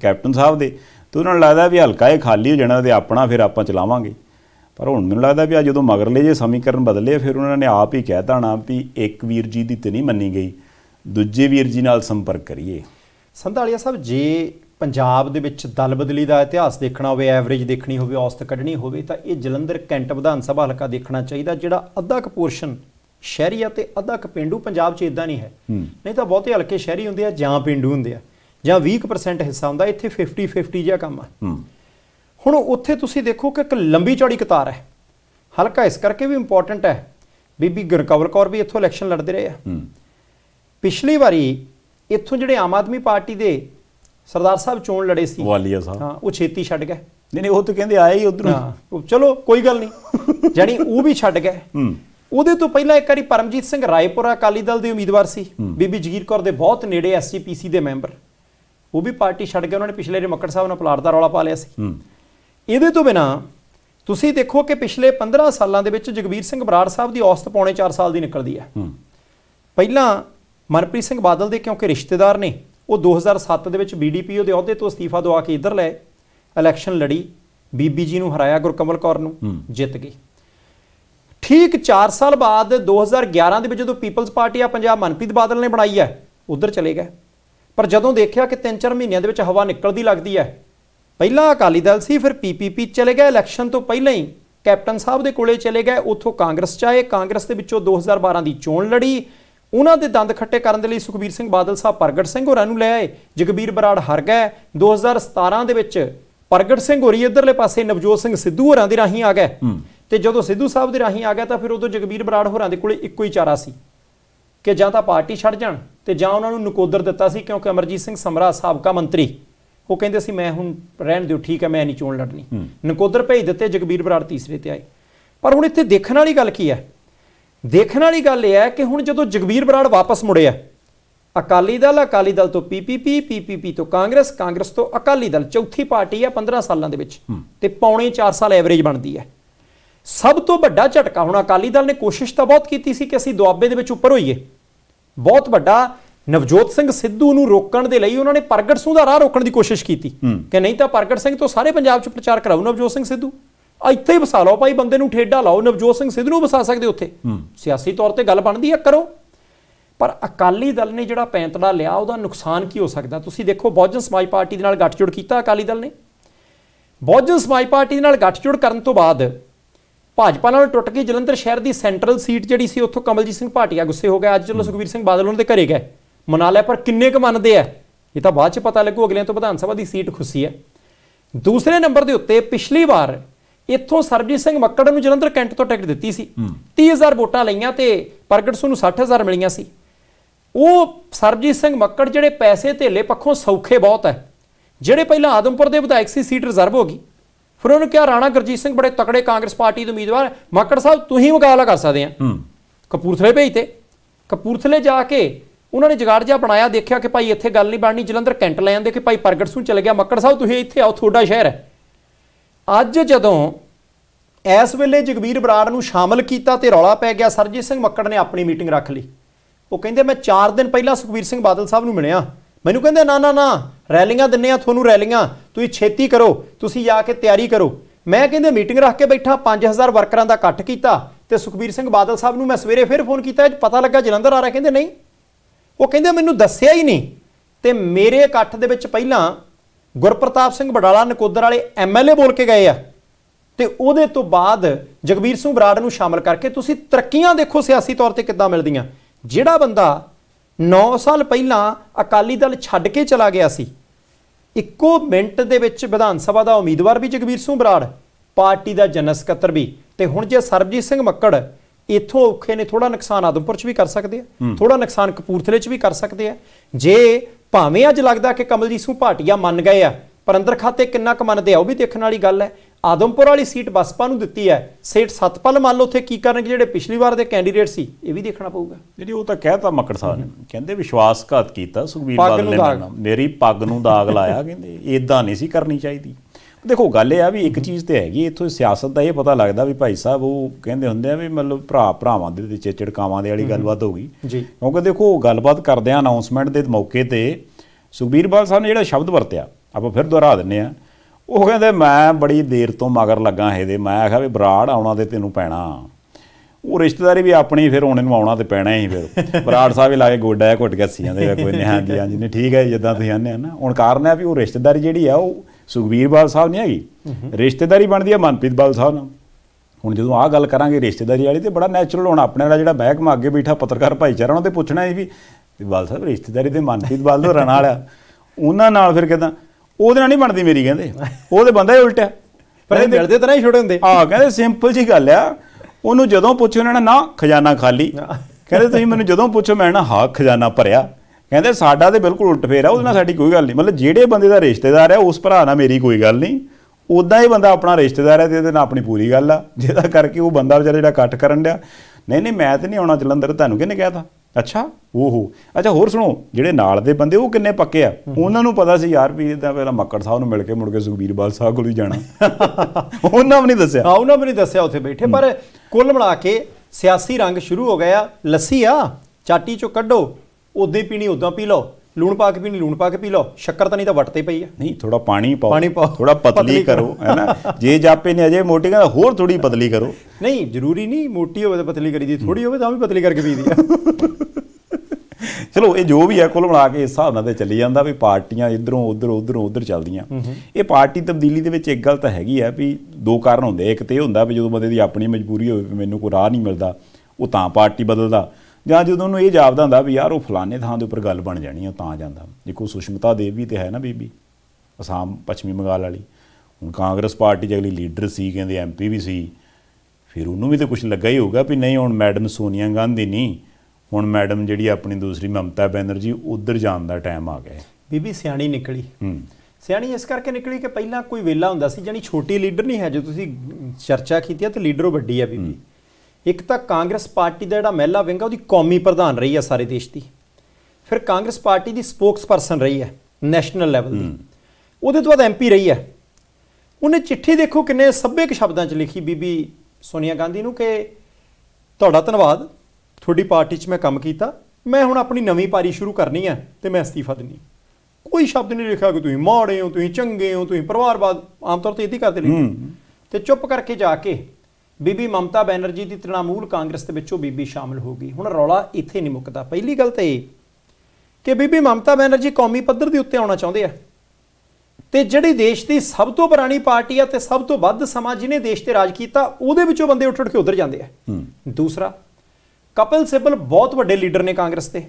ਕੈਪਟਨ ਸਾਹਿਬ ਦੇ ਤੇ ਉਹਨਾਂ ਨੂੰ ਲੱਗਦਾ ਵੀ ਹਲਕਾ ਇਹ ਖਾਲੀ ਹੋ ਜਾਣਾ ਤੇ ਆਪਣਾ ਫਿਰ ਆਪਾਂ ਚਲਾਵਾਂਗੇ ਪਰ ਹੁਣ ਮੈਨੂੰ ਲੱਗਦਾ ਵੀ ਆ ਜਦੋਂ ਮਗਰਲੇ ਜੇ ਸਮੀਕਰਨ ਬਦਲੇ ਫਿਰ ਉਹਨਾਂ ਨੇ ਆਪ ਹੀ ਕਹਿ ਤਾਣਾ ਵੀ ਇੱਕ ਵੀਰ ਜੀ ਦੀ ਤੇ ਨਹੀਂ ਮੰਨੀ ਗਈ ਦੂਜੇ ਵੀਰ ਜੀ ਨਾਲ ਸੰਪਰਕ ਕਰੀਏ ਸੰਧਾਲੀਆ ਸਾਹਿਬ ਜੇ ਪੰਜਾਬ ਦੇ ਵਿੱਚ ਦਲ ਬਦਲੀ ਦਾ ਇਤਿਹਾਸ ਦੇਖਣਾ ਹੋਵੇ ਐਵਰੇਜ ਦੇਖਣੀ ਹੋਵੇ ਔਸਤ ਕੱਢਣੀ ਹੋਵੇ ਤਾਂ ਇਹ ਜਲੰਧਰ ਕੈਂਟ ਵਿਧਾਨ ਸਭਾ ਹਲਕਾ ਦੇਖਣਾ ਚਾਹੀਦਾ ਜਿਹੜਾ ਅੱਧਾ ਕੁ ਪੋਰਸ਼ਨ ਸ਼ਹਿਰੀ ਅਤੇ ਤੇ ਅੱਧਾ ਕੁ ਪਿੰਡੂ ਪੰਜਾਬ 'ਚ ਇਦਾਂ ਨਹੀਂ ਹੈ ਨਹੀਂ ਤਾਂ ਬਹੁਤੇ ਹਲਕੇ ਸ਼ਹਿਰੀ ਹੁੰਦੇ ਆ ਜਾਂ ਪਿੰਡੂ ਹੁੰਦੇ ਆ ਜਾਂ 20% ਹਿੱਸਾ ਹੁੰਦਾ ਇੱਥੇ 50 50 ਜਿਹਾ ਕੰਮ ਆ ਹੁਣ ਉੱਥੇ ਤੁਸੀਂ ਦੇਖੋ ਕਿ ਇੱਕ ਲੰਬੀ ਚੌੜੀ ਕਤਾਰ ਹੈ ਹਲਕਾ ਇਸ ਕਰਕੇ ਵੀ ਇੰਪੋਰਟੈਂਟ ਹੈ ਬੀਬੀ ਗੁਰਕਵਲ ਕੌਰ ਵੀ ਇੱਥੋਂ ਇਲੈਕਸ਼ਨ ਲੜਦੇ ਰਹੇ ਆ ਪਿਛਲੀ ਵਾਰੀ ਇੱਥੋਂ ਜਿਹੜੇ ਆਮ ਆਦਮੀ ਪਾਰਟੀ ਦੇ ਸਰਦਾਰ ਸਾਹਿਬ ਚੋਣ ਲੜੇ ਸੀ ਵਾਲੀਆ ਸਾਹਿਬ ਹਾਂ ਉਹ ਛੇਤੀ ਛੱਡ ਗਏ ਨਹੀਂ ਨਹੀਂ ਉਹ ਤਾਂ ਕਹਿੰਦੇ ਆਏ ਹੀ ਉਧਰੋਂ ਚਲੋ ਕੋਈ ਗੱਲ ਨਹੀਂ ਜਾਨੀ ਉਹ ਵੀ ਛੱਡ ਗਏ ਉਹਦੇ ਤੋਂ ਪਹਿਲਾਂ ਇੱਕ ਵਾਰੀ ਪਰਮਜੀਤ ਸਿੰਘ ਰਾਏਪੁਰਾ ਅਕਾਲੀ ਦਲ ਦੇ ਉਮੀਦਵਾਰ ਸੀ ਬੀਬੀ ਜਗੀਰ ਕੌਰ ਦੇ ਬਹੁਤ ਨੇੜੇ ਐਸਜੀਪੀਸੀ ਦੇ ਮੈਂਬਰ ਉਹ ਵੀ ਪਾਰਟੀ ਛੱਡ ਕੇ ਉਹਨਾਂ ਨੇ ਪਿਛਲੇ ਜੇ ਮੱਕੜ ਸਾਹਿਬ ਨਾਲ ਪਲਾਟ ਦਾ ਰੌਲਾ ਪਾ ਲਿਆ ਸੀ ਇਹਦੇ ਤੋਂ ਬਿਨਾ ਤੁਸੀਂ ਦੇਖੋ ਕਿ ਪਿਛਲੇ 15 ਸਾਲਾਂ ਦੇ ਵਿੱਚ ਜਗਵੀਰ ਸਿੰਘ ਬਰਾੜ ਸਾਹਿਬ ਦੀ ਔਸਤ ਪੌਣੇ 4 ਸਾਲ ਦੀ ਨਿਕਲਦੀ ਹੈ ਪਹਿਲਾਂ ਮਨਪ੍ਰੀਤ ਸਿੰਘ ਬਾਦਲ ਦੇ ਕਿਉਂਕਿ ਰਿਸ਼ਤੇਦਾਰ ਨੇ ਉਹ 2007 ਦੇ ਵਿੱਚ ਬੀਡੀਪੀਓ ਦੇ ਅਹੁਦੇ ਤੋਂ ਅਸਤੀਫਾ ਦਵਾ ਕੇ ਇੱਧਰ ਲਏ ਇਲੈਕਸ਼ਨ ਲੜੀ ਬੀਬੀ ਜੀ ਨੂੰ ਹਰਾਇਆ ਗੁਰਕਮਲ ਕੌਰ ਨੂੰ ਜਿੱਤ ਗਈ ਠੀਕ 4 ਸਾਲ ਬਾਅਦ 2011 ਦੇ ਵਿੱਚ ਜਦੋਂ ਪੀਪਲਸ ਪਾਰਟੀ ਆ ਪੰਜਾਬ ਮਨਪ੍ਰੀਤ ਬਾਦਲ ਨੇ ਬਣਾਈ ਹੈ ਉਧਰ ਚਲੇ ਗਏ ਪਰ ਜਦੋਂ ਦੇਖਿਆ ਕਿ 3-4 ਮਹੀਨਿਆਂ ਦੇ ਵਿੱਚ ਹਵਾ ਨਿਕਲਦੀ ਲੱਗਦੀ ਹੈ ਪਹਿਲਾਂ ਅਕਾਲੀ ਦਲ ਸੀ ਫਿਰ ਪੀਪੀਪੀ ਚਲੇ ਗਏ ਇਲੈਕਸ਼ਨ ਤੋਂ ਪਹਿਲਾਂ ਹੀ ਕੈਪਟਨ ਸਾਹਿਬ ਦੇ ਕੋਲੇ ਚਲੇ ਗਏ ਉੱਥੋਂ ਕਾਂਗਰਸ ਚ ਆਏ ਕਾਂਗਰਸ ਦੇ ਵਿੱਚੋਂ 2012 ਦੀ ਚੋਣ ਲੜੀ ਉਹਨਾਂ ਦੇ ਦੰਦ ਖੱਟੇ ਕਰਨ ਦੇ ਲਈ ਸੁਖਬੀਰ ਸਿੰਘ ਬਾਦਲ ਸਾਹਿਬ ਪ੍ਰਗਟ ਸਿੰਘ ਹੋਰਾਂ ਨੂੰ ਲੈ ਆਏ ਜਗਬੀਰ ਬਰਾੜ ਹਾਰ ਗਏ 2017 ਦੇ ਵਿੱਚ ਪ੍ਰਗਟ ਸਿੰਘ ਹੋਰੀ ਇਧਰਲੇ ਪਾਸੇ ਨਵਜੋਤ ਸਿੰਘ ਸਿੱਧੂ ਹੋਰਾਂ ਦੇ ਰਾਹੀਂ ਆ ਗਏ ਤੇ ਜਦੋਂ ਸਿੱਧੂ ਸਾਹਿਬ ਦੇ ਰਾਹੀਂ ਆ ਗਿਆ ਤਾਂ ਫਿਰ ਉਦੋਂ ਜਗਬੀਰ ਬਰਾੜ ਹੋਰਾਂ ਦੇ ਕੋਲੇ ਇੱਕੋ ਹੀ ਚਾਰਾ ਸੀ ਕਿ ਜਾਂ ਤਾਂ ਪਾਰਟੀ ਛੱਡ ਜਾਣ ਤੇ ਜਾਂ ਉਹਨਾਂ ਨੂੰ ਨਕੋਦਰ ਦਿੱਤਾ ਸੀ ਕਿਉਂਕਿ ਅਮਰਜੀਤ ਸਿੰਘ ਸਮਰਾ ਸਾਬਕਾ ਮੰਤਰੀ ਉਹ ਕਹਿੰਦੇ ਸੀ ਮੈਂ ਹੁਣ ਰਹਿਣ ਦਿਓ ਠੀਕ ਹੈ ਮੈਂ ਨਹੀਂ ਚੋਣ ਲੜਨੀ ਨਕੋਦਰ ਭੇਜ ਦਿੱਤੇ ਜਗਬੀਰ ਬਰਾੜ ਤੀਸਰੇ ਤੇ ਆਏ ਪਰ ਹੁਣ ਇੱਥੇ ਦੇਖਣ ਵਾਲੀ ਗੱਲ ਕੀ ਹੈ ਦੇਖਣ ਵਾਲੀ ਗੱਲ ਇਹ ਹੈ ਕਿ ਹੁਣ ਜਦੋਂ ਜਗਬੀਰ ਬਰਾੜ ਵਾਪਸ ਮੁੜਿਆ ਅਕਾਲੀ ਦਲ ਅਕਾਲੀ ਦਲ ਤੋਂ ਪੀਪੀਪੀ ਪੀਪੀਪੀ ਤੋਂ ਕਾਂਗਰਸ ਕਾਂਗਰਸ ਤੋਂ ਅਕਾਲੀ ਦਲ ਚੌਥੀ ਪਾਰਟੀ ਹੈ 15 ਸਾਲਾਂ ਦੇ ਵਿੱਚ ਤੇ ਪੌਣੇ 4 ਸਾਲ ਐਵਰੇਜ ਬਣਦੀ ਹੈ ਸਭ ਤੋਂ ਵੱਡਾ ਝਟਕਾ ਹੁਣ ਅਕਾਲੀ ਦਲ ਨੇ ਕੋਸ਼ਿਸ਼ ਤਾਂ ਬਹੁਤ ਕੀਤੀ ਸੀ ਕਿ ਅਸੀਂ ਦੁਆਬੇ ਦੇ ਵਿੱਚ ਉੱਪਰ ਹੋਈਏ ਬਹੁਤ ਵੱਡਾ ਨਵਜੋਤ ਸਿੰਘ ਸਿੱਧੂ ਨੂੰ ਰੋਕਣ ਦੇ ਲਈ ਉਹਨਾਂ ਨੇ ਪ੍ਰਗਟ ਸਿੰਘ ਦਾ ਰਾਹ ਰੋਕਣ ਦੀ ਕੋਸ਼ਿਸ਼ ਕੀਤੀ ਕਿ ਨਹੀਂ ਤਾਂ ਪ੍ਰਗਟ ਸਿੰਘ ਤੋਂ ਸਾਰੇ ਪੰਜਾਬ 'ਚ ਪ੍ਰਚਾਰ ਕਰਾਉ ਨਵਜੋਤ ਸਿੰਘ ਸਿੱਧੂ ਇੱਥੇ ਹੀ ਵਸਾ ਲਓ ਭਾਈ ਬੰਦੇ ਨੂੰ ਠੇਡਾ ਲਾਓ ਨਵਜੋਤ ਸਿੰਘ ਸਿੱਧੂ ਨੂੰ ਵਸਾ ਸਕਦੇ ਉੱਥੇ ਸਿਆਸੀ ਤੌਰ ਤੇ ਗੱਲ ਬਣਦੀ ਹੈ ਕਰੋ ਪਰ ਅਕਾਲੀ ਦਲ ਨੇ ਜਿਹੜਾ ਪੈਂਤੜਾ ਲਿਆ ਉਹਦਾ ਨੁਕਸਾਨ ਕੀ ਹੋ ਸਕਦਾ ਤੁਸੀਂ ਦੇਖੋ ਬਹੁਜਨ ਸਮਾਜ ਪਾਰਟੀ ਦੇ ਨਾਲ ਗੱਠਜੋੜ ਕੀਤਾ ਅਕਾਲੀ ਦਲ ਨੇ ਬਹੁਜਨ ਸਮਾਜ ਪਾਰਟੀ ਦੇ ਨਾਲ ਗੱਠਜੋੜ ਕਰਨ ਤੋਂ ਬਾਅਦ ਭਾਜਪਾ ਨਾਲ ਟੁੱਟ ਕੇ ਜਲੰਧਰ ਸ਼ਹਿਰ ਦੀ ਸੈਂਟਰਲ ਸੀਟ ਜਿਹੜੀ ਸੀ ਉੱਥੋਂ ਕਮਲਜੀਤ ਸਿੰਘ ਭਾਟੀਆ ਗੁੱਸੇ ਹੋ ਗਿਆ ਅੱਜ ਚਲੋ ਸੁਖਵੀਰ ਸਿੰਘ ਬਾਦਲ ਉਹਨਾਂ ਦੇ ਘਰੇ ਗਏ ਮਨਾ ਲਿਆ ਪਰ ਕਿੰਨੇ ਕੁ ਮੰਨਦੇ ਆ ਇਹ ਤਾਂ ਬਾਅਦ ਚ ਪਤਾ ਲੱਗੂ ਅਗਲਿਆਂ ਤੋਂ ਵਿਧਾਨ ਸਭਾ ਦੀ ਸੀਟ ਖੁੱਸੀ ਹੈ ਦੂਸਰੇ ਨੰਬਰ ਦੇ ਉੱਤੇ ਪਿਛਲੀ ਵਾਰ ਇੱਥੋਂ ਸਰਜੀਤ ਸਿੰਘ ਮੱਕੜ ਨੂੰ ਜਲੰਧਰ ਕੈਂਟ ਤੋਂ ਟਿਕਟ ਦਿੱਤੀ ਸੀ 30000 ਵੋਟਾਂ ਲਈਆਂ ਤੇ ਪ੍ਰਗਟ ਸਿੰਘ ਨੂੰ 60000 ਮਿਲੀਆਂ ਸੀ ਉਹ ਸਰਜੀਤ ਸਿੰਘ ਮੱਕੜ ਜਿਹੜੇ ਪੈਸੇ ਧੇਲੇ ਪੱਖੋਂ ਸੌਖੇ ਬਹੁਤ ਹੈ ਜਿਹੜੇ ਪਹਿਲਾਂ ਆਦਮਪੁਰ ਦੇ ਵਿਧਾਇਕ ਸੀ ਸੀਟ ਰਿਜ਼ਰਵ ਹੋ ਗਈ ਫਿਰ ਉਹਨੂੰ ਕਿਹਾ ਰਾਣਾ ਗੁਰਜੀਤ ਸਿੰਘ ਬੜੇ ਤਕੜੇ ਕਾਂਗਰਸ ਪਾਰਟੀ ਦੇ ਉਮੀਦਵਾਰ ਮਾਕੜ ਸਾਹਿਬ ਤੁਸੀਂ ਮੁਕਾਬਲਾ ਕਰ ਸਕਦੇ ਆ ਕਪੂਰਥਲੇ ਭੇਜਤੇ ਕਪੂਰਥਲੇ ਜਾ ਕੇ ਉਹਨਾਂ ਨੇ ਜਗਾੜ ਜਿਹਾ ਬਣਾਇਆ ਦੇਖਿਆ ਕਿ ਭਾਈ ਇੱਥੇ ਗੱਲ ਨਹੀਂ ਬਣਨੀ ਜਲੰਧਰ ਕੈਂਟ ਲੈ ਜਾਂਦੇ ਕਿ ਭਾਈ ਪ੍ਰਗਟ ਸਿੰਘ ਚਲੇ ਗਿਆ ਮੱਕੜ ਸਾਹਿਬ ਤੁਸੀਂ ਇੱਥੇ ਆਓ ਤੁਹਾਡਾ ਸ਼ਹਿਰ ਹੈ ਅੱਜ ਜਦੋਂ ਇਸ ਵੇਲੇ ਜਗਵੀਰ ਬਰਾੜ ਨੂੰ ਸ਼ਾਮਲ ਕੀਤਾ ਤੇ ਰੌਲਾ ਪੈ ਗਿਆ ਸਰਜੀਤ ਸਿੰਘ ਮੱਕੜ ਨੇ ਆਪਣੀ ਮੀਟਿੰਗ ਰੱਖ ਲਈ ਉਹ ਕਹਿੰਦੇ ਮੈਂ 4 ਦਿਨ ਪਹਿਲਾਂ ਸੁਖਵੀਰ ਸਿੰਘ ਬਾਦਲ ਸਾਹਿਬ ਨੂੰ ਮਿਲਿਆ ਮੈਨੂੰ ਕਹਿੰਦੇ ਨਾ ਨਾ ਨਾ ਰੈਲੀਆਂ ਦਿੰਨੇ ਆ ਤੁਹਾਨੂੰ ਰੈਲੀਆਂ ਤੁਸੀਂ ਛੇਤੀ ਕਰੋ ਤੁਸੀਂ ਜਾ ਕੇ ਤਿਆਰੀ ਕਰੋ ਮੈਂ ਕਹਿੰਦੇ ਮੀਟਿੰਗ ਰੱਖ ਕੇ ਬੈਠਾ 5000 ਵਰਕਰਾਂ ਦਾ ਇਕੱਠ ਕੀਤਾ ਤੇ ਸੁਖਬੀਰ ਸਿੰਘ ਬਾਦਲ ਸਾਹਿਬ ਨੂੰ ਮੈਂ ਸਵੇਰੇ ਫਿਰ ਫੋਨ ਕੀਤਾ ਪਤਾ ਲੱਗਾ ਜਲੰਧਰ ਆ ਰਿਹਾ ਕਹਿੰਦੇ ਨਹੀਂ ਉਹ ਕਹਿੰਦੇ ਮੈਨੂੰ ਦੱਸਿਆ ਹੀ ਨਹੀਂ ਤੇ ਮੇਰੇ ਇਕੱਠ ਦੇ ਵਿੱਚ ਪਹਿਲਾਂ ਗੁਰਪ੍ਰਤਾਪ ਸਿੰਘ ਬਡਾਲਾ ਨਕੋਦਰ ਵਾਲੇ ਐਮਐਲਏ ਬੋਲ ਕੇ ਗਏ ਆ ਤੇ ਉਹਦੇ ਤੋਂ ਬਾਅਦ ਜਗਬੀਰ ਸਿੰਘ ਬਰਾੜ ਨੂੰ ਸ਼ਾਮਲ ਕਰਕੇ ਤੁਸੀਂ ਤਰੱਕੀਆਂ ਦੇਖੋ ਸਿਆਸੀ ਤੌਰ ਤੇ ਕਿੱਦਾਂ ਮਿਲਦੀਆਂ ਜਿਹੜਾ ਬੰਦਾ 9 ਸਾਲ ਪਹਿਲਾਂ ਅਕਾਲੀ ਦਲ ਛੱਡ ਕੇ ਚਲਾ ਗਿਆ ਸੀ ਇੱਕੋ ਮਿੰਟ ਦੇ ਵਿੱਚ ਵਿਧਾਨ ਸਭਾ ਦਾ ਉਮੀਦਵਾਰ ਵੀ ਜਗਵੀਰ ਸਿੰਘ ਬਰਾੜ ਪਾਰਟੀ ਦਾ ਜਨਰਲ ਸਕੱਤਰ ਵੀ ਤੇ ਹੁਣ ਜੇ ਸਰਬਜੀਤ ਸਿੰਘ ਮੱਕੜ ਇਥੋਂ ਔਖੇ ਨੇ ਥੋੜਾ ਨੁਕਸਾਨ ਆਦਮਪੁਰ 'ਚ ਵੀ ਕਰ ਸਕਦੇ ਆ ਥੋੜਾ ਨੁਕਸਾਨ ਕਪੂਰਥਲੇ 'ਚ ਵੀ ਕਰ ਸਕਦੇ ਆ ਜੇ ਭਾਵੇਂ ਅੱਜ ਲੱਗਦਾ ਕਿ ਕਮਲਜੀਤ ਸਿੰਘ ਭਾਟੀਆ ਮੰਨ ਗਏ ਆ ਪਰ ਅੰਦਰ ਖਾਤੇ ਕਿੰਨਾ ਕੁ ਮੰਨਦੇ ਆ ਉਹ ਵੀ ਦੇਖਣ ਵਾਲੀ ਗੱਲ ਹੈ ਆਦਮਪੁਰ ਵਾਲੀ ਸੀਟ ਬਸਪਾ ਨੂੰ ਦਿੱਤੀ ਹੈ ਸੇਠ ਸਤਪਾਲ ਮੰਨ ਲਓ ਉੱਥੇ ਕੀ ਕਰਨਗੇ ਜਿਹੜੇ ਪਿਛਲੀ ਵਾਰ ਦੇ ਕੈਂਡੀਡੇਟ ਸੀ ਇਹ ਵੀ ਦੇਖਣਾ ਪਊਗਾ ਜਿਹੜੀ ਉਹ ਤਾਂ ਕਹਿਤਾ ਮੱਕੜ ਸਾਹਿਬ ਨੇ ਕਹਿੰਦੇ ਵਿਸ਼ਵਾਸਘਾਤ ਕੀਤਾ ਸੁਖਵੀਰ ਬਾਦਲ ਨੇ ਮੇਰੀ ਪੱਗ ਨੂੰ ਦਾਗ ਲਾਇਆ ਕਹਿੰਦੇ ਇਦਾਂ ਨਹੀਂ ਸੀ ਕਰਨੀ ਚਾਹੀਦੀ ਦੇਖੋ ਗੱਲ ਇਹ ਆ ਵੀ ਇੱਕ ਚੀਜ਼ ਤੇ ਹੈਗੀ ਇੱਥੋਂ ਸਿਆਸਤ ਦਾ ਇਹ ਪਤਾ ਲੱਗਦਾ ਵੀ ਭਾਈ ਸਾਹਿਬ ਉਹ ਕਹਿੰਦੇ ਹੁੰਦੇ ਆ ਵੀ ਮਤਲਬ ਭਰਾ ਭਰਾਵਾਂ ਦੇ ਵਿੱਚ ਚਿੜਕਾਵਾਂ ਦੇ ਵਾਲੀ ਗੱਲਬਾਤ ਹੋ ਗਈ ਕਿਉਂਕਿ ਦੇਖੋ ਗੱਲਬਾਤ ਕਰਦੇ ਆ ਅਨਾਉਂਸਮੈਂਟ ਦੇ ਮੌਕੇ ਤੇ ਸੁਖਬੀਰ ਬਾਦਲ ਸਾਹਿਬ ਨੇ ਜਿਹੜਾ ਸ਼ਬਦ ਵਰਤਿਆ ਆਪਾਂ ਫਿਰ ਦੁਹਰਾ ਦਿੰਨੇ ਆ ਉਹ ਕਹਿੰਦੇ ਮੈਂ ਬੜੀ ਦੇਰ ਤੋਂ ਮਗਰ ਲੱਗਾ ਇਹਦੇ ਮੈਂ ਆਖਿਆ ਵੀ ਬਰਾੜ ਆਉਣਾ ਤੇ ਤੈਨੂੰ ਪੈਣਾ ਉਹ ਰਿਸ਼ਤੇਦਾਰੀ ਵੀ ਆਪਣੀ ਫਿਰ ਹੁਣ ਇਹਨੂੰ ਆਉਣਾ ਤੇ ਪੈਣਾ ਹੀ ਫਿਰ ਬਰਾੜ ਸਾਹਿਬ ਹੀ ਲਾਗੇ ਗੋਡਾ ਘੁੱਟ ਕੇ ਸੀ ਜਾਂਦੇ ਕੋਈ ਨਹੀਂ ਹਾਂਜੀ ਹਾਂਜੀ ਨਹੀਂ ਠੀਕ ਹੈ ਜਿੱਦਾਂ ਤੁਸੀਂ ਆਨੇ ਆ ਨਾ ਹੁਣ ਕਾਰਨ ਹੈ ਵੀ ਉਹ ਰਿਸ਼ਤੇਦਾਰੀ ਜਿਹੜੀ ਆ ਉਹ ਸੁਖਵੀਰ ਬਾਲ ਸਾਹਿਬ ਨਹੀਂ ਹੈਗੀ ਰਿਸ਼ਤੇਦਾਰੀ ਬਣਦੀ ਹੈ ਮਨਪ੍ਰੀਤ ਬਾਲ ਸਾਹਿਬ ਨਾਲ ਹੁਣ ਜਦੋਂ ਆਹ ਗੱਲ ਕਰਾਂਗੇ ਰਿਸ਼ਤੇਦਾਰੀ ਵਾਲੀ ਤੇ ਬੜਾ ਨੈਚੁਰਲ ਹੋਣਾ ਆਪਣੇ ਵਾਲਾ ਜਿਹੜਾ ਬੈਕ ਮਾ ਅੱਗੇ ਬੈਠਾ ਪੱਤਰਕਾਰ ਭਾਈਚਾਰਾ ਉਹਨਾਂ ਤੇ ਪੁੱਛਣਾ ਹੈ ਵੀ ਬਾਲ ਸਾਹਿਬ ਰਿਸ਼ਤੇਦਾਰੀ ਤੇ ਮਨਪ੍ਰੀਤ ਬਾਲ ਦਾ ਰਣ ਵਾਲਾ ਉਹਨਾਂ ਨਾਲ ਫਿਰ ਕਿਦਾਂ ਉਹਦੇ ਨਾਲ ਨਹੀਂ ਬਣਦੀ ਮੇਰੀ ਕਹਿੰਦੇ ਉਹਦੇ ਬੰਦਾ ਹੀ ਉਲਟਾ ਪਰ ਇਹ ਮਿਲਦੇ ਤਾਂ ਨਹੀਂ ਛੋੜੇ ਹੁੰਦੇ ਆ ਕਹਿੰਦੇ ਸਿੰਪਲ ਜੀ ਗੱਲ ਆ ਉਹਨੂੰ ਜਦੋਂ ਪੁੱਛੋ ਉਹਨਾਂ ਨੇ ਨਾ ਖਜ਼ਾਨਾ ਖਾਲੀ ਕਹਿੰਦੇ ਤੁਸੀਂ ਮੈਨੂੰ ਜਦੋਂ ਪੁੱਛੋ ਮੈਂ ਨਾ ਹਾਂ ਖਜ਼ਾਨਾ ਭਰਿਆ ਕਹਿੰਦੇ ਸਾਡਾ ਤੇ ਬਿਲਕੁਲ ਉਲਟ ਫੇਰ ਆ ਉਹਦੇ ਨਾਲ ਸਾਡੀ ਕੋਈ ਗੱਲ ਨਹੀਂ ਮਤਲਬ ਜਿਹੜੇ ਬੰਦੇ ਦਾ ਰਿਸ਼ਤੇਦਾਰ ਆ ਉਸ ਭਰਾ ਨਾਲ ਮੇਰੀ ਕੋਈ ਗੱਲ ਨਹੀਂ ਉਦਾਂ ਹੀ ਬੰਦਾ ਆਪਣਾ ਰਿਸ਼ਤੇਦਾਰ ਹੈ ਤੇ ਇਹਦੇ ਨਾਲ ਆਪਣੀ ਪੂਰੀ ਗੱਲ ਆ ਜਿਹਦਾ ਕਰਕੇ ਉਹ ਬੰਦਾ ਵਿਚਾਰਾ ਜਿਹੜਾ ਕੱਟ ਕਰਨ ਡਿਆ ਨਹੀਂ ਨਹੀਂ ਮੈਂ ਤੇ ਨਹੀਂ ਆਉਣਾ ਜਲੰਧਰ ਤੁਹਾਨੂੰ ਕਿਹਨੇ ਕਿਹਾ ਤਾਂ ਅੱਛਾ ਓਹੋ ਅੱਛਾ ਹੋਰ ਸੁਣੋ ਜਿਹੜੇ ਨਾਲ ਦੇ ਬੰਦੇ ਉਹ ਕਿੰਨੇ ਪੱਕੇ ਆ ਉਹਨਾਂ ਨੂੰ ਪਤਾ ਸੀ ਯਾਰ ਵੀ ਇਹਦਾ ਪਹਿਲਾਂ ਮੱਕੜ ਸਾਹਿਬ ਨੂੰ ਮਿਲ ਕੇ ਮੁੜ ਕੇ ਬਾਲ ਸਾਹਿਬ ਕੋਲ ਹੀ ਜਾਣਾ ਉਹਨਾਂ ਵੀ ਨਹੀਂ ਦੱਸਿਆ ਹਾਂ ਉਹਨਾਂ ਵੀ ਨਹੀਂ ਦੱਸਿਆ ਉੱਥੇ ਬੈਠੇ ਪਰ ਕੁੱਲ ਮਿਲਾ ਕੇ ਸਿਆਸੀ ਰੰਗ ਸ਼ੁਰੂ ਹੋ ਗਿਆ ਲੱਸੀ ਆ ਚਾਟੀ ਚੋਂ ਕੱਢੋ ਉਦੇ ਪੀਣੀ ਉਦਾਂ ਪੀ ਲਓ ਲੂਣ ਪਾ ਕੇ ਪੀ ਨਹੀਂ ਲੂਣ ਪਾ ਕੇ ਪੀ ਲਓ ਸ਼ੱਕਰ ਤਾਂ ਨਹੀਂ ਤਾਂ ਵੱਟ ਤੇ ਪਈ ਹੈ ਨਹੀਂ ਥੋੜਾ ਪਾਣੀ ਪਾਓ ਪਾਣੀ ਪਾਓ ਥੋੜਾ ਪਤਲੀ ਕਰੋ ਹੈ ਨਾ ਜੇ ਜਾਪੇ ਨੇ ਅਜੇ ਮੋਟੀ ਕਹਿੰਦਾ ਹੋਰ ਥੋੜੀ ਪਤਲੀ ਕਰੋ ਨਹੀਂ ਜ਼ਰੂਰੀ ਨਹੀਂ ਮੋਟੀ ਹੋਵੇ ਤਾਂ ਪਤਲੀ ਕਰੀ ਦੀ ਥੋੜੀ ਹੋਵੇ ਤਾਂ ਵੀ ਪਤਲੀ ਕਰਕੇ ਪੀ ਦੀ ਚਲੋ ਇਹ ਜੋ ਵੀ ਹੈ ਕੁੱਲ ਬਣਾ ਕੇ ਇਸ ਹਿਸਾਬ ਨਾਲ ਤੇ ਚੱਲੀ ਜਾਂਦਾ ਵੀ ਪਾਰਟੀਆਂ ਇਧਰੋਂ ਉਧਰ ਉਧਰੋਂ ਉਧਰ ਚੱਲਦੀਆਂ ਇਹ ਪਾਰਟੀ ਤਬਦੀਲੀ ਦੇ ਵਿੱਚ ਇੱਕ ਗੱਲ ਤਾਂ ਹੈਗੀ ਆ ਵੀ ਦੋ ਕਾਰਨ ਹੁੰਦੇ ਇੱਕ ਤੇ ਇਹ ਹੁੰਦਾ ਵੀ ਜਦੋਂ ਬੰਦੇ ਦੀ ਆਪਣੀ ਮਜਬੂਰੀ ਹੋਵੇ ਮੈਨੂੰ ਕੋਈ ਰਾਹ ਨਹੀਂ ਮਿਲਦਾ ਉਹ ਤਾਂ ਪਾਰਟੀ ਬਦਲਦਾ ਜਾਂ ਜਦੋਂ ਉਹਨੂੰ ਇਹ ਜਾਪਦਾ ਹੁੰਦਾ ਵੀ ਯਾਰ ਉਹ ਫਲਾਣੇ ਥਾਂ ਦੇ ਉੱਪਰ ਗੱਲ ਬਣ ਜਾਣੀ ਆ ਤਾਂ ਜਾਂਦਾ ਦੇਖੋ ਸੁਸ਼ਮਤਾ ਦੇਵ ਵੀ ਤੇ ਹੈ ਨਾ ਬੀਬੀ ਅਸਾਮ ਪੱਛਮੀ ਬੰਗਾਲ ਵਾਲੀ ਹੁਣ ਕਾਂਗਰਸ ਪਾਰਟੀ ਜਗਲੀ ਲੀਡਰ ਸੀ ਕਹਿੰਦੇ ਐਮਪੀ ਵੀ ਸੀ ਫਿਰ ਉਹਨੂੰ ਵੀ ਤੇ ਕੁਝ ਲੱਗਾ ਹੀ ਹੋਊਗਾ ਵੀ ਨਹੀਂ ਹੁਣ ਮੈਡਮ ਸੋਨੀਆ ਗਾਂਧੀ ਨਹੀਂ ਹੁਣ ਮੈਡਮ ਜਿਹੜੀ ਆਪਣੀ ਦੂਸਰੀ ਮਮਤਾ ਬੈਨਰਜੀ ਉਧਰ ਜਾਣ ਦਾ ਟਾਈਮ ਆ ਗਿਆ ਬੀਬੀ ਸਿਆਣੀ ਨਿਕਲੀ ਹੂੰ ਸਿਆਣੀ ਇਸ ਕਰਕੇ ਨਿਕਲੀ ਕਿ ਪਹਿਲਾਂ ਕੋਈ ਵੇਲਾ ਹੁੰਦਾ ਸੀ ਜਾਨੀ ਛੋਟੀ ਲੀਡਰ ਨਹੀਂ ਹੈ ਜੋ ਤੁਸੀਂ ਚਰਚਾ ਕੀਤੀ ਹੈ ਤੇ ਲੀਡਰ ਉਹ ਵੱਡੀ ਹੈ ਬੀਬੀ ਇੱਕ ਤਾਂ ਕਾਂਗਰਸ ਪਾਰਟੀ ਦਾ ਜਿਹੜਾ ਮਹਿਲਾ ਵਿੰਗ ਆ ਉਹਦੀ ਕੌਮੀ ਪ੍ਰਧਾਨ ਰਹੀ ਆ ਸਾਰੇ ਦੇਸ਼ ਦੀ ਫਿਰ ਕਾਂਗਰਸ ਪਾਰਟੀ ਦੀ ਸਪੋਕਸਪਰਸਨ ਰਹੀ ਹੈ ਨੈਸ਼ਨਲ ਲੈਵਲ ਦੀ ਉਹਦੇ ਤੋਂ ਬਾਅਦ ਐਮਪੀ ਰਹੀ ਹੈ ਉਹਨੇ ਚਿੱਠੀ ਦੇਖੋ ਕਿੰਨੇ ਸੱਭਿਕ ਸ਼ਬਦਾਂ 'ਚ ਲਿਖੀ ਬੀਬੀ ਸੋਨੀਆ ਗਾਂਧੀ ਨੂੰ ਕਿ ਤੁਹਾਡਾ ਧੰਨਵਾਦ ਤੁਹਾਡੀ ਪਾਰਟੀ 'ਚ ਮੈਂ ਕੰਮ ਕੀਤਾ ਮੈਂ ਹੁਣ ਆਪਣੀ ਨਵੀਂ ਪਾਰੀ ਸ਼ੁਰੂ ਕਰਨੀ ਹੈ ਤੇ ਮੈਂ ਅਸਤੀਫਾ ਦਿੰਨੀ ਕੋਈ ਸ਼ਬਦ ਨਹੀਂ ਲਿਖਿਆ ਕਿ ਤੁਸੀਂ ਮਾੜੇ ਹੋ ਤੁਸੀਂ ਚੰਗੇ ਹੋ ਤੁਸੀਂ ਪਰਿਵਾਰਵਾਦ ਆਮ ਤੌਰ ਤੇ ਇਦਾਂ ਕਰਦੇ ਲਿਖਦੇ ਤੇ ਚੁੱਪ ਕਰਕੇ ਜਾ ਕੇ ਬੀਬੀ ਮਮਤਾ ਬੈਨਰਜੀ ਦੀ ਤ੍ਰਿਣਾਮੂਲ ਕਾਂਗਰਸ ਦੇ ਵਿੱਚੋਂ ਬੀਬੀ ਸ਼ਾਮਲ ਹੋ ਗਈ ਹੁਣ ਰੌਲਾ ਇੱਥੇ ਨਹੀਂ ਮੁੱਕਦਾ ਪਹਿਲੀ ਗੱਲ ਤਾਂ ਇਹ ਕਿ ਬੀਬੀ ਮਮਤਾ ਬੈਨਰਜੀ ਕੌਮੀ ਪੱਧਰ ਦੇ ਉੱਤੇ ਆਉਣਾ ਚਾਹੁੰਦੇ ਆ ਤੇ ਜਿਹੜੀ ਦੇਸ਼ ਦੀ ਸਭ ਤੋਂ ਪੁਰਾਣੀ ਪਾਰਟੀ ਆ ਤੇ ਸਭ ਤੋਂ ਵੱਧ ਸਮਾਂ ਜਿਹਨੇ ਦੇਸ਼ ਤੇ ਰਾਜ ਕੀਤਾ ਉਹਦੇ ਵਿੱਚੋਂ ਬੰਦੇ ਉੱਠ ਉੱਠ ਕੇ ਉਧਰ ਜਾਂਦੇ ਆ ਦੂਸਰਾ ਕਪਿਲ ਸਿੱਬਲ ਬਹੁਤ ਵੱਡੇ ਲੀਡਰ ਨੇ ਕਾਂਗਰਸ ਤੇ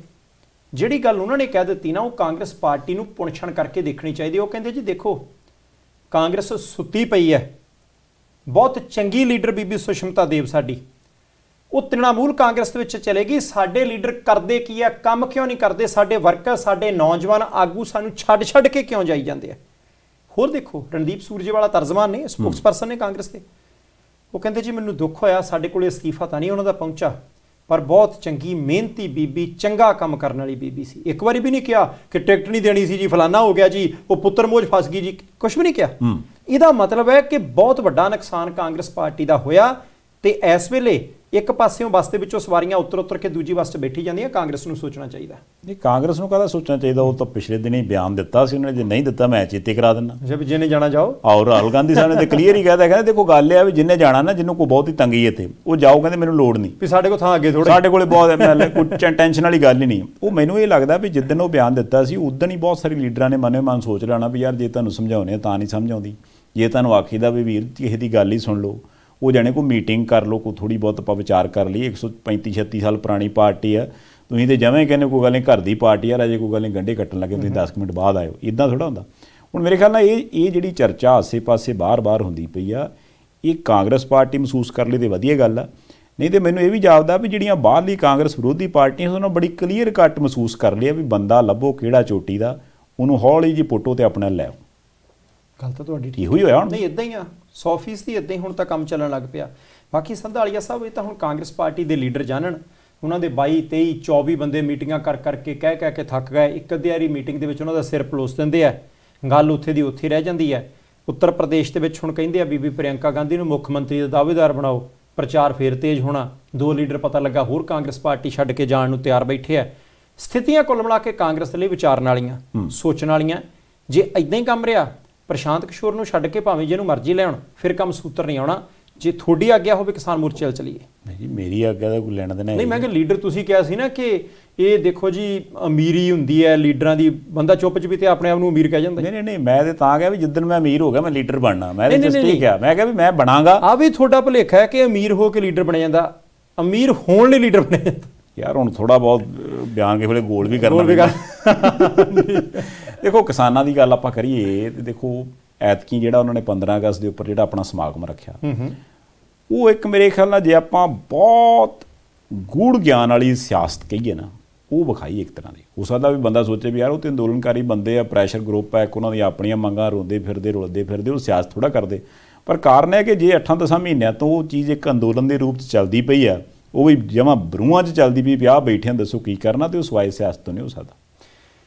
ਜਿਹੜੀ ਗੱਲ ਉਹਨਾਂ ਨੇ ਕਹਿ ਦਿੱਤੀ ਨਾ ਉਹ ਕਾਂਗਰਸ ਪਾਰਟੀ ਨੂੰ ਪੁਣਛਣ ਕਰਕੇ ਦੇਖਣੀ ਚਾਹੀਦੀ ਉਹ ਕਹਿੰਦੇ ਜੀ ਦੇਖੋ ਕਾਂਗਰਸ ਸੁੱਤੀ ਪਈ ਹੈ ਬਹੁਤ ਚੰਗੀ ਲੀਡਰ ਬੀਬੀ ਸੁਸ਼ਮਤਾ ਦੇਵ ਸਾਡੀ ਉਹ ਤ੍ਰਿਣਾਮੂਲ ਕਾਂਗਰਸ ਦੇ ਵਿੱਚ ਚਲੇ ਗਈ ਸਾਡੇ ਲੀਡਰ ਕਰਦੇ ਕੀ ਆ ਕੰਮ ਕਿਉਂ ਨਹੀਂ ਕਰਦੇ ਸਾਡੇ ਵਰਕਰ ਸਾਡੇ ਨੌਜਵਾਨ ਆਗੂ ਸਾਨੂੰ ਛੱਡ ਛੱਡ ਕੇ ਕਿਉਂ ਜਾਈ ਜਾਂਦੇ ਆ ਹੋਰ ਦੇਖੋ ਰਣਦੀਪ ਸੂਰਜੇਵਾਲਾ ਤਰਜਮਾਨ ਨੇ ਸਪੋਕਸਪਰਸਨ ਨੇ ਕਾਂਗਰਸ ਦੇ ਉਹ ਕਹਿੰਦੇ ਜੀ ਮੈਨੂੰ ਦੁੱਖ ਹੋਇਆ ਸਾਡੇ ਕੋਲੇ ਅਸਤੀਫਾ ਤਾਂ ਨਹੀਂ ਉਹਨਾਂ ਦਾ ਪਹੁੰਚਾ ਪਰ ਬਹੁਤ ਚੰਗੀ ਮਿਹਨਤੀ ਬੀਬੀ ਚੰਗਾ ਕੰਮ ਕਰਨ ਵਾਲੀ ਬੀਬੀ ਸੀ ਇੱਕ ਵਾਰੀ ਵੀ ਨਹੀਂ ਕਿਹਾ ਕਿ ਟਿਕਟ ਨਹੀਂ ਦੇਣੀ ਸੀ ਜੀ ਫਲਾਨਾ ਹੋ ਗਿਆ ਜੀ ਉਹ ਪੁੱਤਰ ਮੋਜ ਫਸ ਗਈ ਜੀ ਕੁਝ ਵੀ ਨਹੀਂ ਕਿਹਾ ਇਹਦਾ ਮਤਲਬ ਹੈ ਕਿ ਬਹੁਤ ਵੱਡਾ ਨੁਕਸਾਨ ਕਾਂਗਰਸ ਪਾਰਟੀ ਦਾ ਹੋਇਆ ਤੇ ਇਸ ਵੇਲੇ ਇੱਕ ਪਾਸਿਓਂ ਬਸ ਦੇ ਵਿੱਚੋਂ ਸਵਾਰੀਆਂ ਉੱਤਰ ਉੱਤਰ ਕੇ ਦੂਜੀ ਬਸ 'ਚ ਬੈਠੀ ਜਾਂਦੀਆਂ ਕਾਂਗਰਸ ਨੂੰ ਸੋਚਣਾ ਚਾਹੀਦਾ ਨਹੀਂ ਕਾਂਗਰਸ ਨੂੰ ਕਹਦਾ ਸੋਚਣਾ ਚਾਹੀਦਾ ਉਹ ਤਾਂ ਪਿਛਲੇ ਦਿਨ ਹੀ ਬਿਆਨ ਦਿੱਤਾ ਸੀ ਉਹਨਾਂ ਨੇ ਜੇ ਨਹੀਂ ਦਿੱਤਾ ਮੈਂ ਚੇਤੇ ਕਰਾ ਦਿੰਦਾ ਵੀ ਜਿਹਨੇ ਜਾਣਾ ਜਾਓ ਔਰ ਰਾਹੁਲ ਗਾਂਧੀ ਸਾਹਿਬ ਨੇ ਤੇ ਕਲੀਅਰ ਹੀ ਕਹਿਦਾ ਕਹਿੰਦੇ ਦੇਖੋ ਗੱਲ ਇਹ ਆ ਵੀ ਜਿਹਨੇ ਜਾਣਾ ਨਾ ਜਿੰਨੂੰ ਕੋਈ ਹੀ ਤੰਗੀ ਹੈ ਤੇ ਉਹ ਜਾਓ ਕਹਿੰਦੇ ਮੈਨੂੰ ਲੋੜ ਨਹੀਂ ਵੀ ਸਾਡੇ ਕੋਲ ਥਾਂ ਅੱਗੇ ਥੋੜੇ ਸਾਡੇ ਕੋਲੇ ਬਹੁਤ ਮੈਨੂੰ ਕੋਈ ਟੈਨਸ਼ਨ ਵਾਲੀ ਗੱਲ ਹੀ ਨਹੀਂ ਉਹ ਮੈਨੂੰ ਇਹ ਲੱਗਦਾ ਵੀ ਜਿੱਦਨ ਉਹ ਬਿਆਨ ਦਿੱਤਾ ਸੀ ਉਦੋਂ ਹੀ ਬਹੁਤ ਸਾਰੇ ਲੀਡਰਾਂ ਨੇ ਮਨੇ ਮਨ ਸੋਚ ਲੈਣਾ ਵੀ ਯਾਰ ਜੇ ਤੁਹਾਨੂੰ ਸਮਝਾਉਣੇ ਤਾਂ ਨਹੀਂ ਸਮਝਾਉਂਦੀ ਜੇ ਤੁਹਾਨੂੰ ਆਖੀਦਾ ਵੀ ਵੀਰ ਕਿਸੇ ਦੀ ਗੱਲ ਹੀ ਸੁਣ ਲਓ ਉਹ ਜਾਣੇ ਕੋ ਮੀਟਿੰਗ ਕਰ ਲਓ ਕੋ ਥੋੜੀ ਬਹੁਤ ਆਪਾਂ ਵਿਚਾਰ ਕਰ ਲਈ 135 36 ਸਾਲ ਪੁਰਾਣੀ ਪਾਰਟੀ ਆ ਤੁਸੀਂ ਤੇ ਜਵੇਂ ਕਹਿੰਦੇ ਕੋਈ ਗੱਲ ਨਹੀਂ ਘਰ ਦੀ ਪਾਰਟੀ ਆ ਰਾਜੇ ਕੋਈ ਗੱਲ ਨਹੀਂ ਗੰਡੇ ਕੱਟਣ ਲੱਗੇ ਤੁਸੀਂ 10 ਮਿੰਟ ਬਾਅਦ ਆਇਓ ਇਦਾਂ ਥੋੜਾ ਹੁੰਦਾ ਹੁਣ ਮੇਰੇ ਖਿਆਲ ਨਾਲ ਇਹ ਇਹ ਜਿਹੜੀ ਚਰਚਾ ਆਸੇ-ਪਾਸੇ ਬਾਰ-ਬਾਰ ਹੁੰਦੀ ਪਈ ਆ ਇਹ ਕਾਂਗਰਸ ਪਾਰਟੀ ਮਹਿਸੂਸ ਕਰ ਲਈ ਤੇ ਵਧੀਆ ਗੱਲ ਆ ਨਹੀਂ ਤੇ ਮੈਨੂੰ ਇਹ ਵੀ ਜਾਪਦਾ ਵੀ ਜਿਹੜੀਆਂ ਬਾਹਰਲੀ ਕਾਂਗਰਸ ਵਿਰੋਧੀ ਪਾਰਟੀਆਂ ਉਹਨਾਂ ਬੜੀ ਕਲੀਅਰ ਕੱਟ ਮਹਿਸੂਸ ਕਰ ਲਈ ਆ ਵੀ ਬੰਦਾ ਲੱਭੋ ਕਿਹੜਾ ਚੋਟੀ ਦਾ ਉਹਨੂੰ ਹੌਲੀ ਜੀ ਫੋਟੋ ਤੇ ਆਪਣਾ ਲੈ ਆਓ ਗੱਲ ਤਾਂ ਤੁਹਾਡੀ ਠੀਕ ਹੋਈ ਹੋਇਆ ਹੁਣ ਨਹੀਂ ਇਦਾਂ ਹੀ ਆ 100% ਦੀ ਇਦਾਂ ਹੀ ਹੁਣ ਤਾਂ ਕੰਮ ਚੱਲਣ ਲੱਗ ਪਿਆ ਬਾਕੀ ਸੰਧਾਲੀਆ ਸਾਹਿਬ ਇਹ ਤਾਂ ਹੁਣ ਕਾਂਗਰਸ ਪਾਰਟੀ ਦੇ ਲੀਡਰ ਜਾਣਨ ਉਹਨਾਂ ਦੇ 22 23 24 ਬੰਦੇ ਮੀਟਿੰਗਾਂ ਕਰ ਕਰਕੇ ਕਹਿ ਕਹਿ ਕੇ ਥੱਕ ਗਏ ਇੱਕ ਅੱਧੀ ਮੀਟਿੰਗ ਦੇ ਵਿੱਚ ਉਹਨਾਂ ਦਾ ਸਿਰ ਪਲੋਸ ਦਿੰਦੇ ਆ ਗੱਲ ਉੱਥੇ ਦੀ ਉੱਥੇ ਰਹਿ ਜਾਂਦੀ ਹੈ ਉੱਤਰ ਪ੍ਰਦੇਸ਼ ਦੇ ਵਿੱਚ ਹੁਣ ਕਹਿੰਦੇ ਆ ਬੀਬੀ ਪ੍ਰਿਆੰਕਾ ਗਾਂਧੀ ਨੂੰ ਮੁੱਖ ਮੰਤਰੀ ਦਾ ਦਾਅਵੇਦਾਰ ਬਣਾਓ ਪ੍ਰਚਾਰ ਫੇਰ ਤੇਜ਼ ਹੋਣਾ ਦੋ ਲੀਡਰ ਪਤਾ ਲੱਗਾ ਹੋਰ ਕਾਂਗਰਸ ਪਾਰਟੀ ਛੱਡ ਕੇ ਜਾਣ ਨੂੰ ਤਿਆਰ ਬੈਠੇ ਆ ਸਥਿਤੀਆਂ ਕੁੱਲ ਮਿਲਾ ਕੇ ਕਾਂਗਰਸ ਲਈ ਵਿਚਾਰਨ ਵਾਲੀਆਂ ਸੋਚਣ ਵਾਲੀਆਂ ਜੇ ਇਦਾਂ ਹੀ ਕੰਮ ਰਿਹਾ ਪ੍ਰਸ਼ਾਂਤ ਕਿਸ਼ੋਰ ਨੂੰ ਛੱਡ ਕੇ ਭਾਵੇਂ ਜਿਹਨੂੰ ਮਰਜ਼ੀ ਲੈਣ ਫਿਰ ਕੰਮ ਸੂਤਰ ਨਹੀਂ ਆਉਣਾ ਜੇ ਤੁਹਾਡੀ ਆਗਿਆ ਹੋਵੇ ਕਿਸਾਨ ਮੋਰਚੇ ਚਲ ਚਲੀਏ ਨਹੀਂ ਜੀ ਮੇਰੀ ਆਗਿਆ ਦਾ ਕੋਈ ਲੈਣ ਦੇਣਾ ਨਹੀਂ ਮੈਂ ਕਿ ਲੀਡਰ ਤੁਸੀਂ ਕਿਹਾ ਸੀ ਨਾ ਕਿ ਇਹ ਦੇਖੋ ਜੀ ਅਮੀਰੀ ਹੁੰਦੀ ਹੈ ਲੀਡਰਾਂ ਦੀ ਬੰਦਾ ਚੁੱਪ ਚ ਵੀ ਤੇ ਆਪਣੇ ਆਪ ਨੂੰ ਅਮੀਰ ਕਹਿ ਜਾਂਦਾ ਨਹੀਂ ਨਹੀਂ ਨਹੀਂ ਮੈਂ ਤੇ ਤਾਂ ਕਿਹਾ ਵੀ ਜਿੱਦਨ ਮੈਂ ਅਮੀਰ ਹੋ ਗਿਆ ਮੈਂ ਲੀਡਰ ਬਣਨਾ ਮੈਂ ਤੇ ਜਸਟ ਇਹ ਕਿਹਾ ਮੈਂ ਕਿਹਾ ਵੀ ਮੈਂ ਬਣਾਂਗਾ ਆ ਵੀ ਤੁਹਾਡਾ ਭੁਲੇਖਾ ਹੈ ਕਿ ਅਮੀਰ ਹੋ ਕੇ ਲੀਡਰ ਬਣਿਆ ਜਾਂਦਾ ਅਮੀਰ ਹੋਣ ਲਈ ਲੀਡਰ ਬਣਿਆ ਜਾਂਦਾ ਯਾਰ ਹੁਣ ਥੋੜਾ ਬਹੁਤ ਬਿਆਨ ਕੇ ਵੇਲੇ ਗੋਲ ਵੀ ਕਰਨਾ ਪਏਗਾ ਦੇਖੋ ਕਿਸਾਨਾਂ ਦੀ ਗੱਲ ਆਪਾਂ ਕਰੀਏ ਤੇ ਦੇਖੋ ਐਤਕੀ ਜਿਹੜਾ ਉਹਨਾਂ ਨੇ 15 ਅਗਸਤ ਦੇ ਉੱਪਰ ਜਿਹੜਾ ਆਪਣਾ ਸਮਾਗਮ ਰੱਖਿਆ ਉਹ ਇੱਕ ਮੇਰੇ ਖਿਆਲ ਨਾਲ ਜੇ ਆਪਾਂ ਬਹੁਤ ਗੂੜ ਗਿਆਨ ਵਾਲੀ ਸਿਆਸਤ ਕਹੀਏ ਨਾ ਉਹ ਵਿਖਾਈ ਇੱਕ ਤਰ੍ਹਾਂ ਦੀ ਹੋ ਸਕਦਾ ਵੀ ਬੰਦਾ ਸੋਚੇ ਵੀ ਯਾਰ ਉਹ ਤੇ ਅੰਦੋਲਨਕਾਰੀ ਬੰਦੇ ਆ ਪ੍ਰੈਸ਼ਰ ਗਰੁੱਪ ਆ ਇੱਕ ਉਹਨਾਂ ਦੀ ਆਪਣੀਆਂ ਮੰਗਾਂ ਰੋਂਦੇ ਫਿਰਦੇ ਰੁਲਦੇ ਫਿਰਦੇ ਉਹ ਸਿਆਸਤ ਥੋੜਾ ਕਰਦੇ ਪਰ ਕਾਰਨ ਹੈ ਕਿ ਜੇ 8-10 ਮਹੀਨਿਆਂ ਤੋਂ ਉਹ ਚੀਜ਼ ਇੱਕ ਅੰਦੋਲਨ ਦੇ ਰੂਪ 'ਚ ਚੱਲਦੀ ਪਈ ਆ ਉਹ ਵੀ ਜਮਾਂ ਬਰੂਆਂ 'ਚ ਚੱਲਦੀ ਵੀ ਵਿਆਹ ਬੈਠਿਆਂ ਦੱਸੋ ਕੀ ਕਰਨਾ ਤੇ ਉਹ ਸਵਾਇ ਸਿਆਸਤ ਤੋਂ ਨਹੀਂ ਹੋ ਸਕਦਾ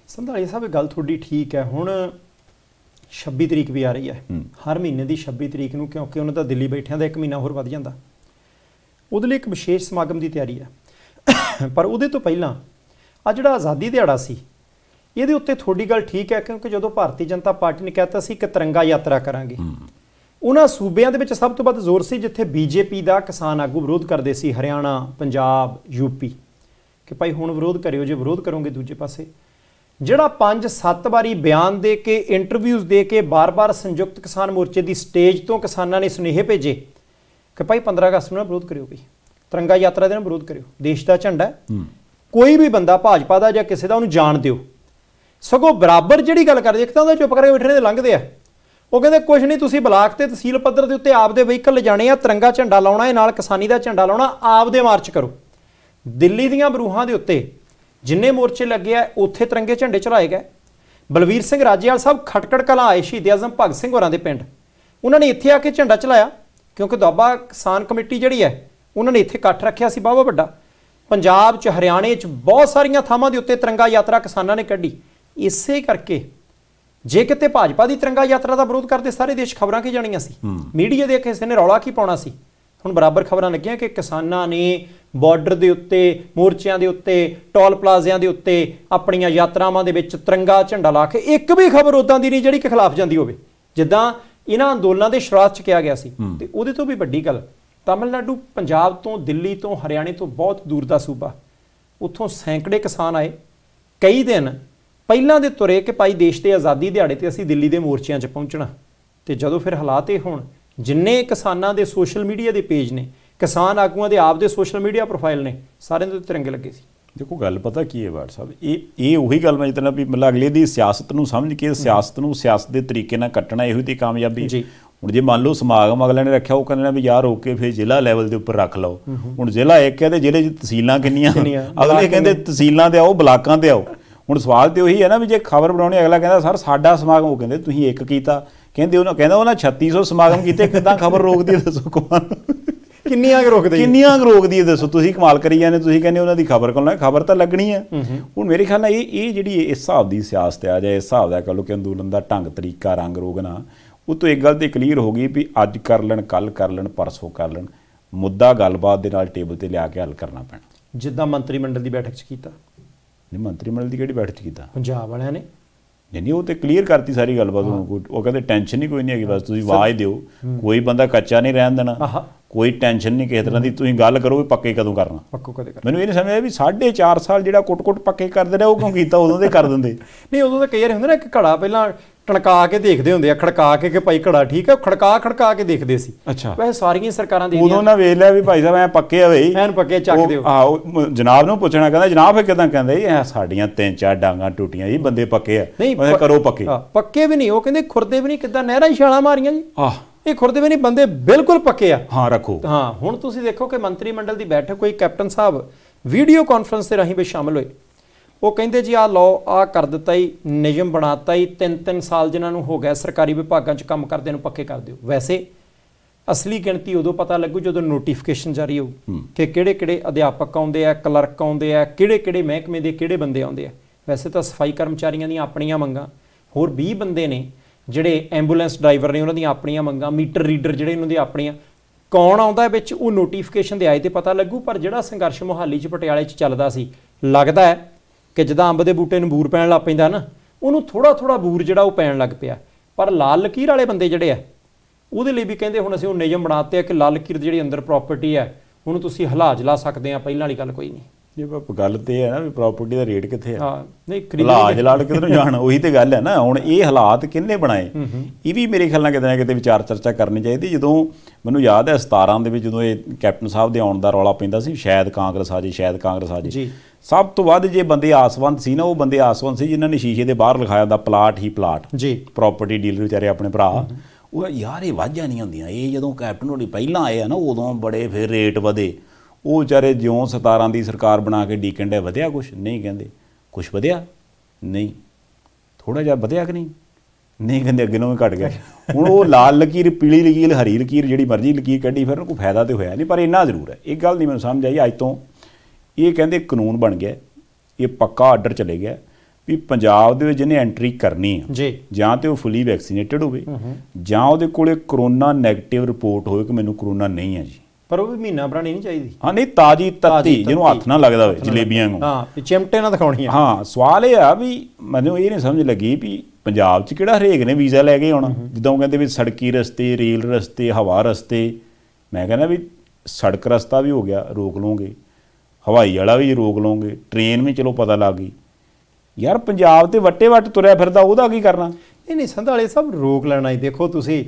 ਸੰਧਾਲੀ ਸਾਹਿਬ ਗੱਲ ਤੁਹਾਡੀ ਠੀਕ ਹੈ ਹੁਣ 26 ਤਰੀਕ ਵੀ ਆ ਰਹੀ ਹੈ ਹਰ ਮਹੀਨੇ ਦੀ 26 ਤਰੀਕ ਨੂੰ ਕਿਉਂਕਿ ਉਹਨਾਂ ਦਾ ਦਿੱਲੀ ਬੈਠਿਆਂ ਦਾ 1 ਮਹੀਨਾ ਹੋਰ ਵੱਧ ਜਾਂਦਾ ਉਹਦੇ ਲਈ ਇੱਕ ਵਿਸ਼ੇਸ਼ ਸਮਾਗਮ ਦੀ ਤਿਆਰੀ ਹੈ ਪਰ ਉਹਦੇ ਤੋਂ ਪਹਿਲਾਂ ਆ ਜਿਹੜਾ ਆਜ਼ਾਦੀ ਦਿਹਾੜਾ ਸੀ ਇਹਦੇ ਉੱਤੇ ਤੁਹਾਡੀ ਗੱਲ ਠੀਕ ਹੈ ਕਿਉਂਕਿ ਜਦੋਂ ਭਾਰਤੀ ਜਨਤਾ ਪਾਰਟੀ ਨੇ ਕਹਿਤਾ ਸੀ ਕਿ ਤਿਰੰਗਾ ਯਾਤਰਾ ਕਰਾਂਗੇ ਉਹਨਾਂ ਸੂਬਿਆਂ ਦੇ ਵਿੱਚ ਸਭ ਤੋਂ ਵੱਧ ਜ਼ੋਰ ਸੀ ਜਿੱਥੇ ਬੀਜੇਪੀ ਦਾ ਕਿਸਾਨ ਆਗੂ ਵਿਰੋਧ ਕਰਦੇ ਸੀ ਹਰਿਆਣਾ ਪੰਜਾਬ ਯੂਪੀ ਕਿ ਭਾਈ ਹੁਣ ਵਿਰੋਧ ਕਰਿਓ ਜੇ ਵਿਰੋਧ ਕਰੋਗੇ ਦੂਜੇ ਪਾਸੇ ਜਿਹੜਾ 5-7 ਵਾਰੀ ਬਿਆਨ ਦੇ ਕੇ ਇੰਟਰਵਿਊਜ਼ ਦੇ ਕੇ ਬਾਰ-ਬਾਰ ਸੰਯੁਕਤ ਕਿਸਾਨ ਮੋਰਚੇ ਦੀ ਸਟੇਜ ਤੋਂ ਕਿਸਾਨਾਂ ਨੇ ਸੁਨੇਹੇ ਭੇਜੇ ਕਿ ਭਾਈ 15 ਅਗਸਤ ਨੂੰ ਵਿਰੋਧ ਕਰਿਓ ਭਾਈ ਤਿਰੰਗਾ ਯਾਤਰਾ ਦੇ ਨਾਲ ਵਿਰੋਧ ਕਰਿਓ ਦੇਸ਼ ਦਾ ਝੰਡਾ ਕੋਈ ਵੀ ਬੰਦਾ ਭਾਜਪਾ ਦਾ ਜਾਂ ਕਿਸੇ ਦਾ ਉਹਨੂੰ ਜਾਣ ਦਿਓ ਸਗੋਂ ਬਰਾਬਰ ਜਿਹੜੀ ਗੱਲ ਕਰਦੇ ਇੱਕ ਤਾਂ ਉਹਦਾ ਚੁੱਪ ਕਰਕੇ ਬੈਠਣੇ ਨੇ ਲੰਘਦੇ ਆ ਉਹ ਕਹਿੰਦੇ ਕੁਝ ਨਹੀਂ ਤੁਸੀਂ ਬਲਾਕ ਤੇ ਤਹਿਸੀਲ ਪੱਧਰ ਦੇ ਉੱਤੇ ਆਪਦੇ ਵਹੀਕਲ ਲਿਜਾਣੇ ਆ ਤਿਰੰਗਾ ਝੰਡਾ ਲਾਉਣਾ ਹੈ ਨਾਲ ਕਿਸਾਨੀ ਦਾ ਝੰਡਾ ਲਾਉਣਾ ਆਪਦੇ ਮਾਰਚ ਕਰੋ ਦਿੱਲੀ ਦੀਆਂ ਬਰੂਹਾਂ ਦੇ ਉੱਤੇ ਜਿੰਨੇ ਮੋਰਚੇ ਲੱਗੇ ਆ ਉੱਥੇ ਤਿਰੰਗੇ ਝੰਡੇ ਚੜਾਏ ਗਏ ਬਲਵੀਰ ਸਿੰਘ ਰਾਜੇਵਾਲ ਸਾਹਿਬ ਖਟਕੜ ਕਲਾ ਆਏ ਸ਼ਹੀਦ ਆਜ਼ਮ ਭਗਤ ਸਿੰਘ ਹੋਰਾਂ ਦੇ ਪਿੰਡ ਉਹਨਾਂ ਨੇ ਇੱਥੇ ਆ ਕੇ ਝੰਡਾ ਚਲਾਇਆ ਕਿਉਂਕਿ ਦੋਬਾ ਕਿਸਾਨ ਕਮੇਟੀ ਜਿਹੜੀ ਹੈ ਉਹਨਾਂ ਨੇ ਇੱਥੇ ਇਕੱਠ ਰੱਖਿਆ ਸੀ ਬਾਵਾ ਵੱਡਾ ਪੰਜਾਬ 'ਚ ਹਰਿਆਣੇ 'ਚ ਬਹੁਤ ਸਾਰੀਆਂ ਥਾਵਾਂ ਦੇ ਉੱਤੇ ਤਿਰੰਗਾ ਯਾਤਰਾ ਕਿਸਾਨਾਂ ਨੇ ਕੱਢੀ ਇਸੇ ਕਰਕੇ ਜੇ ਕਿਤੇ ਭਾਜਪਾ ਦੀ ਤਿਰੰਗਾ ਯਾਤਰਾ ਦਾ ਵਿਰੋਧ ਕਰਦੇ ਸਾਰੇ ਦੇਸ਼ ਖਬਰਾਂ ਕੀ ਜਾਣੀਆਂ ਸੀ ਮੀਡੀਆ ਦੇ ਕਿਸੇ ਨੇ ਰੌਲਾ ਕੀ ਪਾਉਣਾ ਸੀ ਹੁਣ ਬਰਾਬਰ ਖਬਰਾਂ ਲੱਗੀਆਂ ਕਿ ਕਿਸਾਨਾਂ ਨੇ ਬਾਰਡਰ ਦੇ ਉੱਤੇ ਮੋਰਚਿਆਂ ਦੇ ਉੱਤੇ ਟੋਲ ਪਲਾਜ਼ਿਆਂ ਦੇ ਉੱਤੇ ਆਪਣੀਆਂ ਯਾਤਰਾਵਾਂ ਦੇ ਵਿੱਚ ਤਿਰੰਗਾ ਝੰਡਾ ਲਾ ਕੇ ਇੱਕ ਵੀ ਖਬਰ ਉਦਾਂ ਦੀ ਨਹੀਂ ਜਿਹੜੀ ਕਿ ਖਿਲਾਫ ਜਾਂਦੀ ਹੋਵੇ ਜਿੱਦਾਂ ਇਹਨਾਂ ਅੰਦੋਲਨਾਂ ਦੇ ਸ਼ੁਰੂਆਤ ਚ ਕਿਹਾ ਗਿਆ ਸੀ ਤੇ ਉਹਦੇ ਤੋਂ ਵੀ ਵੱਡੀ ਗੱਲ ਤਾਮਿਲਨਾਡੂ ਪੰਜਾਬ ਤੋਂ ਦਿੱਲੀ ਤੋਂ ਹਰਿਆਣੇ ਤੋਂ ਬਹੁਤ ਦੂਰ ਦਾ ਸੂਬਾ ਉੱਥੋਂ ਸੈਂਕੜੇ ਕਿਸਾਨ ਆਏ ਕਈ ਦਿਨ ਪਹਿਲਾਂ ਦੇ ਤੁਰੇ ਕਿ ਭਾਈ ਦੇਸ਼ ਤੇ ਆਜ਼ਾਦੀ ਦਿਹਾੜੇ ਤੇ ਅਸੀਂ ਦਿੱਲੀ ਦੇ ਮੋਰਚਿਆਂ 'ਚ ਪਹੁੰਚਣਾ ਤੇ ਜਦੋਂ ਫਿਰ ਹਾਲਾਤ ਇਹ ਹੋਣ ਜਿੰਨੇ ਕਿਸਾਨਾਂ ਦੇ ਸੋਸ਼ਲ ਮੀਡੀਆ ਦੇ ਪੇਜ ਨੇ ਕਿਸਾਨ ਆਗੂਆਂ ਦੇ ਆਪ ਦੇ ਸੋਸ਼ਲ ਮੀਡੀਆ ਪ੍ਰੋਫਾਈਲ ਨੇ ਸਾਰਿਆਂ ਦੇ ਤਿਰੰਗੇ ਲੱਗੇ ਸੀ ਦੇਖੋ ਗੱਲ ਪਤਾ ਕੀ ਹੈ ਵਾਰ ਸਾਹਿਬ ਇਹ ਇਹ ਉਹੀ ਗੱਲ ਮੈਂ ਜਿਤਨਾ ਵੀ ਮਤਲਬ ਅਗਲੇ ਦੀ ਸਿਆਸਤ ਨੂੰ ਸਮਝ ਕੇ ਸਿਆਸਤ ਨੂੰ ਸਿਆਸਤ ਦੇ ਤਰੀਕੇ ਨਾਲ ਕੱਟਣਾ ਇਹੋ ਹੀ ਤੇ ਕਾਮਯਾਬੀ ਹੁਣ ਜੇ ਮੰਨ ਲਓ ਸਮਾਗਮ ਅਗਲੇ ਨੇ ਰੱਖਿਆ ਉਹ ਕਹਿੰਦੇ ਨੇ ਵੀ ਯਾਰ ਓਕੇ ਫਿਰ ਜ਼ਿਲ੍ਹਾ ਲੈਵਲ ਦੇ ਉੱਪਰ ਰੱਖ ਲਓ ਹੁਣ ਜ਼ਿਲ੍ਹਾ ਇੱਕ ਹੈ ਤੇ ਜ਼ਿਲ੍ਹੇ ਦੀ ਤਹਿਸੀਲਾਂ ਕਿੰਨੀਆਂ ਅਗਲੇ ਕਹਿੰਦੇ ਤਹਿਸੀਲਾਂ ਦੇ ਆਓ ਬਲਾਕਾਂ ਦੇ ਆਓ ਹੁਣ ਸਵਾਲ ਤੇ ਉਹੀ ਹੈ ਨਾ ਵੀ ਜੇ ਖਬਰ ਬਣਾਉਣੀ ਅਗਲਾ ਕਹਿੰਦਾ ਸਰ ਸਾਡਾ ਸਮਾਗਮ ਉਹ ਕਹਿੰਦੇ ਤੁਸੀਂ ਇੱਕ ਕੀਤਾ ਕਹਿੰਦੇ ਉਹਨਾਂ ਕਹਿੰਦਾ ਉਹਨਾਂ 3600 ਸਮਾਗਮ ਕੀਤੇ ਕਿਦਾਂ ਖਬਰ ਰੋਕਦੀ ਹੈ ਦੱਸੋ ਕਮਾਲ ਕਿੰਨੀਆਂ ਰੋਕਦੀ ਕਿੰਨੀਆਂ ਰੋਕਦੀ ਹੈ ਦੱਸੋ ਤੁਸੀਂ ਕਮਾਲ ਕਰੀ ਜਾਂਦੇ ਤੁਸੀਂ ਕਹਿੰਦੇ ਉਹਨਾਂ ਦੀ ਖਬਰ ਕੋਲ ਨਾ ਖਬਰ ਤਾਂ ਲੱਗਣੀ ਹੈ ਹੁਣ ਮੇਰੇ ਖਿਆਲ ਨਾਲ ਇਹ ਇਹ ਜਿਹੜੀ ਇਸ ਹਿਸਾਬ ਦੀ ਸਿਆਸਤ ਆ ਜਾਂ ਇਸ ਹਿਸਾਬ ਦਾ ਕਹ ਲੋ ਕਿ ਅੰਦੋਲਨ ਦਾ ਢੰਗ ਤਰੀਕਾ ਰੰਗ ਰੋਗਨਾ ਉਹ ਤੋਂ ਇੱਕ ਗੱਲ ਤੇ ਕਲੀਅਰ ਹੋ ਗਈ ਵੀ ਅੱਜ ਕਰ ਲੈਣ ਕੱਲ ਕਰ ਲੈਣ ਪਰਸੋਂ ਕਰ ਲੈਣ ਮੁੱਦਾ ਗੱਲਬਾਤ ਦੇ ਨਾਲ ਟੇਬਲ ਤੇ ਲਿਆ ਕੇ ਹੱਲ ਕਰਨਾ ਪੈਣਾ ਜਿੱਦਾਂ ਮੰਤਰੀ ਮੰਡਲ ਦੀ ਬੈਠਕ 'ਚ ਕੀਤਾ ਨੇ ਮੰਤਰੀ ਮੰਡਲ ਦੀ ਕਿਹੜੀ ਬੈਠਕ ਕੀਤਾ ਪੰਜਾਬ ਵਾਲਿਆਂ ਨੇ ਨਹੀਂ ਨਹੀਂ ਉਹ ਤੇ ਕਲੀਅਰ ਕਰਤੀ ਸਾਰੀ ਗੱਲਬਾਤ ਉਹ ਕਹਿੰਦੇ ਟੈਨਸ਼ਨ ਨਹੀਂ ਕੋਈ ਨਹੀਂ ਹੈਗੀ ਬਸ ਤੁਸੀਂ ਆਵਾਜ਼ ਦਿਓ ਕੋਈ ਬੰਦਾ ਕੱਚਾ ਨਹੀਂ ਰਹਿਣ ਦੇਣਾ ਕੋਈ ਟੈਨਸ਼ਨ ਨਹੀਂ ਕਿਸੇ ਤਰ੍ਹਾਂ ਦੀ ਤੁਸੀਂ ਗੱਲ ਕਰੋ ਵੀ ਪੱਕੇ ਕਦੋਂ ਕਰਨਾ ਪੱਕੋ ਕਦੇ ਕਰਨਾ ਮੈਨੂੰ ਇਹ ਨਹੀਂ ਸਮਝ ਆਇਆ ਵੀ 4.5 ਸਾਲ ਜਿਹੜਾ ਕੁੱਟ-ਕੁੱਟ ਪੱਕੇ ਕਰਦੇ ਰਹੇ ਉਹ ਕਿਉਂ ਕੀਤਾ ਉਦੋਂ ਦੇ ਕਰ ਦਿੰਦੇ ਨਹੀਂ ਉਦੋਂ ਤਾਂ ਕਈ ਵਾਰ ਹੁੰਦਾ ਨਾ ਇੱਕ ਘੜਾ ਪਹਿਲਾਂ ਟਣਕਾ ਕੇ ਦੇਖਦੇ ਹੁੰਦੇ ਆ ਖੜਕਾ ਕੇ ਕਿ ਭਾਈ ਘੜਾ ਠੀਕ ਹੈ ਖੜਕਾ ਖੜਕਾ ਕੇ ਦੇਖਦੇ ਸੀ ਅੱਛਾ ਵੈਸੇ ਸਾਰੀਆਂ ਸਰਕਾਰਾਂ ਦੇ ਉਦੋਂ ਨਾ ਵੇਖ ਲਿਆ ਵੀ ਭਾਈ ਸਾਹਿਬ ਐ ਪੱਕੇ ਆ ਬਈ ਐਨ ਪੱਕੇ ਚੱਕ ਦਿਓ ਹਾਂ ਜਨਾਬ ਨੂੰ ਪੁੱਛਣਾ ਕਹਿੰਦਾ ਜਨਾਬ ਇਹ ਕਿਦਾਂ ਕਹਿੰਦਾ ਇਹ ਸਾਡੀਆਂ ਤਿੰਨ ਚਾਰ ਡਾਂਗਾ ਟੁੱਟੀਆਂ ਜੀ ਬੰਦੇ ਪੱਕੇ ਆ ਮੈਂ ਕਰੋ ਪੱਕੇ ਪੱਕੇ ਵੀ ਨਹੀਂ ਉਹ ਕਹਿੰਦੇ ਖੁਰਦੇ ਵੀ ਨਹੀਂ ਕਿਦਾਂ ਨਹਿਰਾ ਹੀ ਛਾਲਾਂ ਮਾਰੀਆਂ ਜੀ ਆਹ ਇਹ ਖੁਰਦੇ ਵੀ ਨਹੀਂ ਬੰਦੇ ਬਿਲਕੁਲ ਪੱਕੇ ਆ ਹਾਂ ਰੱਖੋ ਹਾਂ ਹੁਣ ਤੁਸੀਂ ਦੇਖੋ ਕਿ ਮੰਤਰੀ ਮੰਡਲ ਦੀ ਬੈਠਕ ਕੋਈ ਕੈਪਟਨ ਸਾਹਿਬ ਵੀਡੀਓ ਕਾਨਫਰੰਸ ਦੇ ਰਾਹੀਂ ਵੀ ਸ਼ਾਮਲ ਹੋਏ ਉਹ ਕਹਿੰਦੇ ਜੀ ਆ ਲਓ ਆ ਕਰ ਦਿੱਤਾ ਹੀ ਨਿਯਮ ਬਣਾਤਾ ਹੀ ਤਿੰਨ ਤਿੰਨ ਸਾਲ ਜਿਨ੍ਹਾਂ ਨੂੰ ਹੋ ਗਿਆ ਸਰਕਾਰੀ ਵਿਭਾਗਾਂ 'ਚ ਕੰਮ ਕਰਦੇ ਨੂੰ ਪੱਕੇ ਕਰ ਦਿਓ ਵੈਸੇ ਅਸਲੀ ਗਿਣਤੀ ਉਦੋਂ ਪਤਾ ਲੱਗੂ ਜਦੋਂ ਨੋਟੀਫਿਕੇਸ਼ਨ ਜਾਰੀ ਹੋ ਕਿ ਕਿਹੜੇ ਕਿਹੜੇ ਅਧਿਆਪਕ ਆਉਂਦੇ ਆ ਕਲਰਕ ਆਉਂਦੇ ਆ ਕਿਹੜੇ ਕਿਹੜੇ ਮਹਿਕਮੇ ਦੇ ਕਿਹੜੇ ਬੰਦੇ ਆਉਂਦੇ ਆ ਵੈਸੇ ਤਾਂ ਸਫਾਈ ਕਰਮਚਾਰੀਆਂ ਦੀਆਂ ਆਪਣੀਆਂ ਮੰਗਾਂ ਹੋਰ 20 ਬੰਦੇ ਨੇ ਜਿਹੜੇ ਐਂਬੂਲੈਂਸ ਡਰਾਈਵਰ ਨੇ ਉਹਨਾਂ ਦੀਆਂ ਆਪਣੀਆਂ ਮੰਗਾਂ ਮੀਟਰ ਰੀਡਰ ਜਿਹੜੇ ਉਹਨਾਂ ਦੇ ਆਪਣੀਆਂ ਕੌਣ ਆਉਂਦਾ ਵਿੱਚ ਉਹ ਨੋਟੀਫਿਕੇਸ਼ਨ ਦੇ ਆਏ ਤੇ ਪਤਾ ਲੱਗੂ ਪਰ ਜਿਹੜਾ ਸੰਘਰਸ਼ ਮੁਹਾਲੀ 'ਚ ਪਟਿਆਲੇ 'ਚ ਚੱਲਦਾ ਸੀ ਲੱਗਦਾ ਹੈ ਕਿ ਜਦਾਂ ਅੰਬ ਦੇ ਬੂਟੇ ਨੂੰ ਬੂਰ ਪੈਣ ਲੱਗ ਪੈਂਦਾ ਨਾ ਉਹਨੂੰ ਥੋੜਾ ਥੋੜਾ ਬੂਰ ਜਿਹੜਾ ਉਹ ਪੈਣ ਲੱਗ ਪਿਆ ਪਰ ਲਾਲ ਲਕੀਰ ਵਾਲੇ ਬੰਦੇ ਜਿਹੜੇ ਆ ਉਹਦੇ ਲਈ ਵੀ ਕਹਿੰਦੇ ਹੁਣ ਅਸੀਂ ਉਹ ਨਿਯਮ ਬਣਾਤੇ ਆ ਕਿ ਲਾਲ ਲਕੀਰ ਜਿਹੜੀ ਅੰਦਰ ਪ੍ਰਾਪਰਟੀ ਹੈ ਹੁਣ ਤੁਸੀਂ ਹਲਾਜ ਲਾ ਸਕਦੇ ਆ ਪਹਿਲਾਂ ਵਾਲੀ ਗੱਲ ਕੋਈ ਨਹੀਂ ਜੇ ਬਾਪ ਗੱਲ ਤੇ ਹੈ ਨਾ ਵੀ ਪ੍ਰਾਪਰਟੀ ਦਾ ਰੇਟ ਕਿੱਥੇ ਆ ਹਾਂ ਨਹੀਂ ਖਰੀਦ ਹਲਾਜ ਲਾੜ ਕਿਧਰ ਜਾਣ ਉਹੀ ਤੇ ਗੱਲ ਹੈ ਨਾ ਹੁਣ ਇਹ ਹਾਲਾਤ ਕਿੰਨੇ ਬਣਾਏ ਇਹ ਵੀ ਮੇਰੇ ਖਿਆਲ ਨਾਲ ਕਿਤੇ ਨਾ ਕਿਤੇ ਵਿਚਾਰ ਚਰਚਾ ਕਰਨੀ ਚਾਹੀਦੀ ਜਦੋਂ ਮੈਨੂੰ ਯਾਦ ਹੈ 17 ਦੇ ਵਿੱਚ ਜਦੋਂ ਇਹ ਕੈਪਟਨ ਸਾਹਿਬ ਦੇ ਆਉਣ ਦਾ ਰੌਲਾ ਪੈਂਦਾ ਸੀ ਸ਼ਾਇਦ ਕਾਂਗਰਸ ਆ ਜੀ ਸ਼ਾਇਦ ਕਾਂਗਰਸ ਆ ਜੀ ਸਭ ਤੋਂ ਵੱਧ ਜੇ ਬੰਦੇ ਆਸਵੰਦ ਸੀ ਨਾ ਉਹ ਬੰਦੇ ਆਸਵੰਦ ਸੀ ਜਿਨ੍ਹਾਂ ਨੇ ਸ਼ੀਸ਼ੇ ਦੇ ਬਾਹਰ ਲਿਖਾਇਆ ਦਾ ਪਲਾਟ ਹੀ ਪਲਾਟ ਜੀ ਪ੍ਰਾਪਰਟੀ ਡੀਲਰ ਵਿਚਾਰੇ ਆਪਣੇ ਭਰਾ ਉਹ ਯਾਰ ਇਹ ਵਾਜਾਂ ਨਹੀਂ ਹੁੰਦੀਆਂ ਇਹ ਜਦੋਂ ਕੈਪਟਨ ਹੋਣੀ ਪਹਿਲਾਂ ਆਏ ਆ ਨਾ ਉਦੋਂ ਬੜੇ ਫਿਰ ਰੇਟ ਵਧੇ ਉਹ ਵਿਚਾਰੇ ਜਿਉਂ 17 ਦੀ ਸਰਕਾਰ ਬਣਾ ਕੇ ਡੀਕੰਡੇ ਵਧਿਆ ਕੁਛ ਨਹੀਂ ਕਹਿੰਦੇ ਕੁਛ ਵਧਿਆ ਨਹੀਂ ਥੋੜਾ ਜਿਹਾ ਵਧਿਆ ਕਿ ਨਹੀਂ ਨਹੀਂ ਕਹਿੰਦੇ ਅੱਗੇ ਨਾਲੋਂ ਘਟ ਗਿਆ ਹੁਣ ਉਹ ਲਾਲ ਲਕੀਰ ਪੀਲੀ ਲਕੀਰ ਹਰੀ ਲਕੀਰ ਜਿਹੜੀ ਮਰਜ਼ੀ ਲਕੀਰ ਕੱਢੀ ਫਿਰ ਕੋਈ ਫਾਇਦਾ ਤੇ ਹੋਇਆ ਨਹੀਂ ਪਰ ਇੰਨਾ ਜ਼ਰੂਰ ਹੈ ਇੱਕ ਗੱਲ ਨਹੀਂ ਮੈਨੂੰ ਸਮਝ ਆਈ ਅੱਜ ਤੋਂ ਇਹ ਕਹਿੰਦੇ ਕਾਨੂੰਨ ਬਣ ਗਿਆ ਇਹ ਪੱਕਾ ਆਰਡਰ ਚਲੇ ਗਿਆ ਵੀ ਪੰਜਾਬ ਦੇ ਵਿੱਚ ਜਿਹਨੇ ਐਂਟਰੀ ਕਰਨੀ ਆ ਜਾਂ ਤੇ ਉਹ ਫੁੱਲੀ ਵੈਕਸੀਨੇਟਡ ਹੋਵੇ ਜਾਂ ਉਹਦੇ ਕੋਲੇ ਕਰੋਨਾ 네ਗੇਟਿਵ ਰਿਪੋਰਟ ਹੋਵੇ ਕਿ ਮੈਨੂੰ ਕਰੋਨਾ ਨਹੀਂ ਹੈ ਜੀ ਪਰ ਉਹ ਵੀ ਮਹੀਨਾ ਪੁਰਾਣੀ ਨਹੀਂ ਚਾਹੀਦੀ ਹਾਂ ਨਹੀਂ ਤਾਜੀ ਤੱਤੀ ਜਿਹਨੂੰ ਹੱਥ ਨਾ ਲੱਗਦਾ ਹੋਵੇ ਜਲੇਬੀਆਂ ਨੂੰ ਹਾਂ ਚਿਮਟੇ ਨਾ ਦਿਖਾਉਣੀਆਂ ਹਾਂ ਸਵਾਲ ਇਹ ਆ ਵੀ ਮੈਨੂੰ ਇਹ ਨਹੀਂ ਸਮਝ ਲੱਗੀ ਵੀ ਪੰਜਾਬ 'ਚ ਕਿਹੜਾ ਹਰੇਕ ਨੇ ਵੀਜ਼ਾ ਲੈ ਕੇ ਆਉਣਾ ਜਦੋਂ ਕਹਿੰਦੇ ਵੀ ਸੜਕੀ ਰਸਤੇ ਰੇਲ ਰਸਤੇ ਹਵਾ ਰਸਤੇ ਮੈਂ ਕਹਿੰਦਾ ਵੀ ਸੜਕ ਰਸਤਾ ਵੀ ਹੋ ਗਿਆ ਰੋਕ ਲਓਗੇ ਹਵਾਈ ਵਾਲਾ ਵੀ ਰੋਕ ਲਓਗੇ ਟ੍ਰੇਨ ਵੀ ਚਲੋ ਪਤਾ ਲੱਗ ਗਈ ਯਾਰ ਪੰਜਾਬ ਤੇ ਵੱਟੇ ਵੱਟ ਤੁਰਿਆ ਫਿਰਦਾ ਉਹਦਾ ਕੀ ਕਰਨਾ ਨਹੀਂ ਨਹੀਂ ਸੰਧਾਲੇ ਸਭ ਰੋਕ ਲੈਣਾ ਹੀ ਦੇਖੋ ਤੁਸੀਂ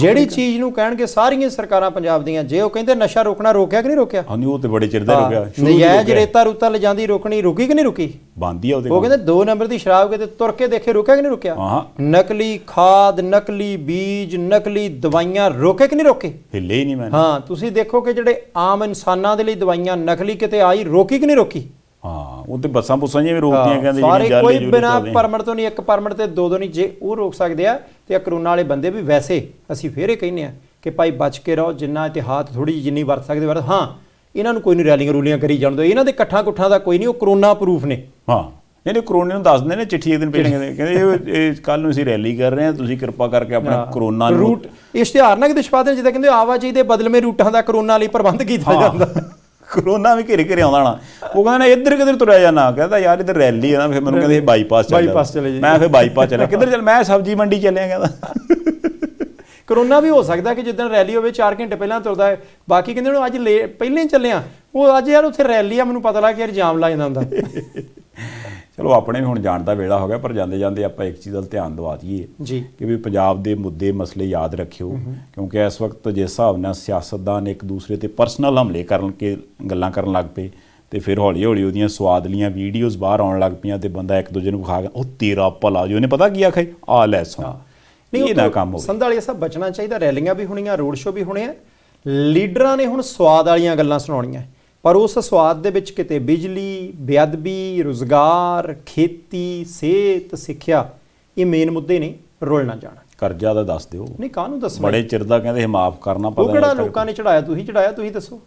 ਜਿਹੜੀ ਚੀਜ਼ ਨੂੰ ਕਹਿਣਗੇ ਸਾਰੀਆਂ ਸਰਕਾਰਾਂ ਪੰਜਾਬ ਦੀਆਂ ਜੇ ਉਹ ਕਹਿੰਦੇ ਨਸ਼ਾ ਰੋਕਣਾ ਰੋਕਿਆ ਕਿ ਨਹੀਂ ਰੋਕਿਆ ਹਾਂਜੀ ਉਹ ਤੇ ਬੜੇ ਚਿਰ ਦਾ ਰੋਕਿਆ ਨਜਾਇਜ਼ ਜਰੇਤਾ ਰੂਤਾ ਜਾਂਦੀ ਰੋਕਣੀ ਰੁਕੀ ਕਿ ਨਹੀਂ ਰੁਕੀ ਬੰਦੀ ਆ ਉਹਦੇ ਉਹ ਕਹਿੰਦੇ 2 ਨੰਬਰ ਦੀ ਸ਼ਰਾਬ ਕਿਤੇ ਤੁਰ ਕੇ ਦੇਖੇ ਰੁਕਿਆ ਕਿ ਨਹੀਂ ਰੁਕਿਆ ਨਕਲੀ ਖਾਦ ਨਕਲੀ ਬੀਜ ਨਕਲੀ ਦਵਾਈਆਂ ਰੋਕੇ ਕਿ ਨਹੀਂ ਰੋਕੇ ਹਿੱਲੇ ਹੀ ਨਹੀਂ ਮੈਂ ਹਾਂ ਤੁਸੀਂ ਦੇਖੋ ਕਿ ਜਿਹੜੇ ਆਮ ਇਨਸਾਨਾਂ ਦੇ ਲਈ ਦਵਾਈਆਂ ਨਕਲੀ ਕਿਤੇ ਆਈ ਰੋਕੀ ਕਿ ਨਹੀਂ ਰੋਕੀ ਹਾਂ ਉਹ ਤੇ ਬੱਸਾਂ ਬੁੱਸਾਂ ਜਿਵੇਂ ਰੋਕਦੀਆਂ ਕਹਿੰਦੇ ਜਿਹੜੀ ਜਾਲੀ ਕੋਈ ਬਿਨਾ ਪਰਮਿਟ ਤੋਂ ਨਹੀਂ ਇੱਕ ਪਰਮਿਟ ਤੇ ਦੋ ਦੋ ਨਹੀਂ ਜੇ ਉਹ ਰੋਕ ਸਕਦੇ ਆ ਤੇ ਆ ਕਰੋਨਾ ਵਾਲੇ ਬੰਦੇ ਵੀ ਵੈਸੇ ਅਸੀਂ ਫੇਰੇ ਕਹਿੰਨੇ ਆ ਕਿ ਭਾਈ ਬਚ ਕੇ ਰਹੋ ਜਿੰਨਾ ਇਤਿਹਾਸ ਥੋੜੀ ਜਿੰਨੀ ਵਰਤ ਸਕਦੇ ਵਰਤ ਹਾਂ ਇਹਨਾਂ ਨੂੰ ਕੋਈ ਨਹੀਂ ਰੈਲੀਆਂ ਰੂਲੀਆਂ ਕਰੀ ਜਾਣ ਦੋ ਇਹਨਾਂ ਦੇ ਇਕੱਠਾ ਕੁੱਠਾਂ ਦਾ ਕੋਈ ਨਹੀਂ ਉਹ ਕਰੋਨਾ ਪ੍ਰੂਫ ਨੇ ਹਾਂ ਨਹੀਂ ਕਰੋਨੇ ਕਰੋਨਾ ਨੂੰ ਦੱਸਦੇ ਨੇ ਚਿੱਠੀ ਇੱਕ ਦਿਨ ਪੇਟ ਕਹਿੰਦੇ ਕਹਿੰਦੇ ਇਹ ਕੱਲ ਨੂੰ ਅਸੀਂ ਰੈਲੀ ਕਰ ਰਹੇ ਹਾਂ ਤੁਸੀਂ ਕਿਰਪਾ ਕਰਕੇ ਆਪਣਾ ਕਰੋਨਾ ਰੂਟ ਇਸ਼ਤਿਹਾਰ ਨਾ ਕਿ ਛਪਾ ਜਿੱਦਾਂ ਕਹਿੰਦੇ ਆਵਾਜਾਈ ਦੇ ਬਦਲੇ ਰੂਟਾਂ ਦਾ ਕਰੋਨਾ ਲਈ ਪ੍ਰਬੰਧ ਕੀਤਾ ਜਾਂਦਾ ਕਰੋਨਾ ਵੀ ਘੇਰੇ ਘੇਰੇ ਆਉਂਦਾ ਨਾ ਉਹ ਕਹਿੰਦਾ ਨਾ ਇੱਧਰ ਕਿੱਧਰ ਤੁਰਿਆ ਜਾਣਾ ਕਹਿੰਦਾ ਯਾਰ ਇੱਧਰ ਰੈਲੀ ਹੈ ਨਾ ਫਿਰ ਮੈਨੂੰ ਕਹਿੰਦੇ ਇਹ ਬਾਈਪਾਸ ਚੱਲ ਬਾਈਪਾਸ ਚਲੇ ਜੀ ਮੈਂ ਫਿਰ ਬਾਈਪਾਸ ਚੱਲਿਆ ਕਿੱਧਰ ਚੱਲ ਮੈਂ ਸਬਜ਼ੀ ਮੰਡੀ ਚੱਲਿਆ ਕਹਿੰਦਾ ਕਰੋਨਾ ਵੀ ਹੋ ਸਕਦਾ ਕਿ ਜਿੱਦਣ ਰੈਲੀ ਹੋਵੇ 4 ਘੰਟੇ ਪਹਿਲਾਂ ਤੁਰਦਾ ਹੈ ਬਾਕੀ ਕਹਿੰਦੇ ਉਹ ਅੱਜ ਪਹਿਲਾਂ ਹੀ ਚੱਲਿਆ ਉਹ ਅੱਜ ਯਾਰ ਉੱਥੇ ਰੈਲੀ ਆ ਮੈਨੂੰ ਪਤਾ ਲੱਗ ਗਿਆ ਜਾਮ ਲਾ ਜਾਂਦਾ ਹੁੰਦਾ ਚਲੋ ਆਪਣੇ ਵੀ ਹੁਣ ਜਾਣ ਦਾ ਵੇਲਾ ਹੋ ਗਿਆ ਪਰ ਜਾਂਦੇ ਜਾਂਦੇ ਆਪਾਂ ਇੱਕ ਚੀਜ਼ ਦਾ ਧਿਆਨ ਦਵਾ ਦਈਏ ਜੀ ਕਿ ਵੀ ਪੰਜਾਬ ਦੇ ਮੁੱਦੇ ਮਸਲੇ ਯਾਦ ਰੱਖਿਓ ਕਿਉਂਕਿ ਇਸ ਵਕਤ ਜੇ ਹਿਸਾਬ ਨਾਲ ਸਿਆਸਤਦਾਨ ਇੱਕ ਦੂਸਰੇ ਤੇ ਪਰਸਨਲ ਹਮਲੇ ਕਰਨ ਕੇ ਗੱਲਾਂ ਕਰਨ ਲੱਗ ਪਏ ਤੇ ਫਿਰ ਹੌਲੀ ਹੌਲੀ ਉਹਦੀਆਂ ਸਵਾਦਲੀਆਂ ਵੀਡੀਓਜ਼ ਬਾਹਰ ਆਉਣ ਲੱਗ ਪਈਆਂ ਤੇ ਬੰਦਾ ਇੱਕ ਦੂਜੇ ਨੂੰ ਖਾ ਗਿਆ ਉਹ ਤੇਰਾ ਭਲਾ ਜੀ ਉਹਨੇ ਪਤਾ ਕੀ ਆਖੇ ਆ ਲੈ ਸੁਣ ਨਹੀਂ ਇਹ ਨਾ ਕੰਮ ਹੋਵੇ ਸੰਧਾਲੀਆ ਸਭ ਬਚਣਾ ਚਾਹੀਦਾ ਰੈਲੀਆਂ ਵੀ ਹੋਣੀਆਂ ਰੋਡ ਸ਼ੋਅ ਵੀ ਹੋਣੇ ਆ ਲੀਡਰਾਂ ਨੇ ਹੁਣ ਸਵਾਦ ਵਾਲੀਆਂ ਗੱਲਾਂ ਸੁਣਾਉਣੀਆਂ ਪਰ ਉਸ ਸਵਾਦ ਦੇ ਵਿੱਚ ਕਿਤੇ ਬਿਜਲੀ, ਬੇਅਦਬੀ, ਰੋਜ਼ਗਾਰ, ਖੇਤੀ, ਸਿਹਤ, ਸਿੱਖਿਆ ਇਹ ਮੇਨ ਮੁੱਦੇ ਨੇ ਰੋਲ ਨਾ ਜਾਣਾ ਕਰਜ਼ਾ ਦਾ ਦੱਸ ਦਿਓ ਨਹੀਂ ਕਾਹਨੂੰ ਦੱਸਣਾ ਬੜੇ ਚਿਰ ਦਾ ਕਹਿੰਦੇ ਮਾਫ ਕਰਨਾ ਪਾ ਉਹ ਕਿਹੜਾ ਲੋਕਾਂ ਨੇ ਚੜਾਇਆ ਤੁਸੀਂ ਚੜਾਇਆ ਤੁਸੀਂ ਦੱਸੋ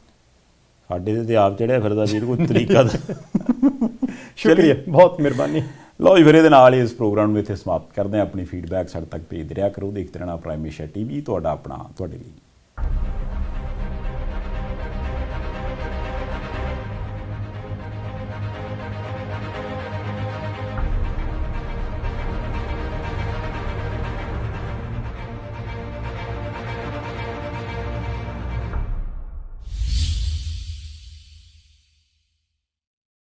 ਸਾਡੇ ਤੇ ਆਪ ਚੜਿਆ ਫਿਰਦਾ ਵੀਰ ਕੋਈ ਤਰੀਕਾ ਦਾ ਸ਼ੁਕਰੀਆ ਬਹੁਤ ਮਿਹਰਬਾਨੀ ਲੋ ਜੀ ਫਿਰ ਇਹਦੇ ਨਾਲ ਹੀ ਇਸ ਪ੍ਰੋਗਰਾਮ ਨੂੰ ਇੱਥੇ ਸਮਾਪਤ ਕਰਦੇ ਹਾਂ ਆਪਣੀ ਫੀਡਬੈਕ ਸਾਡੇ ਤੱਕ ਭੇਜਦੇ ਰਿਹਾ ਕਰੋ ਦੇਖਦੇ ਰਹਿਣਾ ਪ੍ਰਾਈਮੇਸ਼ਾ ਟੀਵੀ ਤੁਹਾਡਾ ਆਪਣਾ ਤੁਹਾਡੇ ਲਈ